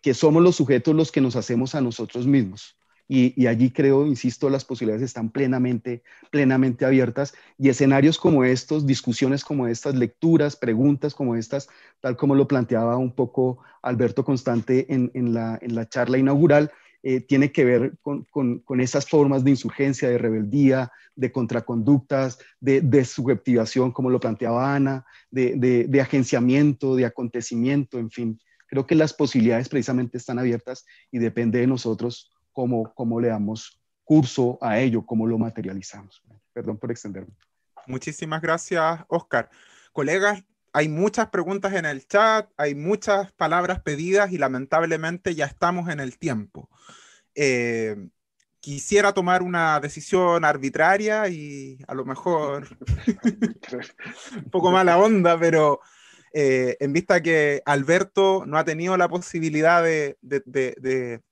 que somos los sujetos los que nos hacemos a nosotros mismos. Y, allí creo, insisto, las posibilidades están plenamente, plenamente abiertas y escenarios como estos, discusiones como estas, lecturas, preguntas como estas, tal como lo planteaba un poco Alberto Constante en, la, charla inaugural, eh, tiene que ver con, esas formas de insurgencia, de rebeldía, de contraconductas, de, de subjetivación, como lo planteaba Ana, de agenciamiento, de acontecimiento, en fin. Creo que las posibilidades precisamente están abiertas y depende de nosotros cómo, cómo le damos curso a ello, cómo lo materializamos. Perdón por extenderme. Muchísimas gracias, Oscar. Colegas, hay muchas preguntas en el chat, hay muchas palabras pedidas y lamentablemente ya estamos en el tiempo. Eh, quisiera tomar una decisión arbitraria y a lo mejor *laughs* *laughs* un poco mala onda, pero eh, en vista que Alberto no ha tenido la posibilidad de,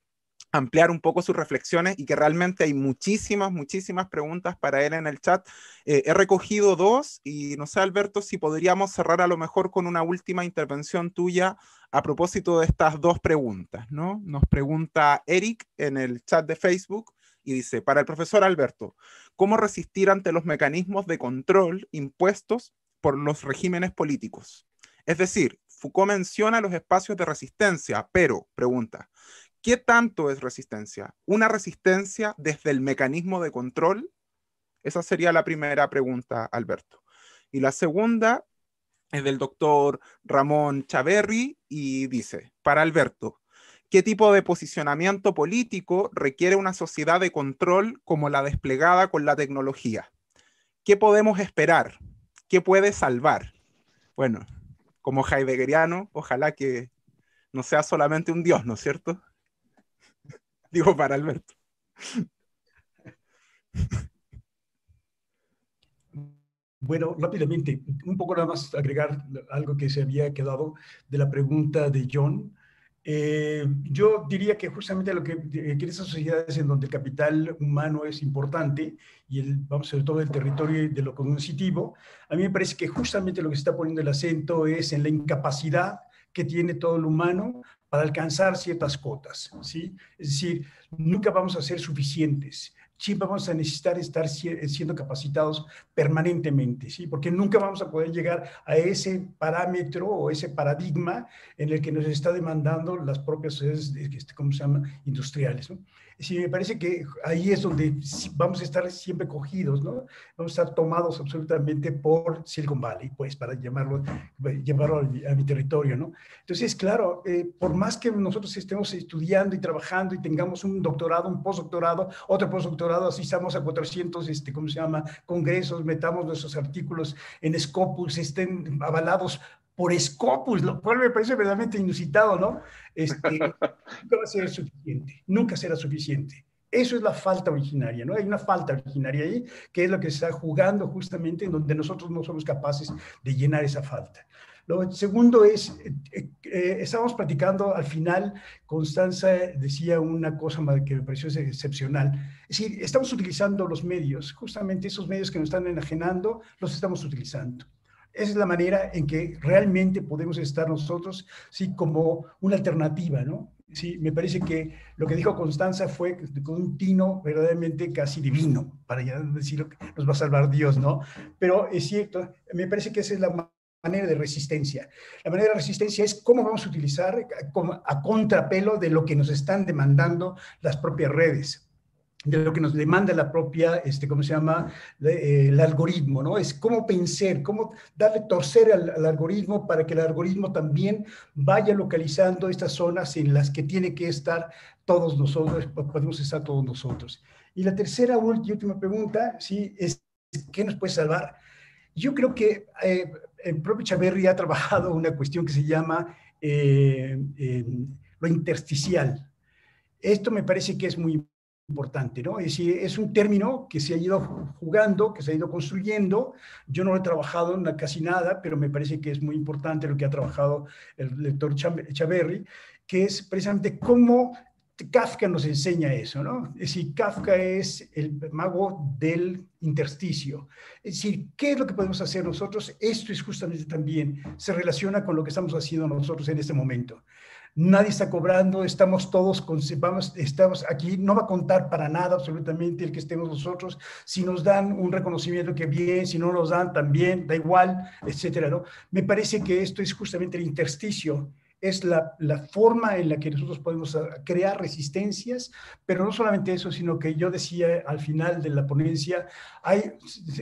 ampliar un poco sus reflexiones y que realmente hay muchísimas, muchísimas preguntas para él en el chat. Eh, he recogido dos y no sé, Alberto, si podríamos cerrar a lo mejor con una última intervención tuya a propósito de estas dos preguntas, ¿no? Nos pregunta Eric en el chat de Facebook y dice, para el profesor Alberto, ¿cómo resistir ante los mecanismos de control impuestos por los regímenes políticos? Es decir, Foucault menciona los espacios de resistencia, pero, pregunta, ¿qué tanto es resistencia? ¿Una resistencia desde el mecanismo de control? Esa sería la primera pregunta, Alberto. Y la segunda es del doctor Ramón Chaverri y dice, para Alberto, ¿qué tipo de posicionamiento político requiere una sociedad de control como la desplegada con la tecnología? ¿Qué podemos esperar? ¿Qué puede salvar? Bueno, como heideggeriano, ojalá que no sea solamente un dios, ¿no es cierto? *laughs* Digo para Alberto. Bueno, rápidamente, un poco nada más agregar algo que se había quedado de la pregunta de John eh, yo diría que justamente lo que, en eh, esas sociedades en donde el capital humano es importante y el, vamos sobre todo el territorio de lo cognitivo, a mí me parece que justamente lo que se está poniendo el acento es en la incapacidad que tiene todo el humano para alcanzar ciertas cotas, ¿sí? Es decir, nunca vamos a ser suficientes sí vamos a necesitar estar eh, siendo capacitados permanentemente, ¿sí? Porque nunca vamos a poder llegar a ese parámetro o ese paradigma en el que nos está demandando las propias, este, ¿cómo industriales, ¿no? Si me parece que ahí es donde vamos a estar siempre cogidos, ¿no? Vamos a estar tomados absolutamente por Silicon Valley, pues, para llamarlo, llevarlo a mi, territorio, ¿no? Entonces, claro, eh, por más que nosotros estemos estudiando y trabajando y tengamos un doctorado, un postdoctorado, otro postdoctorado, estamos a 400, este, ¿cómo se llama?, congresos, metamos nuestros artículos en Scopus, estén avalados por Scopus, lo cual me parece verdaderamente inusitado, ¿no? Este, *laughs* nunca va a ser suficiente, nunca será suficiente. Eso es la falta originaria, ¿no? Hay una falta originaria ahí, que es lo que se está jugando justamente en donde nosotros no somos capaces de llenar esa falta. Lo segundo es, eh, eh, estábamos platicando al final, Constanza decía una cosa que me pareció excepcional. Es decir, estamos utilizando los medios, justamente esos medios que nos están enajenando, los estamos utilizando. Esa es la manera en que realmente podemos estar nosotros, sí, como una alternativa, ¿no? Sí, me parece que lo que dijo Constanza fue con un tino verdaderamente casi divino, para ya decir que nos va a salvar Dios, ¿no? Pero es cierto, me parece que esa es la manera de resistencia. La manera de resistencia es cómo vamos a utilizar a contrapelo de lo que nos están demandando las propias redes de lo que nos demanda la propia, este, ¿cómo se llama?, eh, el algoritmo, ¿no? Es cómo pensar, cómo darle torcer al, algoritmo para que el algoritmo también vaya localizando estas zonas en las que tiene que estar todos nosotros, podemos estar todos nosotros. Y la tercera y última pregunta, sí, es ¿qué nos puede salvar? Yo creo que eh, el propio Chaverri ha trabajado una cuestión que se llama eh, em, lo intersticial. Esto me parece que es muy importante, ¿no? Es decir, es un término que se ha ido jugando, que se ha ido construyendo. Yo no lo he trabajado en casi nada, pero me parece que es muy importante lo que ha trabajado el lector Chaverri, que es precisamente cómo Kafka nos enseña eso, ¿no? Es decir, Kafka es el mago del intersticio. Es decir, ¿qué es lo que podemos hacer nosotros? Esto es justamente también, se relaciona con lo que estamos haciendo nosotros en este momento nadie está cobrando, estamos todos, con, vamos, estamos aquí, no va a contar para nada absolutamente el que estemos nosotros, si nos dan un reconocimiento que bien, si no nos dan también, da igual, etcétera, ¿no? Me parece que esto es justamente el intersticio es la, forma en la que nosotros podemos ah, crear resistencias, pero no solamente eso, sino que yo decía al final de la ponencia, hay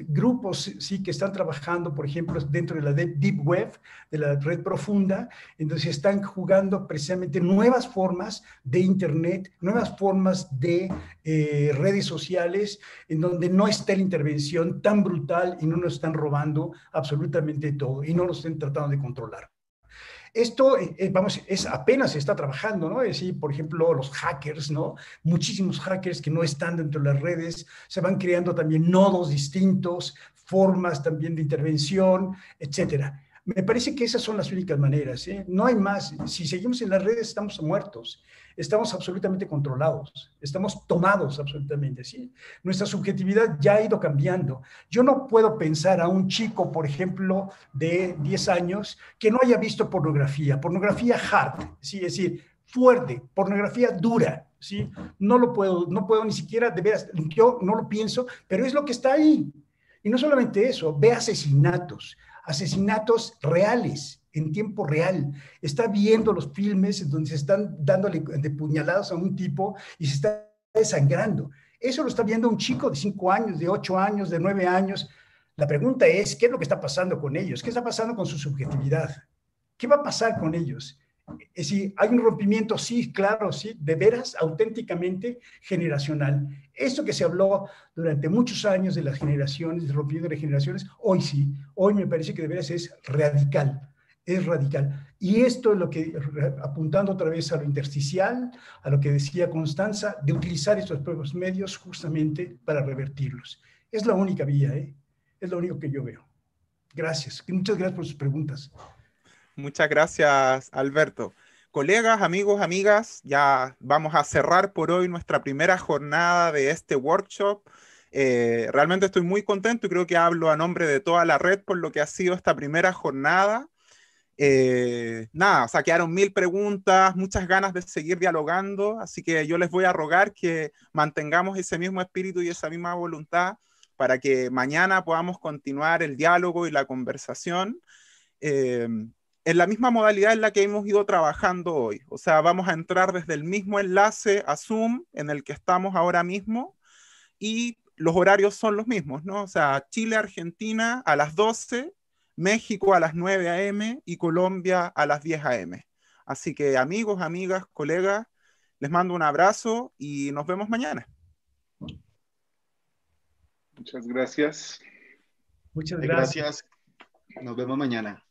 grupos, sí, que están trabajando, por ejemplo, dentro de la Deep Web, de la red profunda, entonces están jugando precisamente nuevas formas de Internet, nuevas formas de eh, redes sociales, en donde no está la intervención tan brutal y no nos están robando absolutamente todo y no nos están tratando de controlar. Esto, eh, eh, vamos, es apenas se está trabajando, ¿no? Es por ejemplo, los hackers, ¿no? Muchísimos hackers que no están dentro de las redes, se van creando también nodos distintos, formas también de intervención, etcétera. Me parece que esas son las únicas maneras. ¿eh? No hay más. Si seguimos en las redes, estamos muertos. Estamos absolutamente controlados. Estamos tomados absolutamente. ¿sí? Nuestra subjetividad ya ha ido cambiando. Yo no puedo pensar a un chico, por ejemplo, de 10 años, que no haya visto pornografía. Pornografía hard, ¿sí? es decir, fuerte, pornografía dura. ¿sí? No lo puedo, no puedo ni siquiera, de veras, yo no lo pienso, pero es lo que está ahí. Y no solamente eso, ve asesinatos asesinatos reales, en tiempo real. Está viendo los filmes donde se están dándole de puñaladas a un tipo y se está desangrando. Eso lo está viendo un chico de cinco años, de ocho años, de nueve años. La pregunta es, ¿qué es lo que está pasando con ellos? ¿Qué está pasando con su subjetividad? ¿Qué va a pasar con ellos? Es eh, decir, hay un rompimiento, sí, claro, sí, de veras, auténticamente generacional. Esto que se habló durante muchos años de las generaciones, del rompimiento de las generaciones, hoy sí, hoy me parece que de veras es radical, es radical. Y esto es lo que, apuntando otra vez a lo intersticial, a lo que decía Constanza, de utilizar estos nuevos medios justamente para revertirlos. Es la única vía, ¿eh? es lo único que yo veo. Gracias. Muchas gracias por sus preguntas. Muchas gracias, Alberto. Colegas, amigos, amigas, ya vamos a cerrar por hoy nuestra primera jornada de este workshop. Eh, realmente estoy muy contento y creo que hablo a nombre de toda la red por lo que ha sido esta primera jornada. Eh, nada, saquearon mil preguntas, muchas ganas de seguir dialogando, así que yo les voy a rogar que mantengamos ese mismo espíritu y esa misma voluntad para que mañana podamos continuar el diálogo y la conversación. Eh, en la misma modalidad en la que hemos ido trabajando hoy. O sea, vamos a entrar desde el mismo enlace a Zoom en el que estamos ahora mismo y los horarios son los mismos, ¿no? O sea, Chile, Argentina a las 12, México a las 9 a.m. y Colombia a las 10 a.m. Así que amigos, amigas, colegas, les mando un abrazo y nos vemos mañana. Muchas gracias. Muchas gracias. gracias. Nos vemos mañana.